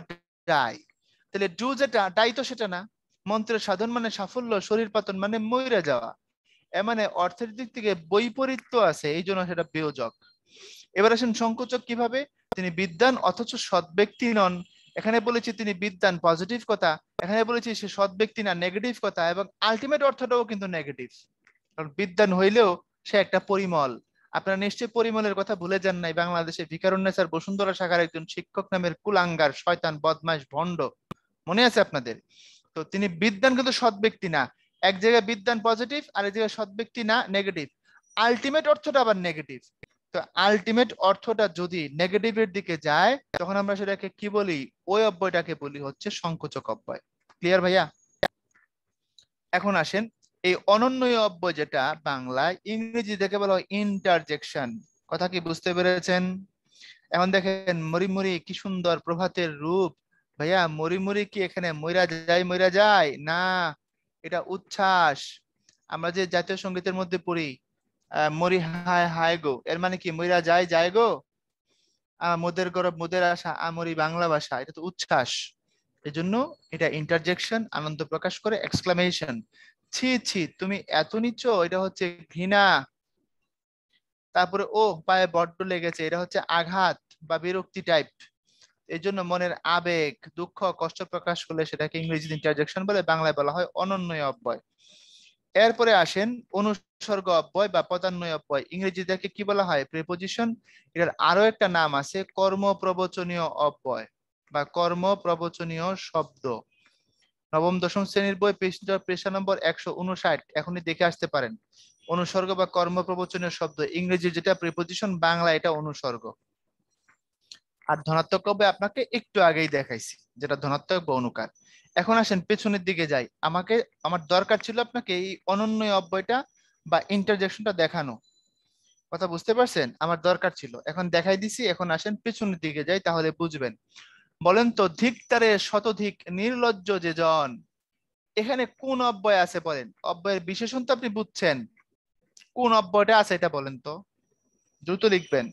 B: ডাই তাহলে ডু যেটা ডাই তো সেটা না মন্ত্রের সাধন মানে সাফল্য শরীর পাতন মানে ময়রা যাওয়া এ মানে অর্থের দিক থেকে বৈপরীত্য আছে এই জন্য সেটা বিয়োজক এবার আসেন সংকোচক কিভাবে তিনি বিদ্যান অথচ সৎ ব্যক্তি নন এখানে বলেছি তিনি বিদ্যান পজিটিভ কথা এখানে বলেছি সে সৎ ব্যক্তি না নেগেটিভ কথা এবং আলটিমেট অর্থটাও কিন্তু নেগেটিভ কারণ বিদ্যান হইলেও সে একটা পরিমল আপনারা নিশ্চয় পরিমলের কথা ভুলে যান নাই বাংলাদেশে স্যার বসুন্ধরা শাখার একজন শিক্ষক নামের কুলাঙ্গার শয়তান বদমাস ভণ্ড মনে আছে আপনাদের তো তিনি বিদ্যান কিন্তু সৎ ব্যক্তি না এক জায়গায় বিদ্যান পজিটিভ আর এক জায়গায় সৎ ব্যক্তি না নেগেটিভ আলটিমেট অর্থটা আবার নেগেটিভ তো আলটিমেট অর্থটা যদি নেগেটিভের দিকে যায় তখন আমরা সেটাকে কি বলি ওই অব্যয়টাকে বলি হচ্ছে সংকোচক অব্যয় ক্লিয়ার ভাইয়া এখন আসেন এই অনন্য অব্যয় যেটা বাংলায় ইংরেজি থেকে বলা হয় ইন্টারজেকশন কথা কি বুঝতে পেরেছেন এখন দেখেন মরিমুরি কি সুন্দর প্রভাতের রূপ ভাইয়া মরিমুরি কি এখানে মইরা যায় মইরা যায় না এটা উচ্ছ্বাস আমরা যে জাতীয় সঙ্গীতের মধ্যে পড়ি মরি হায় হায় গো এর মানে কি মরিরা যায় যায় গো মোদের গরব মোদের আশা আমরি বাংলা ভাষা এটা তো উচ্ছ্বাস এজন্য এটা ইন্টারজেকশন আনন্দ প্রকাশ করে এক্সক্লামেশন ছি ছি তুমি এত নিচ্ছ এটা হচ্ছে ঘৃণা তারপরে ও পায়ে বড্ড লেগেছে এটা হচ্ছে আঘাত বা বিরক্তি টাইপ এই জন্য মনের আবেগ দুঃখ কষ্ট প্রকাশ করলে সেটাকে ইংরেজিতে ইন্টারজেকশন বলে বাংলায় বলা হয় অনন্য অব্যয় এরপরে আসেন অনুসর্গ অব্যয় বা পদান্বয় অব্যয় দেখে কি বলা হয় প্রিপোজিশন এটার আরো একটা নাম আছে কর্ম প্রবচনীয় অব্যয় বা কর্ম প্রবচনীয় শব্দ নবম দশম শ্রেণীর বই পেশা নম্বর একশো উনষাট এখনই দেখে আসতে পারেন অনুসর্গ বা কর্ম প্রবচনীয় শব্দ ইংরেজি যেটা প্রিপোজিশন বাংলা এটা অনুসর্গ আর ধনাত্মক কবে আপনাকে একটু আগেই দেখাইছি যেটা ধনাত্মক বা অনুকার এখন আসেন পেছনের দিকে যাই আমাকে আমার দরকার ছিল আপনাকে এই অনন্য অব্যয়টা বা ইন্টারজেকশনটা দেখানো কথা বুঝতে পারছেন আমার দরকার ছিল এখন দেখাই দিছি এখন আসেন পেছনের দিকে যাই তাহলে বুঝবেন বলেন তো ধিকতারে শতধিক নির্লজ্জ যে জন এখানে কোন অব্যয় আছে বলেন অব্যয়ের বিশেষণ তো আপনি বুঝছেন কোন অব্যয়টা আছে এটা বলেন তো দ্রুত লিখবেন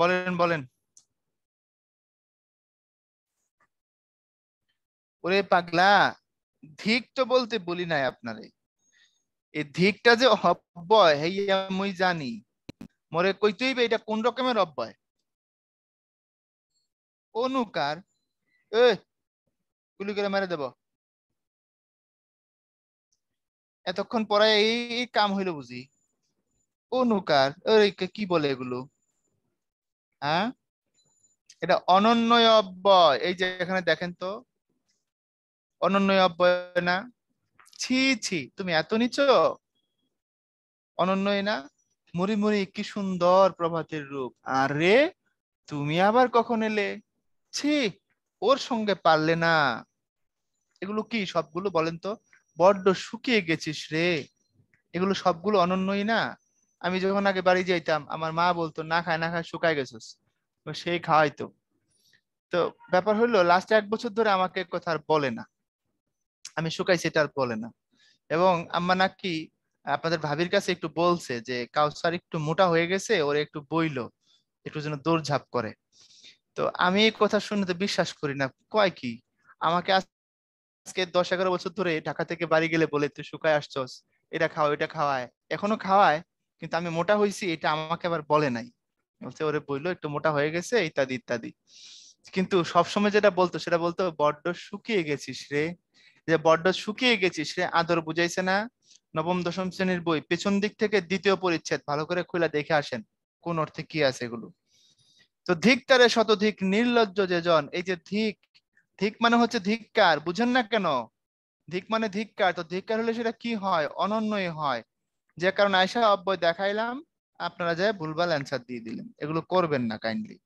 A: বলেন বলেন
B: ওরে পাগলা ধিক তো বলতে বলি নাই আপনারে এই ধিকটা যে অব্যয় হেইয়া আমি জানি মরে কইতেইবে এটা কোন রকমের অব্যয় অনুকার এ গুলি করে মেরে দেব এতক্ষণ পরে এই কাম হইল বুঝি অনুকার কি বলে এগুলো হ্যাঁ এটা অনন্যয় অব্যয় এই যে এখানে দেখেন তো অনন্যয় অব্যয় না ছি ছি তুমি এত নিচ অনন্যই না মুড়ি মুড়ি কি সুন্দর প্রভাতের রূপ আরে তুমি আবার কখন এলে ছি ওর সঙ্গে পারলে না এগুলো কি সবগুলো বলেন তো বড্ড শুকিয়ে গেছিস রে এগুলো সবগুলো অনন্যই না আমি যখন আগে বাড়ি যাইতাম আমার মা বলতো না খায় না খায় শুকায় গেছিস সেই খাওয়াইতো তো ব্যাপার হলো লাস্ট এক বছর ধরে আমাকে কথা আর বলে না আমি শুকাই সেটা আর বলে না এবং আম্মা নাকি আপনাদের ভাবির কাছে একটু বলছে যে কাউসার একটু মোটা হয়ে গেছে ওর একটু বইলো একটু যেন দৌড়ঝাঁপ করে তো আমি এই কথা শুনে তো বিশ্বাস করি না কয় কি আমাকে আজকে দশ এগারো বছর ধরে ঢাকা থেকে বাড়ি গেলে বলে তুই শুকায় আসছস এটা খাওয়া এটা খাওয়ায় এখনো খাওয়ায় কিন্তু আমি মোটা হয়েছি এটা আমাকে আবার বলে নাই বলছে ওরে বললো একটু মোটা হয়ে গেছে ইত্যাদি ইত্যাদি কিন্তু সবসময় যেটা বলতো সেটা বলতো বড্ড শুকিয়ে গেছিস রে যে বড্ড শুকিয়ে গেছিস রে আদর বুঝাইছে না নবম দশম শ্রেণীর বই পেছন দিক থেকে দ্বিতীয় পরিচ্ছেদ ভালো করে খুলে দেখে আসেন কোন অর্থে কি আছে এগুলো তো ধিক তারে শতধিক নির্লজ্জ যে জন এই যে ধিক ধিক মানে হচ্ছে ধিক্কার বুঝেন না কেন ধিক মানে ধিক্কার তো ধিক্কার হলে সেটা কি হয় অনন্যই হয় যে কারণে আয়সা অব্যয় দেখাইলাম আপনারা যায় ভুলভাল অ্যান্সার দিয়ে দিলেন এগুলো করবেন না কাইন্ডলি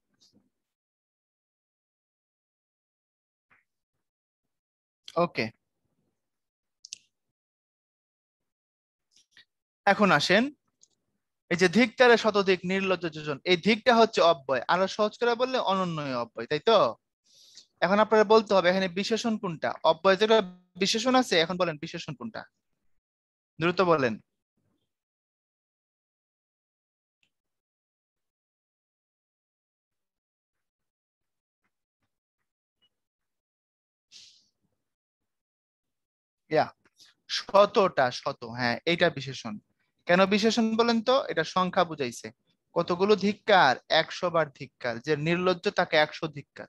B: ওকে এখন আসেন এই যে ধিকটারে শতধিক নির্লজ্জ যোজন এই ধিকটা হচ্ছে অব্যয় আরো সহজ করে বললে অনন্যয় অব্যয় তাই তো এখন আপনারা বলতে হবে এখানে বিশেষণ কোনটা অব্যয় যেটা বিশেষণ আছে এখন বলেন বিশেষণ কোনটা দ্রুত বলেন ইয়া শতটা শত হ্যাঁ এটা বিশেষণ কেন বিশেষণ বলেন তো এটা সংখ্যা বুঝাইছে কতগুলো ধিক্কার একশো বার ধিক্কার যে নির্লজ্জ তাকে একশো ধিক্কার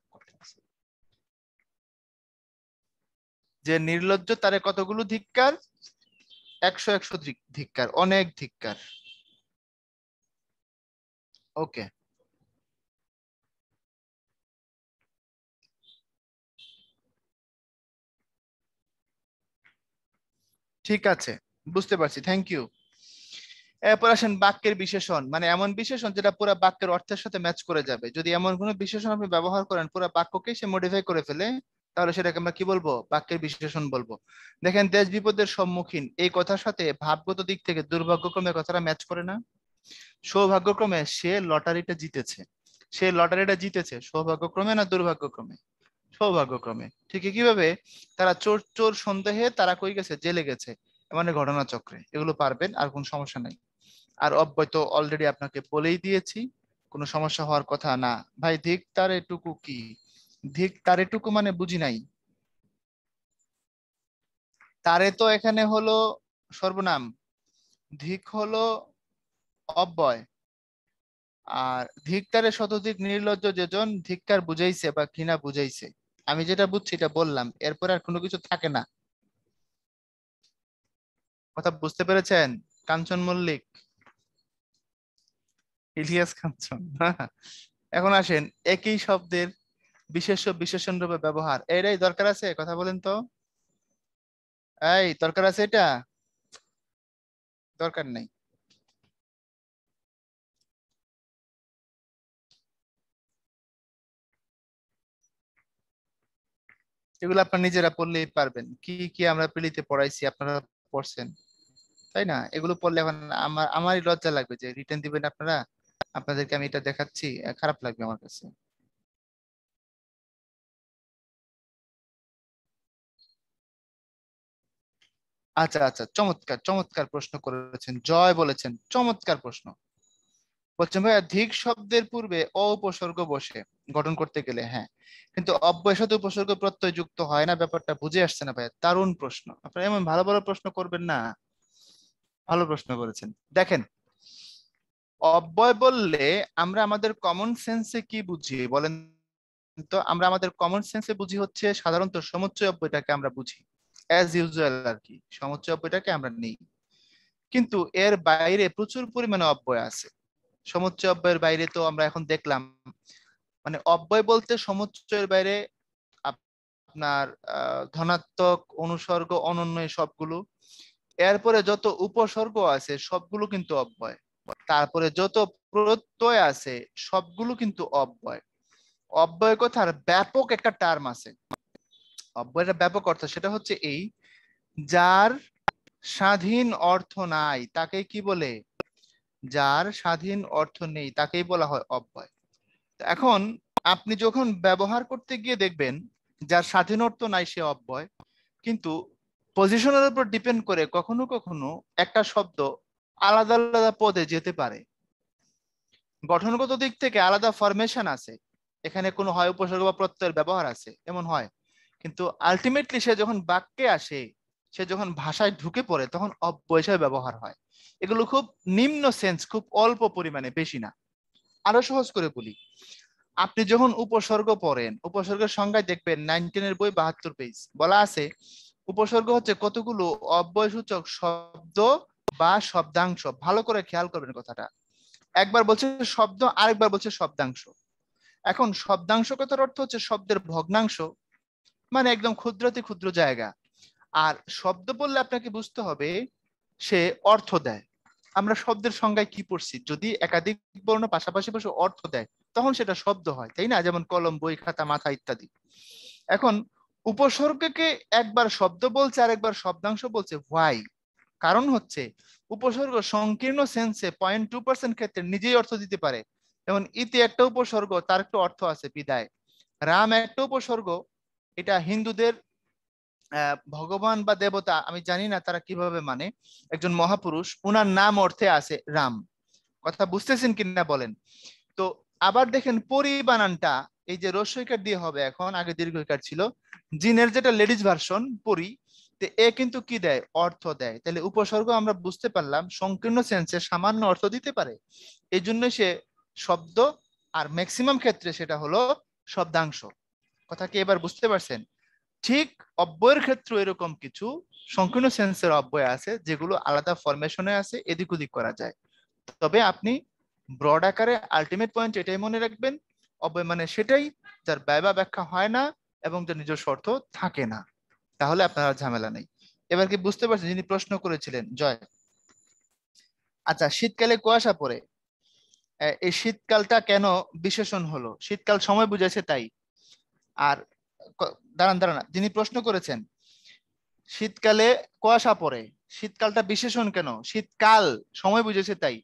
B: যে নির্লজ্জ তারে কতগুলো ধিক্কার
A: একশো একশো ধিক্কার অনেক ধিক্কার ওকে
B: ঠিক আছে বুঝতে পারছি থ্যাংক ইউ এরপর আসেন বাক্যের বিশেষণ মানে এমন বিশেষণ যেটা পুরো বাক্যের অর্থের সাথে ম্যাচ করে যাবে যদি এমন কোনো বিশেষণ আপনি ব্যবহার করেন পুরো বাক্যকে সে মডিফাই করে ফেলে তাহলে সেটাকে আমরা কি বলবো বাক্যের বিশেষণ বলবো দেখেন দেশ বিপদের সম্মুখীন এই কথার সাথে ভাবগত দিক থেকে দুর্ভাগ্যক্রমে কথাটা ম্যাচ করে না সৌভাগ্যক্রমে সে লটারিটা জিতেছে সে লটারিটা জিতেছে সৌভাগ্যক্রমে না দুর্ভাগ্যক্রমে সৌভাগ্যক্রমে ঠিক কিভাবে তারা চোর চোর সন্দেহে তারা কই গেছে জেলে গেছে মানে ঘটনা চক্রে এগুলো পারবেন আর কোন সমস্যা নাই আর অব্যয় তো অলরেডি আপনাকে বলেই দিয়েছি কোনো সমস্যা হওয়ার কথা না ভাই ধিক তার এটুকু কি ধিক তার এটুকু মানে বুঝি নাই তারে তো এখানে হলো সর্বনাম ধিক হলো অব্যয় আর তারে শতধিক নির্লজ্জ যেজন ধিক্কার বুঝাইছে বা ঘৃণা বুঝাইছে আমি যেটা বুঝছি এটা বললাম এরপরে আর কোনো কিছু থাকে না কথা বুঝতে পেরেছেন কাঞ্চন মল্লিক ইলিয়াস কাঞ্চন এখন আসেন একই শব্দের বিশেষ বিশেষণ রূপে ব্যবহার এটাই দরকার আছে কথা বলেন তো এই দরকার আছে এটা দরকার নেই এগুলো আপনার নিজেরা পড়লেই পারবেন কি কি আমরা পিলিতে পড়াইছি আপনারা পড়ছেন তাই না এগুলো পড়লে এখন আমার আমারই লজ্জা লাগবে যে রিটার্ন দিবেন আপনারা আপনাদেরকে আমি এটা দেখাচ্ছি খারাপ লাগবে আমার কাছে আচ্ছা আচ্ছা চমৎকার চমৎকার প্রশ্ন করেছেন জয় বলেছেন চমৎকার প্রশ্ন বলছেন ভাইয়া ধিক শব্দের পূর্বে অপসর্গ বসে গঠন করতে গেলে হ্যাঁ কিন্তু অব্যয় সাথে উপসর্গ প্রত্যয় যুক্ত হয় না ব্যাপারটা বুঝে আসছে না ভাইয়া দারুণ প্রশ্ন আপনারা এমন ভালো ভালো প্রশ্ন করবেন না ভালো প্রশ্ন করেছেন দেখেন অব্যয় বললে আমরা আমাদের কমন সেন্সে কি বুঝি বলেন তো আমরা আমাদের কমন সেন্সে বুঝি হচ্ছে সাধারণত সমুচ্চয় অব্যয়টাকে আমরা বুঝি অ্যাজ ইউজুয়াল আর কি সমুচ্চয় অব্যয়টাকে আমরা নেই কিন্তু এর বাইরে প্রচুর পরিমাণে অব্যয় আছে সমুচ্চ অব্যয়ের বাইরে তো আমরা এখন দেখলাম মানে অব্যয় বলতে সমুচ্চয়ের বাইরে আপনার ধনাত্মক অনুসর্গ অনন্য সবগুলো এরপরে যত উপসর্গ আছে সবগুলো কিন্তু অব্যয় তারপরে যত প্রত্যয় আছে সবগুলো কিন্তু অব্যয় অব্যয় কথার ব্যাপক একটা টার্ম আছে অব্যয়ের ব্যাপক অর্থ সেটা হচ্ছে এই যার স্বাধীন অর্থ নাই তাকে কি বলে যার স্বাধীন অর্থ নেই তাকেই বলা হয় অব্যয় এখন আপনি যখন ব্যবহার করতে গিয়ে দেখবেন যার স্বাধীন অর্থ নাই সে অব্যয় কিন্তু পজিশনের উপর ডিপেন্ড করে কখনো কখনো একটা শব্দ আলাদা আলাদা পদে যেতে পারে গঠনগত দিক থেকে আলাদা ফরমেশন আছে এখানে কোনো হয় উপসর্গ বা প্রত্যয়ের ব্যবহার আছে এমন হয় কিন্তু আলটিমেটলি সে যখন বাক্যে আসে সে যখন ভাষায় ঢুকে পড়ে তখন অব্যয় হিসাবে ব্যবহার হয় এগুলো খুব নিম্ন সেন্স খুব অল্প পরিমাণে বেশি না আরো সহজ করে বলি আপনি যখন উপসর্গ পড়েন উপসর্গের সংখ্যায় দেখবেন নাইনটিনের বই বাহাত্তর পেজ বলা আছে উপসর্গ হচ্ছে কতগুলো অব্যয়সূচক শব্দ বা শব্দাংশ ভালো করে খেয়াল করবেন কথাটা একবার বলছে শব্দ আরেকবার বলছে শব্দাংশ এখন শব্দাংশ কথার অর্থ হচ্ছে শব্দের ভগ্নাংশ মানে একদম ক্ষুদ্রতে ক্ষুদ্র জায়গা আর শব্দ বললে আপনাকে বুঝতে হবে সে অর্থ দেয় আমরা শব্দের সংজ্ঞায় কি পড়ছি যদি একাধিক বর্ণ পাশাপাশি বসে অর্থ দেয় তখন সেটা শব্দ হয় তাই না যেমন কলম বই খাতা মাথা ইত্যাদি এখন উপসর্গকে একবার শব্দ বলছে আর একবার শব্দাংশ বলছে হোয়াই কারণ হচ্ছে উপসর্গ সংকীর্ণ সেন্সে পয়েন্ট টু পার্সেন্ট ক্ষেত্রে নিজেই অর্থ দিতে পারে যেমন ইতি একটা উপসর্গ তার একটা অর্থ আছে বিদায় রাম একটা উপসর্গ এটা হিন্দুদের ভগবান বা দেবতা আমি জানি না তারা কিভাবে মানে একজন মহাপুরুষ উনার নাম অর্থে আছে রাম কথা বুঝতেছেন কিনা বলেন তো আবার দেখেন পরি বানানটা এই যে রস্বইকার দিয়ে হবে এখন আগে দীর্ঘকার ছিল জিনের যেটা লেডিস ভার্সন পরি এ কিন্তু কি দেয় অর্থ দেয় তাহলে উপসর্গ আমরা বুঝতে পারলাম সংকীর্ণ সেন্সে সামান্য অর্থ দিতে পারে এই জন্য সে শব্দ আর ম্যাক্সিমাম ক্ষেত্রে সেটা হলো শব্দাংশ কথা কি এবার বুঝতে পারছেন ঠিক অব্যয়ের ক্ষেত্রে এরকম কিছু সংকীর্ণ সেন্সের অব্যয় আছে যেগুলো আলাদা ফরমেশনে আছে এদিক ওদিক করা যায় তবে আপনি ব্রড আকারে আলটিমেট পয়েন্ট এটাই মনে রাখবেন অব্যয় মানে সেটাই যার বা ব্যাখ্যা হয় না এবং যার নিজস্ব অর্থ থাকে না তাহলে আপনার ঝামেলা নেই এবার কি বুঝতে পারছেন যিনি প্রশ্ন করেছিলেন জয় আচ্ছা শীতকালে কুয়াশা পড়ে এই শীতকালটা কেন বিশেষণ হলো শীতকাল সময় বুঝেছে তাই আর দাঁড়ান দাঁড়ান যিনি প্রশ্ন করেছেন শীতকালে কুয়াশা পড়ে শীতকালটা বিশেষণ কেন শীতকাল সময় বুঝেছে তাই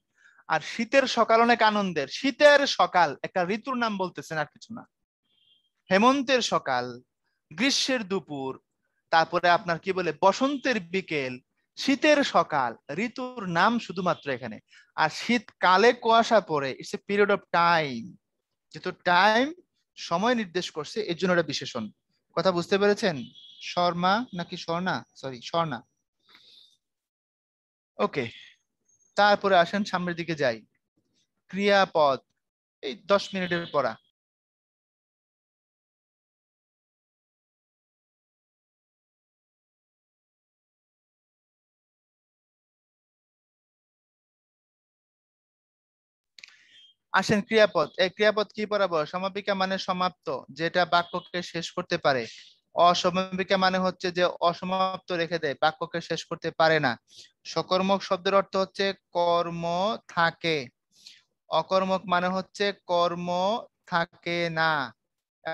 B: আর শীতের সকাল অনেক আনন্দের শীতের সকাল একটা ঋতুর নাম বলতেছেন আর কিছু না হেমন্তের সকাল গ্রীষ্মের দুপুর তারপরে আপনার কি বলে বসন্তের বিকেল শীতের সকাল ঋতুর নাম শুধুমাত্র এখানে আর শীতকালে কুয়াশা পড়ে it's a period of time যেহেতু টাইম সময় নির্দেশ করছে এর জন্য এটা বিশেষণ কথা বুঝতে পেরেছেন শর্মা নাকি স্বর্ণা সরি স্বর্ণা ওকে তারপরে আসেন সামনের দিকে যাই ক্রিয়াপদ
A: এই দশ মিনিটের পড়া
B: আসেন ক্রিয়াপদ এই ক্রিয়াপদ কি পড়াবো সমাপিকা মানে সমাপ্ত যেটা বাক্যকে শেষ করতে পারে অসমাপিকা মানে হচ্ছে যে অসমাপ্ত রেখে দেয় বাক্যকে শেষ করতে পারে না সকর্মক শব্দের অর্থ হচ্ছে কর্ম থাকে অকর্মক মানে হচ্ছে কর্ম থাকে না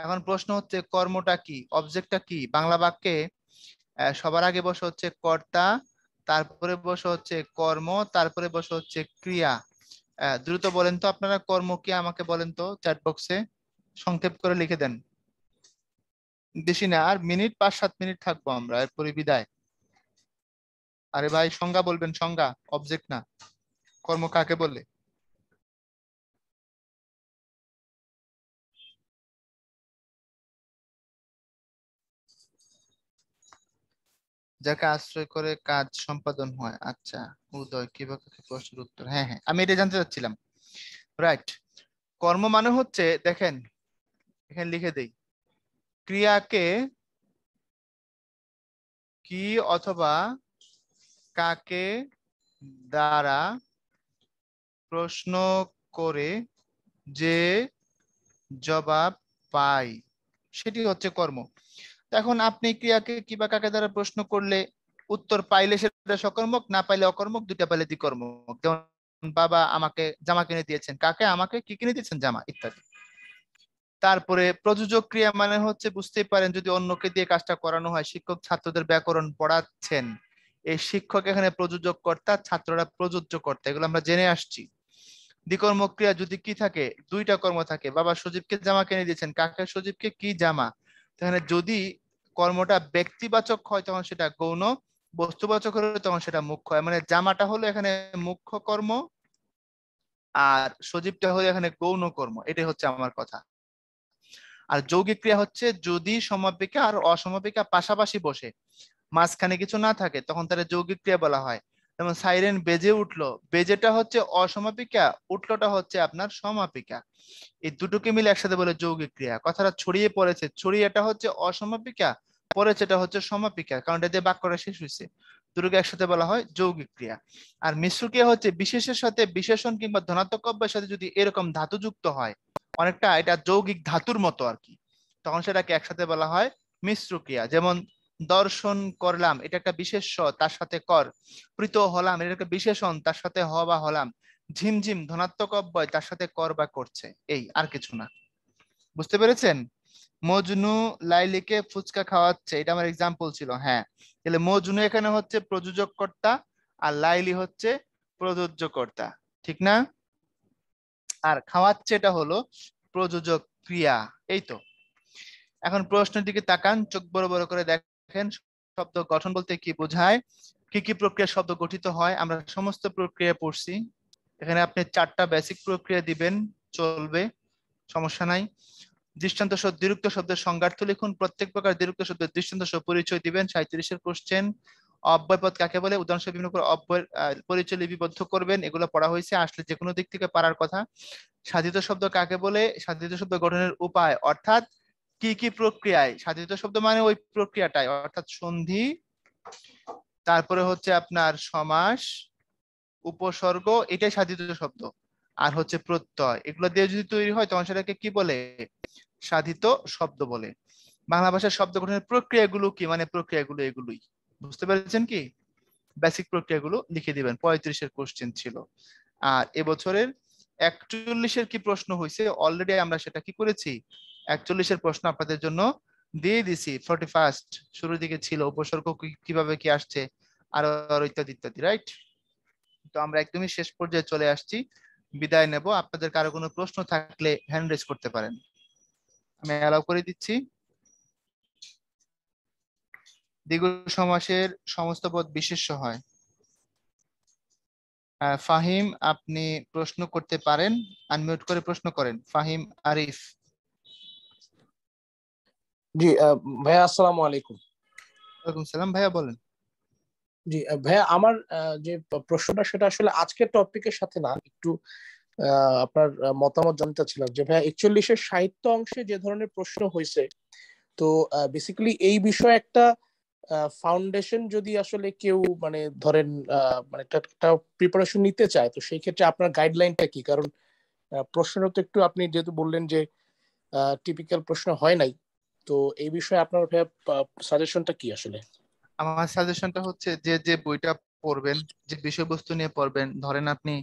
B: এখন প্রশ্ন হচ্ছে কর্মটা কি অবজেক্টটা কি বাংলা বাক্যে সবার আগে বসে হচ্ছে কর্তা তারপরে বসে হচ্ছে কর্ম তারপরে বসে হচ্ছে ক্রিয়া দ্রুত বলেন তো আপনারা কর্ম কি আমাকে বলেন তো চ্যাট বক্সে সংক্ষেপ করে লিখে দেন বেশি না আর মিনিট পাঁচ সাত মিনিট থাকবো আমরা এরপরে বিদায় আরে ভাই সংজ্ঞা বলবেন সংজ্ঞা অবজেক্ট না কর্ম কাকে বলে যাকে আশ্রয় করে কাজ সম্পাদন হয় আচ্ছা উদয় কিভাবে প্রশ্নের উত্তর হ্যাঁ হ্যাঁ আমি এটা জানতে চাচ্ছিলাম রাইট কর্ম মানে হচ্ছে দেখেন এখানে লিখে দেই ক্রিয়াকে কি অথবা কাকে দ্বারা প্রশ্ন করে যে জবাব পাই সেটি হচ্ছে কর্ম এখন আপনি ক্রিয়াকে কিবা কাকে দ্বারা প্রশ্ন করলে উত্তর পাইলে সেটা সকর্মক না পাইলে অকর্মক দুটা পাইলে দ্বিকর্মক যেমন বাবা আমাকে জামা কিনে দিয়েছেন কাকে আমাকে কি কিনে দিয়েছেন জামা ইত্যাদি তারপরে প্রযোজক ক্রিয়া মানে হচ্ছে বুঝতেই পারেন যদি অন্যকে দিয়ে কাজটা করানো হয় শিক্ষক ছাত্রদের ব্যাকরণ পড়াচ্ছেন এই শিক্ষক এখানে প্রযোজক কর্তা ছাত্ররা প্রযোজ্য কর্তা এগুলো আমরা জেনে আসছি দ্বিকর্ম ক্রিয়া যদি কি থাকে দুইটা কর্ম থাকে বাবা সজীবকে জামা কিনে দিয়েছেন কাকে সজীবকে কি জামা এখানে যদি কর্মটা ব্যক্তিবাচক হয় তখন সেটা গৌণ বস্তুবাচক হলে তখন সেটা মুখ্য হয় মানে জামাটা হলো এখানে মুখ্য কর্ম আর সজীবটা হলো এখানে গৌণ কর্ম এটাই হচ্ছে আমার কথা আর যৌগিক ক্রিয়া হচ্ছে যদি সমাপিকা আর অসমাপিকা পাশাপাশি বসে মাঝখানে কিছু না থাকে তখন তারা যৌগিক ক্রিয়া বলা হয় যেমন সাইরেন বেজে উঠলো বেজেটা হচ্ছে অসমাপিকা উঠলোটা হচ্ছে আপনার সমাপিকা এই দুটোকে মিলে একসাথে বলে যৌগিক ক্রিয়া কথাটা ছড়িয়ে পড়েছে ছড়িয়েটা হচ্ছে অসমাপিকা পরে যেটা হচ্ছে সমাপিকা কারণ এটা দিয়ে বাক্যটা শেষ হয়েছে দুটোকে একসাথে বলা হয় যৌগিক ক্রিয়া আর মিশ্র ক্রিয়া হচ্ছে বিশেষের সাথে বিশেষণ কিংবা ধনাত্মক অব্যয়ের সাথে যদি এরকম ধাতু যুক্ত হয় অনেকটা এটা যৌগিক ধাতুর মতো আর কি তখন সেটাকে একসাথে বলা হয় মিশ্র ক্রিয়া যেমন দর্শন করলাম এটা একটা বিশেষ তার সাথে কর প্রীত হলাম এটা একটা বিশেষণ তার সাথে হ বা হলাম ঝিমঝিম ধনাত্মক অব্যয় তার সাথে কর বা করছে এই আর কিছু না বুঝতে পেরেছেন মজনু লাইলিকে ফুচকা খাওয়াচ্ছে এটা আমার এক্সাম্পল ছিল হ্যাঁ তাহলে মজনু এখানে হচ্ছে প্রযোজক কর্তা আর লাইলি হচ্ছে প্রযোজ্য কর্তা ঠিক না আর খাওয়াচ্ছে এটা হলো প্রযোজক ক্রিয়া এই তো এখন প্রশ্নের দিকে তাকান চোখ বড় বড় করে দেখেন শব্দ গঠন বলতে কি বোঝায় কি কি প্রক্রিয়া শব্দ গঠিত হয় আমরা সমস্ত প্রক্রিয়া পড়ছি এখানে আপনি চারটা বেসিক প্রক্রিয়া দিবেন চলবে সমস্যা নাই দৃষ্টান্ত সহ দীর্ঘ শব্দের সংজ্ঞার্থ লিখুন প্রত্যেক প্রকার দীর্ঘ শব্দের দৃষ্টান্ত সহ পরিচয় দিবেন সাঁত্রিশের কোশ্চেন অব্যয় পদ কাকে বলে উদাহরণস্বরূপ বিভিন্ন অব্যয় পরিচয় লিপিবদ্ধ করবেন এগুলো পড়া হয়েছে আসলে যে কোনো দিক থেকে পারার কথা সাধিত শব্দ কাকে বলে সাধিত শব্দ গঠনের উপায় অর্থাৎ কি কি প্রক্রিয়ায় সাধিত শব্দ মানে ওই প্রক্রিয়াটাই অর্থাৎ সন্ধি তারপরে হচ্ছে আপনার সমাস উপসর্গ এটাই সাধিত শব্দ আর হচ্ছে প্রত্যয় এগুলো দিয়ে যদি তৈরি হয় তখন সেটাকে কি বলে সাধিত শব্দ বলে বাংলা ভাষার শব্দ গঠনের প্রক্রিয়াগুলো কি মানে প্রক্রিয়াগুলো এগুলোই বুঝতে পেরেছেন কি বেসিক প্রক্রিয়াগুলো লিখে দিবেন পঁয়ত্রিশের কোশ্চেন ছিল আর এবছরের একচল্লিশের কি প্রশ্ন হয়েছে অলরেডি আমরা সেটা কি করেছি একচল্লিশের প্রশ্ন আপনাদের জন্য দিয়ে দিছি ফর্টি ফার্স্ট শুরুর দিকে ছিল উপসর্গ কিভাবে কি আসছে আরো ইত্যাদি ইত্যাদি রাইট তো আমরা একদমই শেষ পর্যায়ে চলে আসছি বিদায় নেব আপনাদের কারো কোনো প্রশ্ন থাকলে হ্যান্ড রেজ করতে পারেন আমি অ্যালাউ করে দিচ্ছি দীর্ঘ সমাসের সমস্ত পদ বিশেষ্য হয় ফাহিম আপনি প্রশ্ন করতে পারেন আনমিউট করে প্রশ্ন করেন ফাহিম আরিফ জি ভাইয়া আসসালামু আলাইকুম ওয়ালাইকুম সালাম ভাইয়া বলেন জি ভাইয়া আমার যে প্রশ্নটা সেটা আসলে আজকের টপিকের সাথে না একটু আপনার মতামত জানতে ছিলাম যে ভাইয়া একচল্লিশের সাহিত্য অংশে যে ধরনের প্রশ্ন হয়েছে তো বেসিক্যালি এই বিষয়ে একটা ফাউন্ডেশন যদি আসলে কেউ মানে ধরেন মানে একটা প্রিপারেশন নিতে চায় তো সেই ক্ষেত্রে আপনার গাইডলাইনটা কি কারণ প্রশ্ন তো একটু আপনি যেহেতু বললেন যে টিপিক্যাল প্রশ্ন হয় নাই তো এই বিষয়ে আপনার ভাইয়া সাজেশনটা কি আসলে আমার সাজেশনটা হচ্ছে যে যে বইটা পড়বেন যে বিষয়বস্তু নিয়ে পড়বেন ধরেন আপনি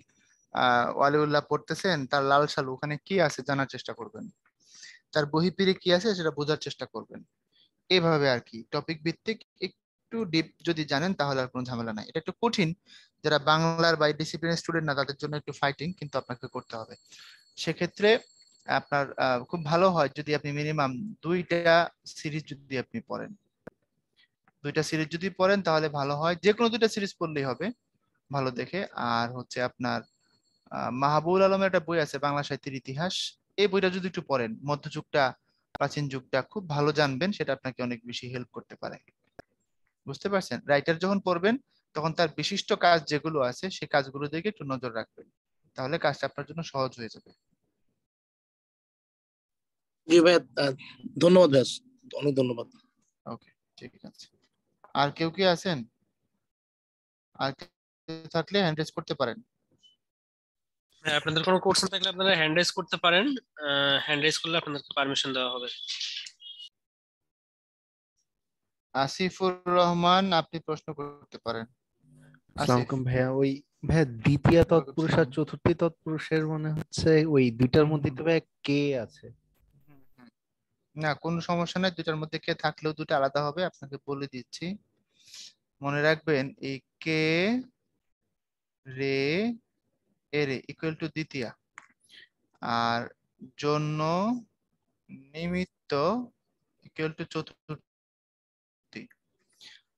B: ওয়ালিউল্লাহ পড়তেছেন তার লাল সালু ওখানে কি আছে জানার চেষ্টা করবেন তার বহিপীরে কি আছে সেটা বোঝার চেষ্টা করবেন এভাবে আর কি টপিক ভিত্তিক একটু ডিপ যদি জানেন তাহলে আর কোনো ঝামেলা নাই এটা একটু কঠিন যারা বাংলার বা ডিসিপ্লিন স্টুডেন্ট না তাদের জন্য একটু ফাইটিং কিন্তু আপনাকে করতে হবে সেক্ষেত্রে আপনার খুব ভালো হয় যদি আপনি মিনিমাম দুইটা সিরিজ যদি আপনি পড়েন দুইটা সিরিজ যদি পড়েন তাহলে ভালো হয় যে কোনো দুইটা সিরিজ পড়লেই হবে ভালো দেখে আর হচ্ছে আপনার মাহবুল আলমের একটা বই আছে বাংলা সাহিত্যের ইতিহাস এই বইটা যদি একটু পড়েন মধ্যযুগটা প্রাচীন যুগটা খুব ভালো জানবেন সেটা আপনাকে অনেক বেশি হেল্প করতে পারে বুঝতে পারছেন রাইটার যখন পড়বেন তখন তার বিশিষ্ট কাজ যেগুলো আছে সে কাজগুলো দিকে একটু নজর রাখবেন তাহলে কাজটা আপনার জন্য সহজ হয়ে যাবে
A: ধন্যবাদ অনেক ধন্যবাদ
B: ওকে ঠিক আছে আর কেউ কি আছেন আর থাকলে হ্যান্ড রেজ করতে পারেন
A: হ্যাঁ আপনাদের কোনো কোশ্চেন থাকলে আপনারা হ্যান্ড রেজ করতে পারেন হ্যান্ড রেজ করলে আপনাদেরকে পারমিশন দেওয়া হবে
B: আসিফুর রহমান আপনি প্রশ্ন করতে পারেন আসসালামুকুম ভাইয়া ওই ভাইয়া দ্বিতীয় তৎপুরুষ আর চতুর্থ তৎপুরুষের মনে হচ্ছে ওই দুইটার মধ্যে তো ভাইয়া কে আছে না কোনো সমস্যা নাই দুইটার মধ্যে কে থাকলেও দুটো আলাদা হবে আপনাকে বলে দিচ্ছি মনে রাখবেন এই কে রে এর ইকুয়াল টু দ্বিতীয়া আর জন্য নিমিত্ত ইকুয়াল টু চতুর্থী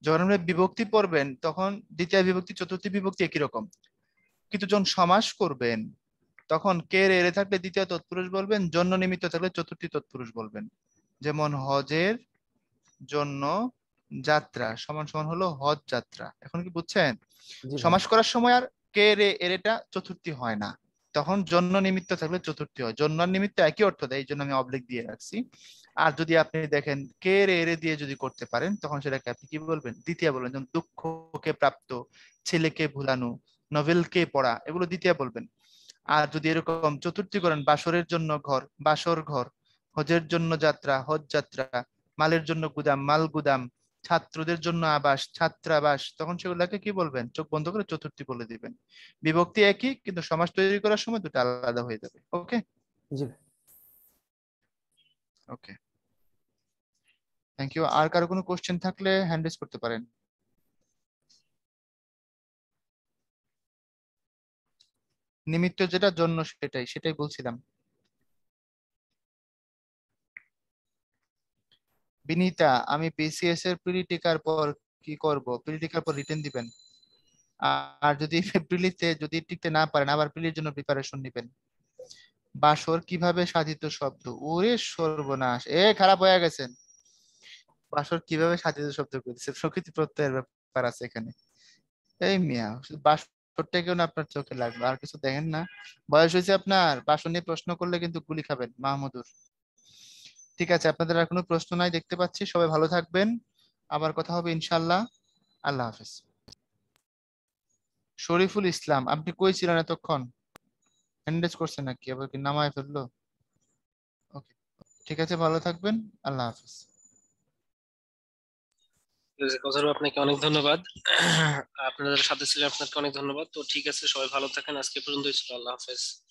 B: যখন আমরা বিভক্তি পড়বেন তখন দ্বিতীয় বিভক্তি চতুর্থী বিভক্তি একই রকম কিন্তু যখন সমাস করবেন তখন কে রে রে থাকলে দ্বিতীয় তৎপুরুষ বলবেন জন্য নিমিত্ত থাকলে চতুর্থী তৎপুরুষ বলবেন যেমন হজের জন্য যাত্রা সমান সমান হলো হজ যাত্রা এখন কি বুঝছেন সমাস করার সময় আর কে রে এর এটা চতুর্থী হয় না তখন জন্য নিমিত্ত থাকলে চতুর্থী হয় জন্য নিমিত্ত একই অর্থ দেয় এই জন্য আমি অবলিক দিয়ে রাখছি আর যদি আপনি দেখেন কে রে এরে দিয়ে যদি করতে পারেন তখন সেটাকে আপনি কি বলবেন দ্বিতীয় বলবেন যেমন দুঃখকে প্রাপ্ত ছেলেকে ভুলানো নভেলকে পড়া এগুলো দ্বিতীয় বলবেন আর যদি এরকম চতুর্থী করেন বাসরের জন্য ঘর বাসর ঘর হজের জন্য যাত্রা হজ যাত্রা মালের জন্য গুদাম মাল গুদাম ছাত্রদের জন্য আবাস ছাত্রাবাস তখন সেগুলোকে কি বলবেন চোখ বন্ধ করে চতুর্থী বলে দিবেন বিভক্তি একই কিন্তু সমাজ তৈরি করার সময় দুটো আলাদা হয়ে যাবে ওকে ওকে থ্যাংক
A: ইউ আর কারো কোনো কোশ্চেন থাকলে হ্যান্ডেজ করতে পারেন নিমিত্ত যেটা জন্য সেটাই সেটাই বলছিলাম
B: বিনিতা আমি পিসিএস এর প্রিলিটিকার পর কি করব প্রিলিটিকার পর রিটেন দিবেন আর যদি প্রিলিতে যদি টিকতে না পারেন আবার প্রিলির জন্য প্রিপারেশন নেবেন বাসর কিভাবে সাধিত শব্দ ওরে সর্বনাশ এ খারাপ হয়ে গেছেন বাসর কিভাবে সাধিত শব্দ করেছে প্রকৃতি প্রত্যয়ের ব্যাপার আছে এখানে এই মিয়া বাসরটা কেউ আপনার চোখে লাগবে আর কিছু দেখেন না বয়স হয়েছে আপনার বাসর নিয়ে প্রশ্ন করলে কিন্তু গুলি খাবেন মাহমুদুর ঠিক আছে আপনাদের আর কোনো প্রশ্ন নাই দেখতে পাচ্ছি সবাই ভালো থাকবেন আবার কথা হবে ইনশাল্লাহ আল্লাহ হাফেজ শরীফুল ইসলাম আপনি কই ছিলেন এতক্ষণ হ্যান্ডেজ করছেন নাকি আবার কি নামায় ফেললো ওকে ঠিক আছে ভালো থাকবেন আল্লাহ হাফেজ
A: আপনাকে অনেক ধন্যবাদ আপনাদের সাথে ছিলেন আপনাকে অনেক ধন্যবাদ তো ঠিক আছে সবাই ভালো থাকেন আজকে পর্যন্ত আল্লাহ হাফেজ